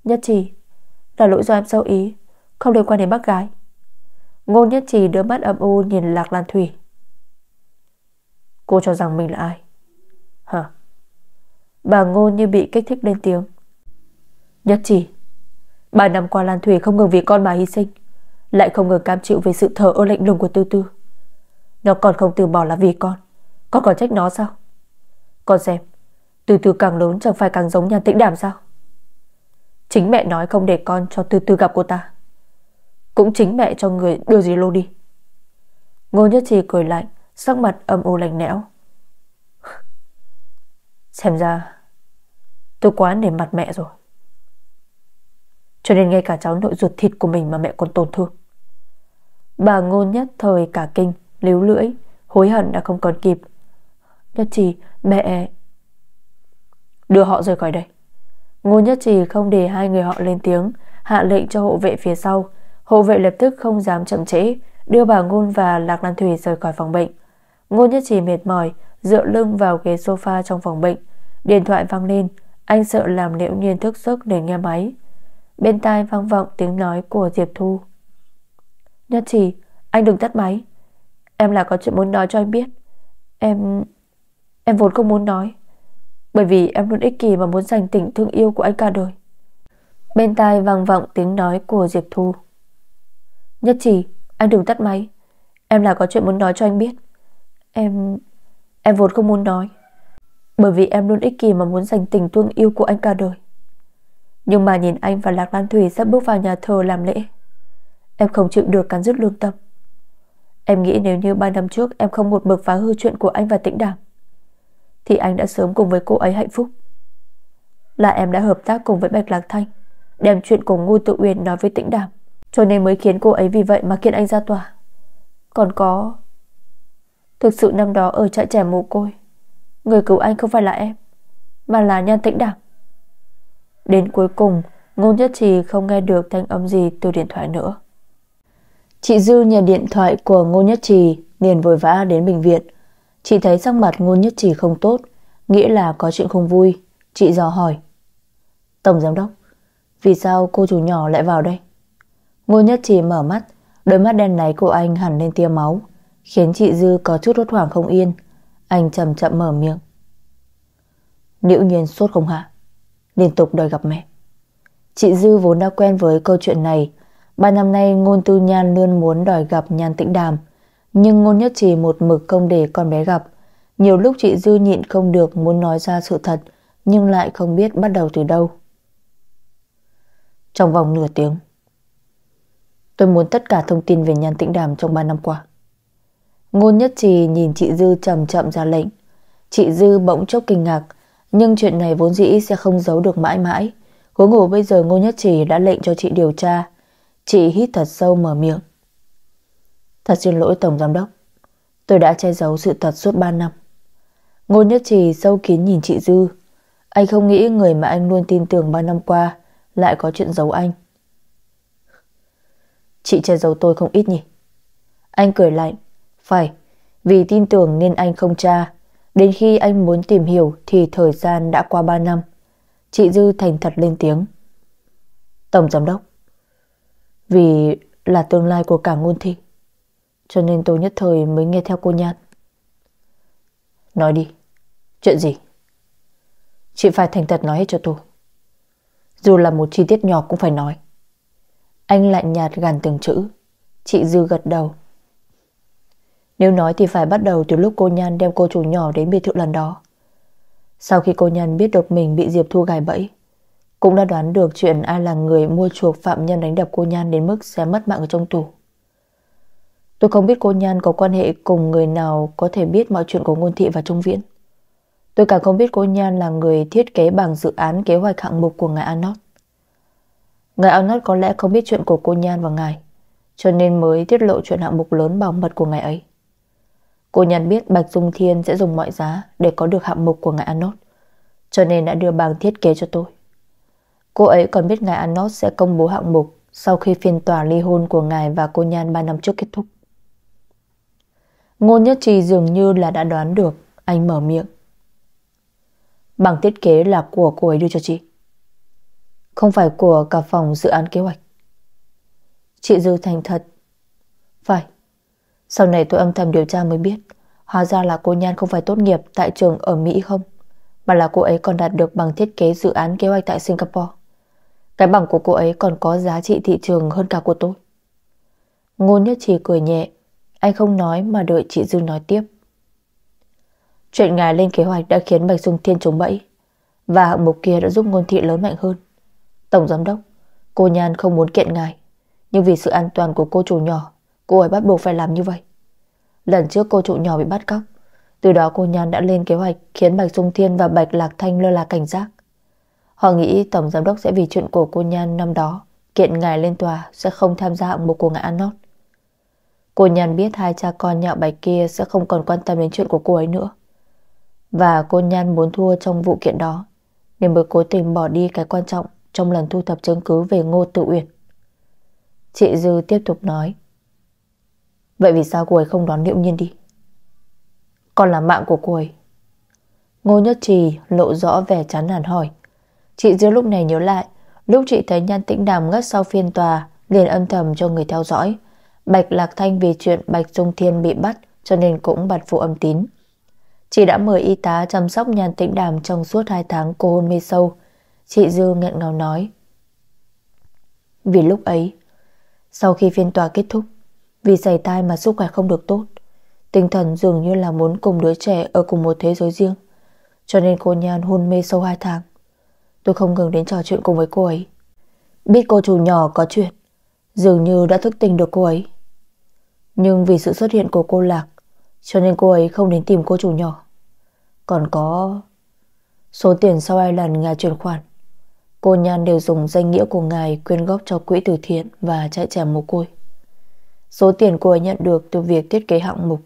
Nhất trì Là lỗi do em sâu ý Không liên quan đến bác gái Ngôn nhất trì đưa mắt âm u nhìn Lạc Lan thủy Cô cho rằng mình là ai Hả Bà ngôn như bị kích thích lên tiếng Nhất trì Ba năm qua Lan Thủy không ngừng vì con bà hy sinh Lại không ngừng cam chịu về sự thờ ơ lạnh lùng của Tư Tư nó còn không từ bỏ là vì con Con còn trách nó sao Con xem Từ từ càng lớn chẳng phải càng giống nhà tĩnh đảm sao Chính mẹ nói không để con cho từ từ gặp cô ta Cũng chính mẹ cho người đưa gì lô đi Ngô Nhất Trì cười lạnh Sắc mặt âm u lạnh lẽo [laughs] Xem ra Tôi quá nể mặt mẹ rồi Cho nên ngay cả cháu nội ruột thịt của mình Mà mẹ còn tổn thương Bà Ngô Nhất thời cả kinh líu lưỡi, hối hận đã không còn kịp. Nhất trì, mẹ... Đưa họ rời khỏi đây. Ngô Nhất Trì không để hai người họ lên tiếng, hạ lệnh cho hộ vệ phía sau. Hộ vệ lập tức không dám chậm trễ, đưa bà Ngôn và Lạc Lan Thủy rời khỏi phòng bệnh. Ngô Nhất Trì mệt mỏi, dựa lưng vào ghế sofa trong phòng bệnh. Điện thoại vang lên, anh sợ làm liễu nhiên thức giấc để nghe máy. Bên tai vang vọng tiếng nói của Diệp Thu. Nhất Trì, anh đừng tắt máy. Em là có chuyện muốn nói cho anh biết Em... em vốn không muốn nói Bởi vì em luôn ích kỷ mà muốn dành tình thương yêu của anh cả đời Bên tai vang vọng tiếng nói của Diệp Thu Nhất chỉ, anh đừng tắt máy Em là có chuyện muốn nói cho anh biết Em... em vốn không muốn nói Bởi vì em luôn ích kỷ mà muốn dành tình thương yêu của anh cả đời Nhưng mà nhìn anh và Lạc Lan Thủy sắp bước vào nhà thờ làm lễ Em không chịu được cắn rứt lương tâm Em nghĩ nếu như 3 năm trước em không một mực phá hư chuyện của anh và tĩnh đàm Thì anh đã sớm cùng với cô ấy hạnh phúc Là em đã hợp tác cùng với Bạch Lạc Thanh Đem chuyện của Ngu Tự Uyển nói với tĩnh đàm Cho nên mới khiến cô ấy vì vậy mà kiện anh ra tòa Còn có Thực sự năm đó ở trại trẻ mồ côi Người cứu anh không phải là em Mà là nhan tĩnh đàm Đến cuối cùng Ngôn nhất trì không nghe được thanh âm gì từ điện thoại nữa Chị Dư nhờ điện thoại của Ngô Nhất Trì liền vội vã đến bệnh viện. Chị thấy sắc mặt Ngô Nhất Trì không tốt, nghĩa là có chuyện không vui. Chị dò hỏi. Tổng giám đốc, vì sao cô chủ nhỏ lại vào đây? Ngô Nhất Trì mở mắt, đôi mắt đen náy của anh hẳn lên tia máu, khiến chị Dư có chút hốt hoảng không yên. Anh chậm chậm mở miệng. Nữ nhiên sốt không hạ Liên tục đòi gặp mẹ Chị Dư vốn đã quen với câu chuyện này Ba năm nay Ngôn Tư Nhan luôn muốn đòi gặp Nhan Tĩnh Đàm Nhưng Ngôn Nhất Trì một mực không để con bé gặp Nhiều lúc chị Dư nhịn không được muốn nói ra sự thật Nhưng lại không biết bắt đầu từ đâu Trong vòng nửa tiếng Tôi muốn tất cả thông tin về Nhan Tĩnh Đàm trong 3 năm qua Ngôn Nhất Trì nhìn chị Dư chậm chậm ra lệnh Chị Dư bỗng chốc kinh ngạc Nhưng chuyện này vốn dĩ sẽ không giấu được mãi mãi Huống hồ bây giờ Ngô Nhất Trì đã lệnh cho chị điều tra Chị hít thật sâu mở miệng. Thật xin lỗi Tổng Giám Đốc. Tôi đã che giấu sự thật suốt 3 năm. Ngô Nhất Trì sâu kín nhìn chị Dư. Anh không nghĩ người mà anh luôn tin tưởng 3 năm qua lại có chuyện giấu anh. Chị che giấu tôi không ít nhỉ? Anh cười lạnh. Phải, vì tin tưởng nên anh không tra. Đến khi anh muốn tìm hiểu thì thời gian đã qua 3 năm. Chị Dư thành thật lên tiếng. Tổng giám đốc, vì là tương lai của cả ngôn thi Cho nên tôi nhất thời mới nghe theo cô Nhan Nói đi Chuyện gì Chị phải thành thật nói hết cho tôi Dù là một chi tiết nhỏ cũng phải nói Anh lạnh nhạt gàn từng chữ Chị Dư gật đầu Nếu nói thì phải bắt đầu từ lúc cô Nhan đem cô chủ nhỏ đến biệt thự lần đó Sau khi cô Nhan biết được mình bị Diệp Thu gài bẫy cũng đã đoán được chuyện ai là người mua chuộc phạm nhân đánh đập cô Nhan đến mức sẽ mất mạng ở trong tù. Tôi không biết cô Nhan có quan hệ cùng người nào có thể biết mọi chuyện của Ngôn Thị và Trung Viễn. Tôi càng không biết cô Nhan là người thiết kế bằng dự án kế hoạch hạng mục của ngài Anot. Ngài Anot có lẽ không biết chuyện của cô Nhan và ngài, cho nên mới tiết lộ chuyện hạng mục lớn bảo mật của ngài ấy. Cô Nhan biết Bạch Dung Thiên sẽ dùng mọi giá để có được hạng mục của ngài Anot, cho nên đã đưa bằng thiết kế cho tôi. Cô ấy còn biết ngài Anos sẽ công bố hạng mục sau khi phiên tòa ly hôn của ngài và cô Nhan 3 năm trước kết thúc. Ngôn nhất trì dường như là đã đoán được, anh mở miệng. Bằng thiết kế là của cô ấy đưa cho chị. Không phải của cả phòng dự án kế hoạch. Chị Dư thành thật. Phải. Sau này tôi âm thầm điều tra mới biết. Hóa ra là cô Nhan không phải tốt nghiệp tại trường ở Mỹ không? Mà là cô ấy còn đạt được bằng thiết kế dự án kế hoạch tại Singapore. Cái bằng của cô ấy còn có giá trị thị trường hơn cả của tôi. Ngôn nhất chỉ cười nhẹ, anh không nói mà đợi chị Dương nói tiếp. Chuyện ngài lên kế hoạch đã khiến Bạch Dung Thiên trúng bẫy, và hạng mục kia đã giúp ngôn thị lớn mạnh hơn. Tổng giám đốc, cô Nhan không muốn kiện ngài, nhưng vì sự an toàn của cô chủ nhỏ, cô ấy bắt buộc phải làm như vậy. Lần trước cô chủ nhỏ bị bắt cóc, từ đó cô Nhan đã lên kế hoạch khiến Bạch Dung Thiên và Bạch Lạc Thanh lơ là cảnh giác. Họ nghĩ Tổng Giám đốc sẽ vì chuyện của cô Nhan năm đó kiện ngài lên tòa sẽ không tham gia hạng mục của ngài Anot. Cô Nhan biết hai cha con nhạo bạch kia sẽ không còn quan tâm đến chuyện của cô ấy nữa. Và cô Nhan muốn thua trong vụ kiện đó nên mới cố tình bỏ đi cái quan trọng trong lần thu thập chứng cứ về Ngô Tự Uyển. Chị Dư tiếp tục nói Vậy vì sao cô ấy không đón Liễu Nhiên đi? Còn là mạng của cô ấy. Ngô Nhất Trì lộ rõ vẻ chán nản hỏi Chị Diêu lúc này nhớ lại Lúc chị thấy nhan tĩnh đàm ngất sau phiên tòa Liền âm thầm cho người theo dõi Bạch Lạc Thanh vì chuyện Bạch trung Thiên bị bắt Cho nên cũng bật phụ âm tín Chị đã mời y tá chăm sóc nhan tĩnh đàm Trong suốt 2 tháng cô hôn mê sâu Chị Dư nghẹn ngào nói Vì lúc ấy Sau khi phiên tòa kết thúc Vì giày tai mà sức khỏe không được tốt Tinh thần dường như là muốn cùng đứa trẻ Ở cùng một thế giới riêng Cho nên cô nhan hôn mê sâu 2 tháng Tôi không ngừng đến trò chuyện cùng với cô ấy Biết cô chủ nhỏ có chuyện Dường như đã thức tình được cô ấy Nhưng vì sự xuất hiện của cô Lạc Cho nên cô ấy không đến tìm cô chủ nhỏ Còn có Số tiền sau hai lần ngài chuyển khoản Cô Nhan đều dùng danh nghĩa của ngài Quyên góp cho quỹ từ thiện Và chạy trẻ mồ côi Số tiền cô ấy nhận được từ việc thiết kế hạng mục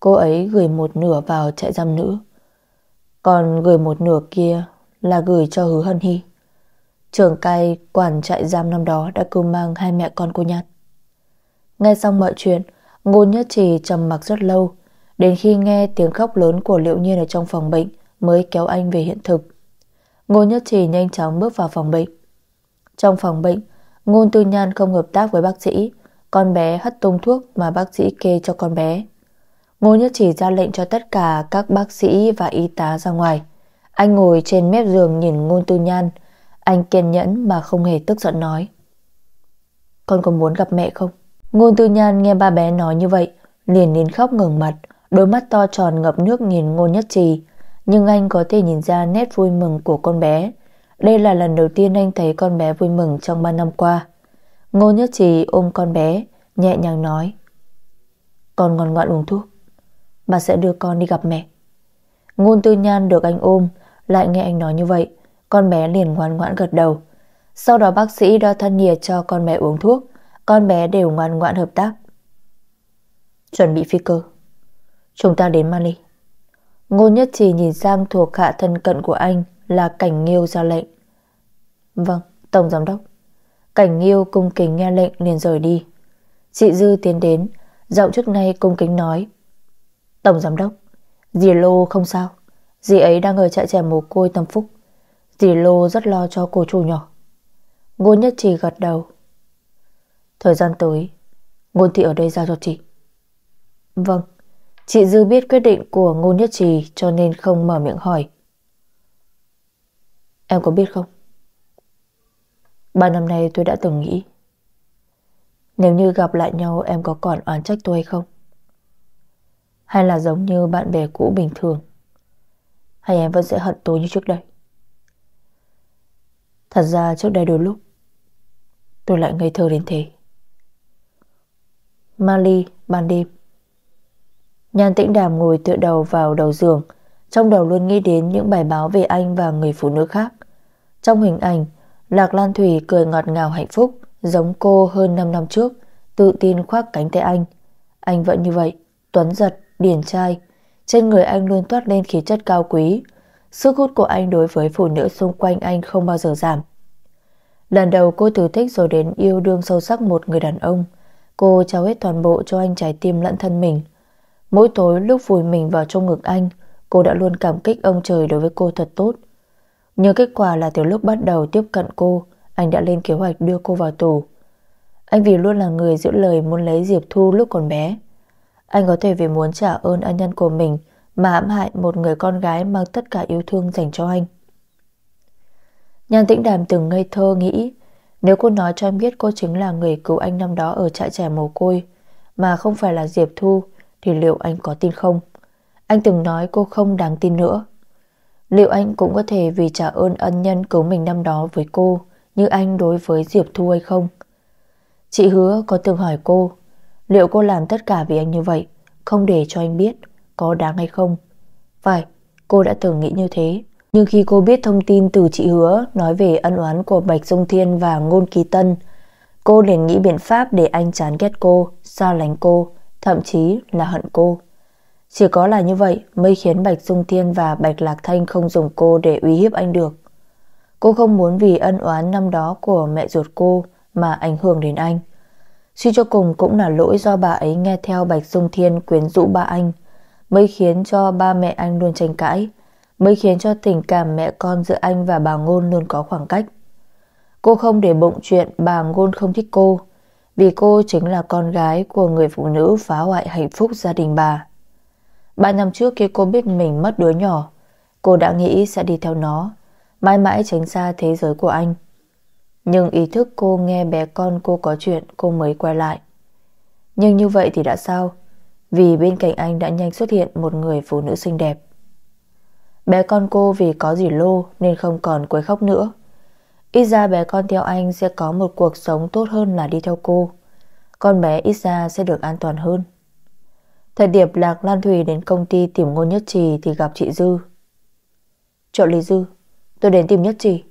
Cô ấy gửi một nửa vào trại giam nữ Còn gửi một nửa kia là gửi cho Hứa Hân Hy. Trưởng cai quản trại giam năm đó đã cưu mang hai mẹ con cô Nhạt. Nghe xong mọi chuyện, Ngô Nhất Trì trầm mặc rất lâu, đến khi nghe tiếng khóc lớn của Liễu Nhiên ở trong phòng bệnh mới kéo anh về hiện thực. Ngô Nhất Trì nhanh chóng bước vào phòng bệnh. Trong phòng bệnh, Ngôn Tư Nhan không hợp tác với bác sĩ, con bé hất tung thuốc mà bác sĩ kê cho con bé. Ngô Nhất Chỉ ra lệnh cho tất cả các bác sĩ và y tá ra ngoài. Anh ngồi trên mép giường nhìn ngôn tư nhan Anh kiên nhẫn mà không hề tức giận nói Con có muốn gặp mẹ không? Ngôn tư nhan nghe ba bé nói như vậy Liền nín khóc ngừng mặt Đôi mắt to tròn ngập nước nhìn ngôn nhất trì Nhưng anh có thể nhìn ra nét vui mừng của con bé Đây là lần đầu tiên anh thấy con bé vui mừng trong 3 năm qua Ngôn nhất trì ôm con bé Nhẹ nhàng nói Con ngoan ngoạn uống thuốc Bà sẽ đưa con đi gặp mẹ Ngôn tư nhan được anh ôm lại nghe anh nói như vậy, con bé liền ngoan ngoãn gật đầu. Sau đó bác sĩ đo thân nhiệt cho con bé uống thuốc, con bé đều ngoan ngoãn hợp tác. Chuẩn bị phi cơ. Chúng ta đến Mali. Ngô nhất trì nhìn sang thuộc hạ thân cận của anh là Cảnh Nghiêu ra lệnh. Vâng, Tổng Giám Đốc. Cảnh Nghiêu cung kính nghe lệnh liền rời đi. Chị Dư tiến đến, giọng trước nay cung kính nói. Tổng Giám Đốc, Diều Lô không sao. Dì ấy đang ở trại trẻ mồ côi tâm phúc Dì Lô rất lo cho cô chủ nhỏ Ngô Nhất Trì gật đầu Thời gian tới Ngôn Thị ở đây giao cho chị Vâng Chị Dư biết quyết định của Ngô Nhất Trì Cho nên không mở miệng hỏi Em có biết không Ba năm nay tôi đã từng nghĩ Nếu như gặp lại nhau Em có còn oán trách tôi hay không Hay là giống như bạn bè cũ bình thường hay em vẫn sẽ hận tôi như trước đây Thật ra trước đây đôi lúc Tôi lại ngây thơ đến thế Mali ban đêm Nhan tĩnh đàm ngồi tựa đầu vào đầu giường Trong đầu luôn nghĩ đến những bài báo về anh và người phụ nữ khác Trong hình ảnh Lạc Lan Thủy cười ngọt ngào hạnh phúc Giống cô hơn 5 năm trước Tự tin khoác cánh tay anh Anh vẫn như vậy Tuấn giật, điển trai trên người anh luôn toát lên khí chất cao quý Sức hút của anh đối với phụ nữ xung quanh anh không bao giờ giảm Lần đầu cô từ thích rồi đến yêu đương sâu sắc một người đàn ông Cô trao hết toàn bộ cho anh trái tim lẫn thân mình Mỗi tối lúc vùi mình vào trong ngực anh Cô đã luôn cảm kích ông trời đối với cô thật tốt Nhờ kết quả là từ lúc bắt đầu tiếp cận cô Anh đã lên kế hoạch đưa cô vào tù Anh vì luôn là người giữ lời muốn lấy Diệp Thu lúc còn bé anh có thể vì muốn trả ơn ân nhân của mình mà hãm hại một người con gái mang tất cả yêu thương dành cho anh. Nhan tĩnh đàm từng ngây thơ nghĩ nếu cô nói cho anh biết cô chính là người cứu anh năm đó ở trại trẻ mồ côi mà không phải là Diệp Thu thì liệu anh có tin không? Anh từng nói cô không đáng tin nữa. Liệu anh cũng có thể vì trả ơn ân nhân cứu mình năm đó với cô như anh đối với Diệp Thu hay không? Chị hứa có từng hỏi cô Liệu cô làm tất cả vì anh như vậy Không để cho anh biết Có đáng hay không Phải cô đã từng nghĩ như thế Nhưng khi cô biết thông tin từ chị Hứa Nói về ân oán của Bạch Dung Thiên và Ngôn Kỳ Tân Cô liền nghĩ biện pháp để anh chán ghét cô Xa lánh cô Thậm chí là hận cô Chỉ có là như vậy mới khiến Bạch Dung Thiên và Bạch Lạc Thanh không dùng cô để uy hiếp anh được Cô không muốn vì ân oán năm đó của mẹ ruột cô mà ảnh hưởng đến anh. Suy cho cùng cũng là lỗi do bà ấy nghe theo Bạch Dung Thiên quyến rũ ba anh Mới khiến cho ba mẹ anh luôn tranh cãi Mới khiến cho tình cảm mẹ con giữa anh và bà Ngôn luôn có khoảng cách Cô không để bụng chuyện bà Ngôn không thích cô Vì cô chính là con gái của người phụ nữ phá hoại hạnh phúc gia đình bà Ba năm trước khi cô biết mình mất đứa nhỏ Cô đã nghĩ sẽ đi theo nó Mãi mãi tránh xa thế giới của anh nhưng ý thức cô nghe bé con cô có chuyện cô mới quay lại Nhưng như vậy thì đã sao Vì bên cạnh anh đã nhanh xuất hiện một người phụ nữ xinh đẹp Bé con cô vì có gì lô nên không còn quấy khóc nữa Ít ra bé con theo anh sẽ có một cuộc sống tốt hơn là đi theo cô Con bé ít ra sẽ được an toàn hơn Thời điểm Lạc Lan Thùy đến công ty tìm Ngô Nhất Trì thì gặp chị Dư Trợ lý Dư, tôi đến tìm Nhất Trì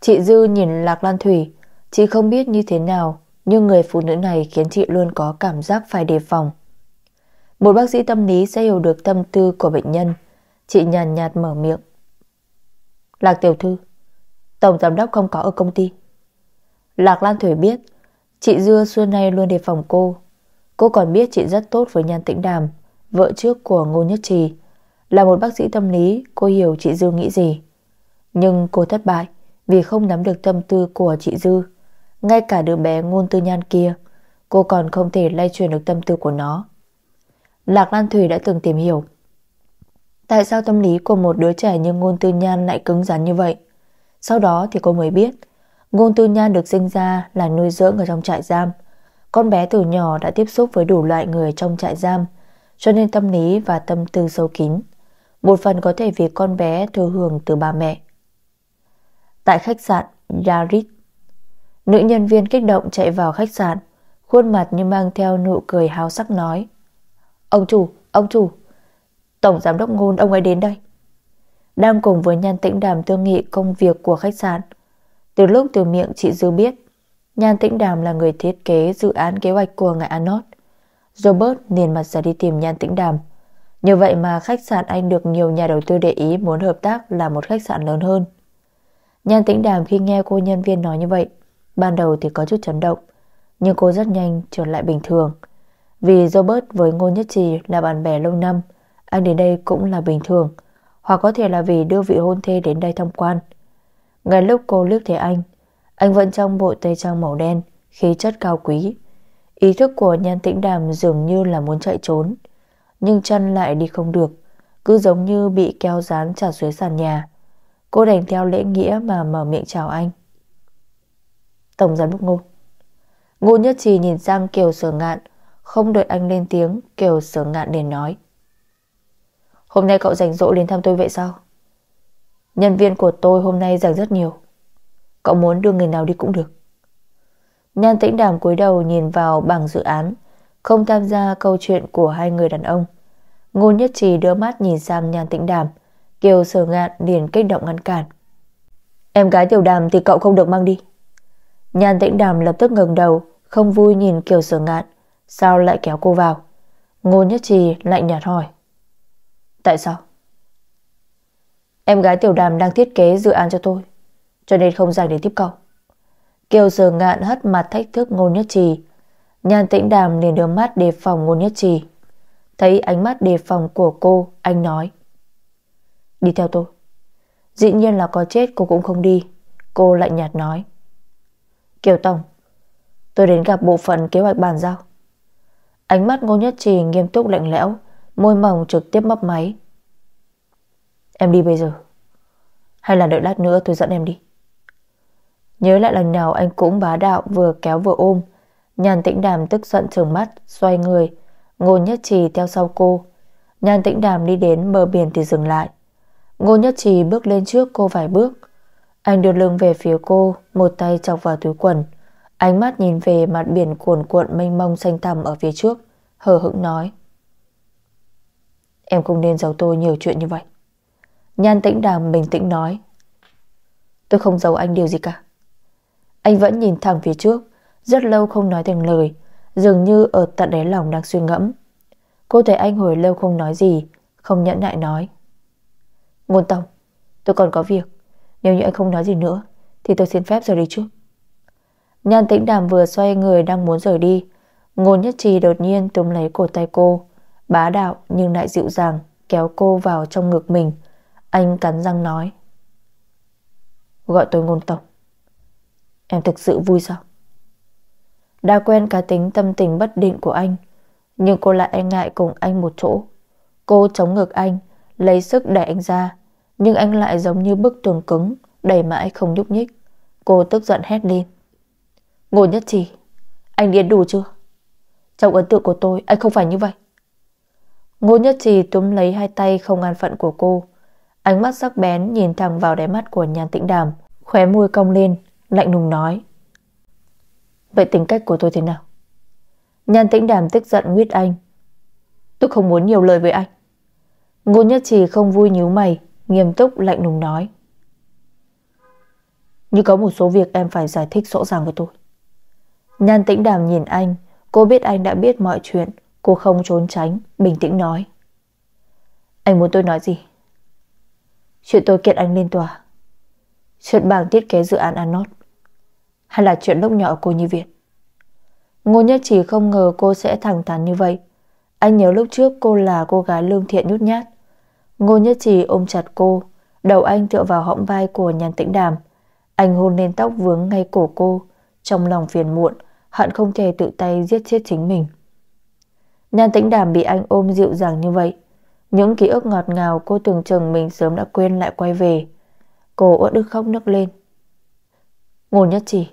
Chị Dư nhìn Lạc Lan Thủy Chị không biết như thế nào Nhưng người phụ nữ này khiến chị luôn có cảm giác phải đề phòng Một bác sĩ tâm lý sẽ hiểu được tâm tư của bệnh nhân Chị nhàn nhạt, nhạt mở miệng Lạc tiểu thư Tổng giám đốc không có ở công ty Lạc Lan Thủy biết Chị dư xưa nay luôn đề phòng cô Cô còn biết chị rất tốt với Nhan Tĩnh Đàm Vợ trước của Ngô Nhất Trì Là một bác sĩ tâm lý Cô hiểu chị Dư nghĩ gì Nhưng cô thất bại vì không nắm được tâm tư của chị Dư. Ngay cả đứa bé ngôn tư nhan kia, cô còn không thể lay truyền được tâm tư của nó. Lạc Lan Thủy đã từng tìm hiểu. Tại sao tâm lý của một đứa trẻ như ngôn tư nhan lại cứng rắn như vậy? Sau đó thì cô mới biết, ngôn tư nhan được sinh ra là nuôi dưỡng ở trong trại giam. Con bé từ nhỏ đã tiếp xúc với đủ loại người trong trại giam, cho nên tâm lý và tâm tư sâu kín. Một phần có thể vì con bé thừa hưởng từ bà mẹ, tại khách sạn Yarit. Nữ nhân viên kích động chạy vào khách sạn, khuôn mặt như mang theo nụ cười hào sắc nói. Ông chủ, ông chủ, tổng giám đốc ngôn ông ấy đến đây. Đang cùng với nhan tĩnh đàm thương nghị công việc của khách sạn. Từ lúc từ miệng chị Dư biết, nhan tĩnh đàm là người thiết kế dự án kế hoạch của ngài Anot. Robert liền mặt ra đi tìm nhan tĩnh đàm. Như vậy mà khách sạn Anh được nhiều nhà đầu tư để ý muốn hợp tác là một khách sạn lớn hơn. Nhan tĩnh đàm khi nghe cô nhân viên nói như vậy Ban đầu thì có chút chấn động Nhưng cô rất nhanh trở lại bình thường Vì Robert với Ngô Nhất Trì là bạn bè lâu năm Anh đến đây cũng là bình thường Hoặc có thể là vì đưa vị hôn thê đến đây tham quan Ngay lúc cô liếc thấy anh Anh vẫn trong bộ tây trang màu đen Khí chất cao quý Ý thức của nhan tĩnh đàm dường như là muốn chạy trốn Nhưng chân lại đi không được Cứ giống như bị keo dán trả dưới sàn nhà Cô đành theo lễ nghĩa mà mở miệng chào anh Tổng giám đốc Ngô Ngô nhất trì nhìn sang Kiều Sở Ngạn Không đợi anh lên tiếng Kiều Sở Ngạn liền nói Hôm nay cậu rảnh rỗi đến thăm tôi vậy sao Nhân viên của tôi hôm nay rảnh rất nhiều Cậu muốn đưa người nào đi cũng được Nhan tĩnh đàm cúi đầu nhìn vào bảng dự án Không tham gia câu chuyện của hai người đàn ông Ngô nhất trì đưa mắt nhìn sang nhan tĩnh đàm Kiều sở ngạn liền kích động ngăn cản Em gái tiểu đàm thì cậu không được mang đi Nhan tĩnh đàm lập tức ngừng đầu Không vui nhìn Kiều sở ngạn Sao lại kéo cô vào Ngô nhất trì lạnh nhạt hỏi Tại sao Em gái tiểu đàm đang thiết kế dự án cho tôi Cho nên không dành để tiếp cậu Kiều sở ngạn hất mặt thách thức ngô nhất trì Nhan tĩnh đàm liền đưa mắt đề phòng ngô nhất trì Thấy ánh mắt đề phòng của cô Anh nói Đi theo tôi Dĩ nhiên là có chết cô cũng không đi Cô lạnh nhạt nói Kiều Tổng Tôi đến gặp bộ phận kế hoạch bàn giao Ánh mắt ngô nhất trì nghiêm túc lạnh lẽo Môi mỏng trực tiếp mấp máy Em đi bây giờ Hay là đợi lát nữa tôi dẫn em đi Nhớ lại lần nào anh cũng bá đạo Vừa kéo vừa ôm Nhàn tĩnh đàm tức giận trừng mắt Xoay người Ngô nhất trì theo sau cô Nhan tĩnh đàm đi đến bờ biển thì dừng lại Ngô Nhất Trì bước lên trước cô vài bước Anh đưa lưng về phía cô Một tay chọc vào túi quần Ánh mắt nhìn về mặt biển cuồn cuộn mênh mông xanh thẳm ở phía trước Hờ hững nói Em không nên giấu tôi nhiều chuyện như vậy Nhan tĩnh đàm bình tĩnh nói Tôi không giấu anh điều gì cả Anh vẫn nhìn thẳng phía trước Rất lâu không nói thành lời Dường như ở tận đáy lòng đang suy ngẫm Cô thấy anh hồi lâu không nói gì Không nhẫn nại nói Ngôn Tổng, tôi còn có việc. Nếu như anh không nói gì nữa, thì tôi xin phép rời đi trước. Nhan tĩnh đàm vừa xoay người đang muốn rời đi. Ngôn nhất trì đột nhiên túm lấy cổ tay cô. Bá đạo nhưng lại dịu dàng kéo cô vào trong ngực mình. Anh cắn răng nói. Gọi tôi ngôn tổng. Em thực sự vui sao? Đã quen cá tính tâm tình bất định của anh. Nhưng cô lại e ngại cùng anh một chỗ. Cô chống ngực anh Lấy sức đẩy anh ra Nhưng anh lại giống như bức tường cứng Đẩy mãi không nhúc nhích Cô tức giận hét lên Ngô nhất trì Anh điên đủ chưa Trong ấn tượng của tôi anh không phải như vậy Ngô nhất trì túm lấy hai tay không an phận của cô Ánh mắt sắc bén nhìn thẳng vào đáy mắt của Nhan tĩnh đàm Khóe môi cong lên Lạnh lùng nói Vậy tính cách của tôi thế nào Nhan tĩnh đàm tức giận nguyết anh Tôi không muốn nhiều lời với anh Ngô Nhất Trì không vui nhíu mày Nghiêm túc lạnh lùng nói Như có một số việc em phải giải thích rõ ràng với tôi Nhan tĩnh đàm nhìn anh Cô biết anh đã biết mọi chuyện Cô không trốn tránh Bình tĩnh nói Anh muốn tôi nói gì Chuyện tôi kiện anh lên tòa Chuyện bảng thiết kế dự án Anot Hay là chuyện lúc nhỏ cô như Việt Ngô Nhất Chỉ không ngờ cô sẽ thẳng thắn như vậy Anh nhớ lúc trước cô là cô gái lương thiện nhút nhát Ngô Nhất Trì ôm chặt cô, đầu anh tựa vào hõm vai của Nhan tĩnh đàm. Anh hôn lên tóc vướng ngay cổ cô, trong lòng phiền muộn, hận không thể tự tay giết chết chính mình. Nhan tĩnh đàm bị anh ôm dịu dàng như vậy. Những ký ức ngọt ngào cô tưởng chừng mình sớm đã quên lại quay về. Cô uất ức khóc nức lên. Ngô Nhất Trì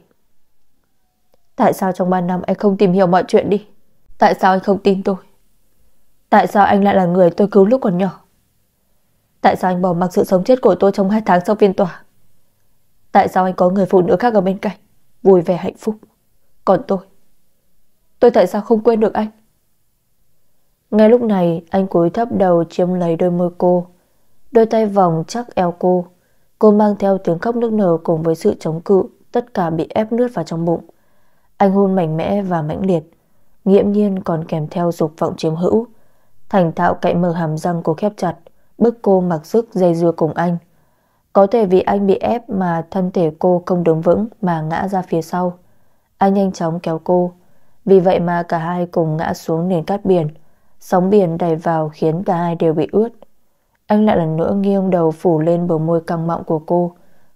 Tại sao trong 3 năm anh không tìm hiểu mọi chuyện đi? Tại sao anh không tin tôi? Tại sao anh lại là người tôi cứu lúc còn nhỏ? Tại sao anh bỏ mặc sự sống chết của tôi trong hai tháng sau phiên tòa? Tại sao anh có người phụ nữ khác ở bên cạnh, vui vẻ hạnh phúc? Còn tôi, tôi tại sao không quên được anh? Ngay lúc này, anh cúi thấp đầu chiếm lấy đôi môi cô, đôi tay vòng chắc eo cô. Cô mang theo tiếng khóc nức nở cùng với sự chống cự, tất cả bị ép nuốt vào trong bụng. Anh hôn mạnh mẽ và mãnh liệt, nghiễm nhiên còn kèm theo dục vọng chiếm hữu. Thành thạo cậy mở hàm răng cô khép chặt, bức cô mặc sức dây dưa cùng anh. Có thể vì anh bị ép mà thân thể cô không đứng vững mà ngã ra phía sau. Anh nhanh chóng kéo cô, vì vậy mà cả hai cùng ngã xuống nền cát biển. Sóng biển đẩy vào khiến cả hai đều bị ướt. Anh lại lần nữa nghiêng đầu phủ lên bờ môi căng mọng của cô,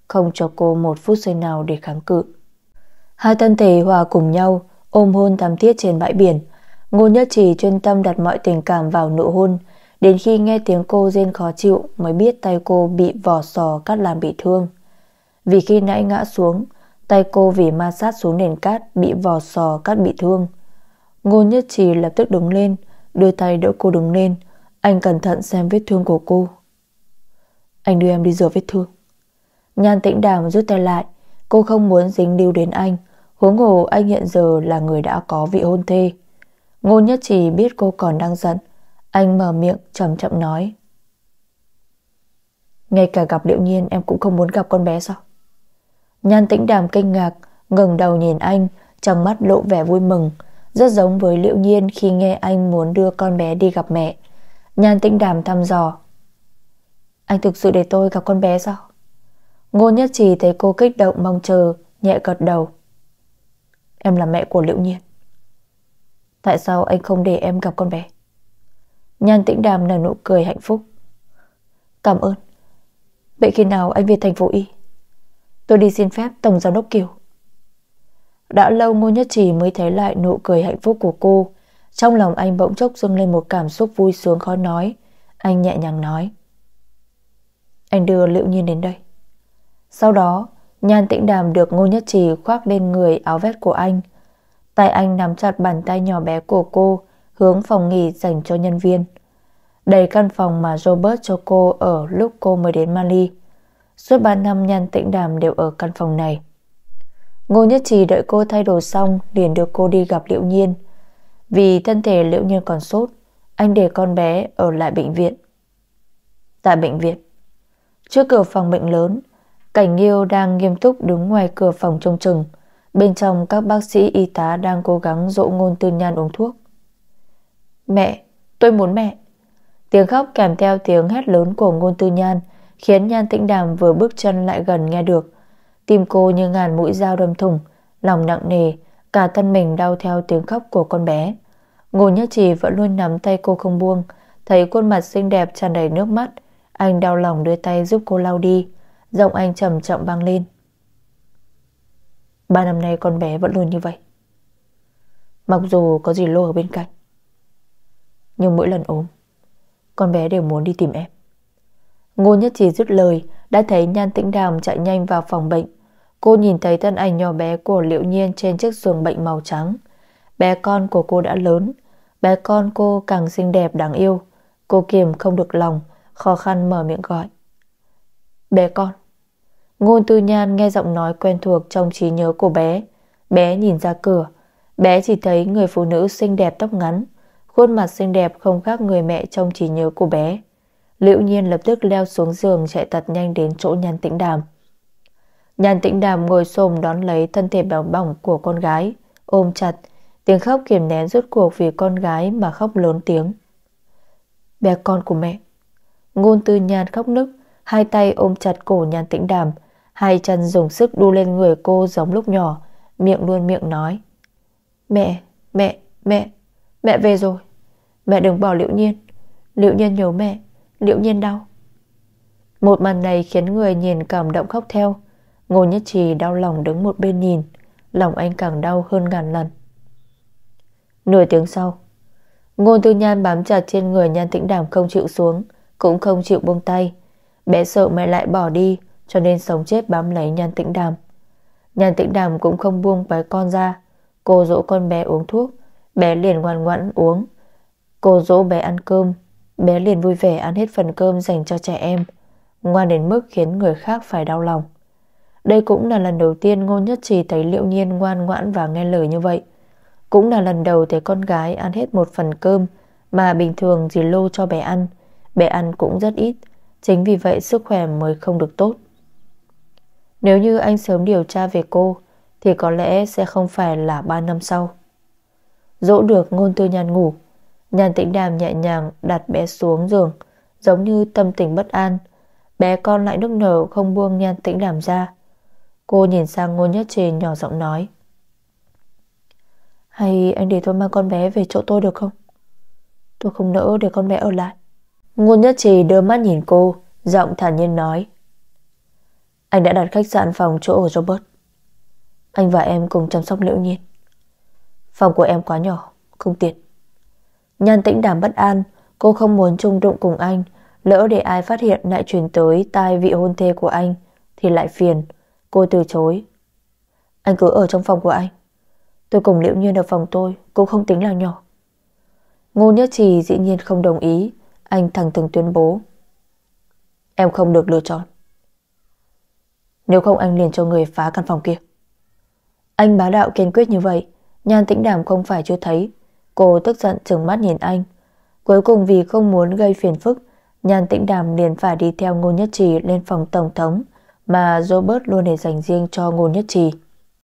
không cho cô một phút giây nào để kháng cự. Hai thân thể hòa cùng nhau, ôm hôn thắm thiết trên bãi biển. Ngôn nhất trì chuyên tâm đặt mọi tình cảm vào nụ hôn, Đến khi nghe tiếng cô rên khó chịu mới biết tay cô bị vỏ sò cắt làm bị thương. Vì khi nãy ngã xuống, tay cô vì ma sát xuống nền cát bị vỏ sò cắt bị thương. Ngô Nhất Trì lập tức đứng lên, đưa tay đỡ cô đứng lên. Anh cẩn thận xem vết thương của cô. Anh đưa em đi rửa vết thương. Nhan tĩnh đàm rút tay lại, cô không muốn dính lưu đến anh. Huống hồ anh hiện giờ là người đã có vị hôn thê. Ngô Nhất Trì biết cô còn đang giận, anh mở miệng chậm chậm nói Ngay cả gặp điệu nhiên em cũng không muốn gặp con bé sao Nhan tĩnh đàm kinh ngạc ngẩng đầu nhìn anh Trong mắt lộ vẻ vui mừng Rất giống với liệu nhiên khi nghe anh muốn đưa con bé đi gặp mẹ Nhan tĩnh đàm thăm dò Anh thực sự để tôi gặp con bé sao Ngô nhất trì thấy cô kích động mong chờ Nhẹ gật đầu Em là mẹ của liệu nhiên Tại sao anh không để em gặp con bé Nhan tĩnh đàm nở nụ cười hạnh phúc Cảm ơn Vậy khi nào anh về thành phố Y Tôi đi xin phép Tổng Giám Đốc Kiều Đã lâu Ngô Nhất Trì mới thấy lại nụ cười hạnh phúc của cô Trong lòng anh bỗng chốc dâng lên một cảm xúc vui sướng khó nói Anh nhẹ nhàng nói Anh đưa Liễu Nhiên đến đây Sau đó Nhan tĩnh đàm được Ngô Nhất Trì khoác lên người áo vest của anh Tay anh nắm chặt bàn tay nhỏ bé của cô hướng phòng nghỉ dành cho nhân viên. Đầy căn phòng mà Robert cho cô ở lúc cô mới đến Mali. Suốt 3 năm nhân Tĩnh Đàm đều ở căn phòng này. Ngô Nhất Trì đợi cô thay đồ xong liền đưa cô đi gặp Liễu Nhiên. Vì thân thể Liễu Nhiên còn sốt, anh để con bé ở lại bệnh viện. Tại bệnh viện, trước cửa phòng bệnh lớn, Cảnh Nghiêu đang nghiêm túc đứng ngoài cửa phòng trông chừng. Bên trong các bác sĩ y tá đang cố gắng dỗ ngôn tư nhan uống thuốc. Mẹ, tôi muốn mẹ Tiếng khóc kèm theo tiếng hét lớn của ngôn tư nhan Khiến nhan tĩnh đàm vừa bước chân lại gần nghe được Tim cô như ngàn mũi dao đâm thủng Lòng nặng nề Cả thân mình đau theo tiếng khóc của con bé Ngô nhất trì vẫn luôn nắm tay cô không buông Thấy khuôn mặt xinh đẹp tràn đầy nước mắt Anh đau lòng đưa tay giúp cô lau đi Giọng anh trầm trọng vang lên Ba năm nay con bé vẫn luôn như vậy Mặc dù có gì Lô ở bên cạnh nhưng mỗi lần ốm Con bé đều muốn đi tìm em Ngô Nhất Trì dứt lời Đã thấy Nhan Tĩnh Đàm chạy nhanh vào phòng bệnh Cô nhìn thấy thân ảnh nhỏ bé của Liễu Nhiên Trên chiếc giường bệnh màu trắng Bé con của cô đã lớn Bé con cô càng xinh đẹp đáng yêu Cô kiềm không được lòng Khó khăn mở miệng gọi Bé con Ngôn tư nhan nghe giọng nói quen thuộc Trong trí nhớ của bé Bé nhìn ra cửa Bé chỉ thấy người phụ nữ xinh đẹp tóc ngắn Khuôn mặt xinh đẹp không khác người mẹ trong trí nhớ của bé Liễu nhiên lập tức leo xuống giường Chạy tật nhanh đến chỗ nhan tĩnh đàm Nhan tĩnh đàm ngồi xồm đón lấy Thân thể béo bỏng của con gái Ôm chặt Tiếng khóc kiềm nén rút cuộc vì con gái Mà khóc lớn tiếng Bé con của mẹ Ngôn tư nhan khóc nức Hai tay ôm chặt cổ nhan tĩnh đàm Hai chân dùng sức đu lên người cô giống lúc nhỏ Miệng luôn miệng nói Mẹ, mẹ, mẹ Mẹ về rồi Mẹ đừng bỏ Liệu Nhiên Liệu Nhiên nhớ mẹ Liệu Nhiên đau Một màn này khiến người nhìn cảm động khóc theo Ngô Nhất Trì đau lòng đứng một bên nhìn Lòng anh càng đau hơn ngàn lần Nửa tiếng sau ngô Tư Nhan bám chặt trên người Nhan Tĩnh Đàm không chịu xuống Cũng không chịu buông tay Bé sợ mẹ lại bỏ đi Cho nên sống chết bám lấy Nhan Tĩnh Đàm Nhan Tĩnh Đàm cũng không buông bé con ra Cô dỗ con bé uống thuốc Bé liền ngoan ngoãn uống Cô dỗ bé ăn cơm, bé liền vui vẻ ăn hết phần cơm dành cho trẻ em, ngoan đến mức khiến người khác phải đau lòng. Đây cũng là lần đầu tiên Ngô Nhất Trì thấy Liễu Nhiên ngoan ngoãn và nghe lời như vậy. Cũng là lần đầu thấy con gái ăn hết một phần cơm mà bình thường dì lô cho bé ăn. Bé ăn cũng rất ít, chính vì vậy sức khỏe mới không được tốt. Nếu như anh sớm điều tra về cô thì có lẽ sẽ không phải là 3 năm sau. Dỗ được ngôn tư nhàn ngủ Nhàn tĩnh đàm nhẹ nhàng đặt bé xuống giường Giống như tâm tình bất an Bé con lại nức nở không buông nhan tĩnh đàm ra Cô nhìn sang ngôn nhất trì nhỏ giọng nói Hay anh để tôi mang con bé về chỗ tôi được không? Tôi không nỡ để con bé ở lại Ngôn nhất trì đưa mắt nhìn cô Giọng thản nhiên nói Anh đã đặt khách sạn phòng chỗ ở Robert Anh và em cùng chăm sóc liễu nhiên Phòng của em quá nhỏ Không tiện Nhan tĩnh đảm bất an, cô không muốn chung đụng cùng anh, lỡ để ai phát hiện lại truyền tới tai vị hôn thê của anh, thì lại phiền. Cô từ chối. Anh cứ ở trong phòng của anh. Tôi cùng Liễu Nhiên ở phòng tôi, cũng không tính là nhỏ. Ngô Nhất Trì dĩ nhiên không đồng ý, anh thẳng thừng tuyên bố. Em không được lựa chọn. Nếu không anh liền cho người phá căn phòng kia. Anh bá đạo kiên quyết như vậy, nhan tĩnh đảm không phải chưa thấy, Cô tức giận trừng mắt nhìn anh Cuối cùng vì không muốn gây phiền phức Nhàn tĩnh đàm liền phải đi theo Ngô Nhất Trì lên phòng Tổng thống Mà Robert luôn để dành riêng cho Ngô Nhất Trì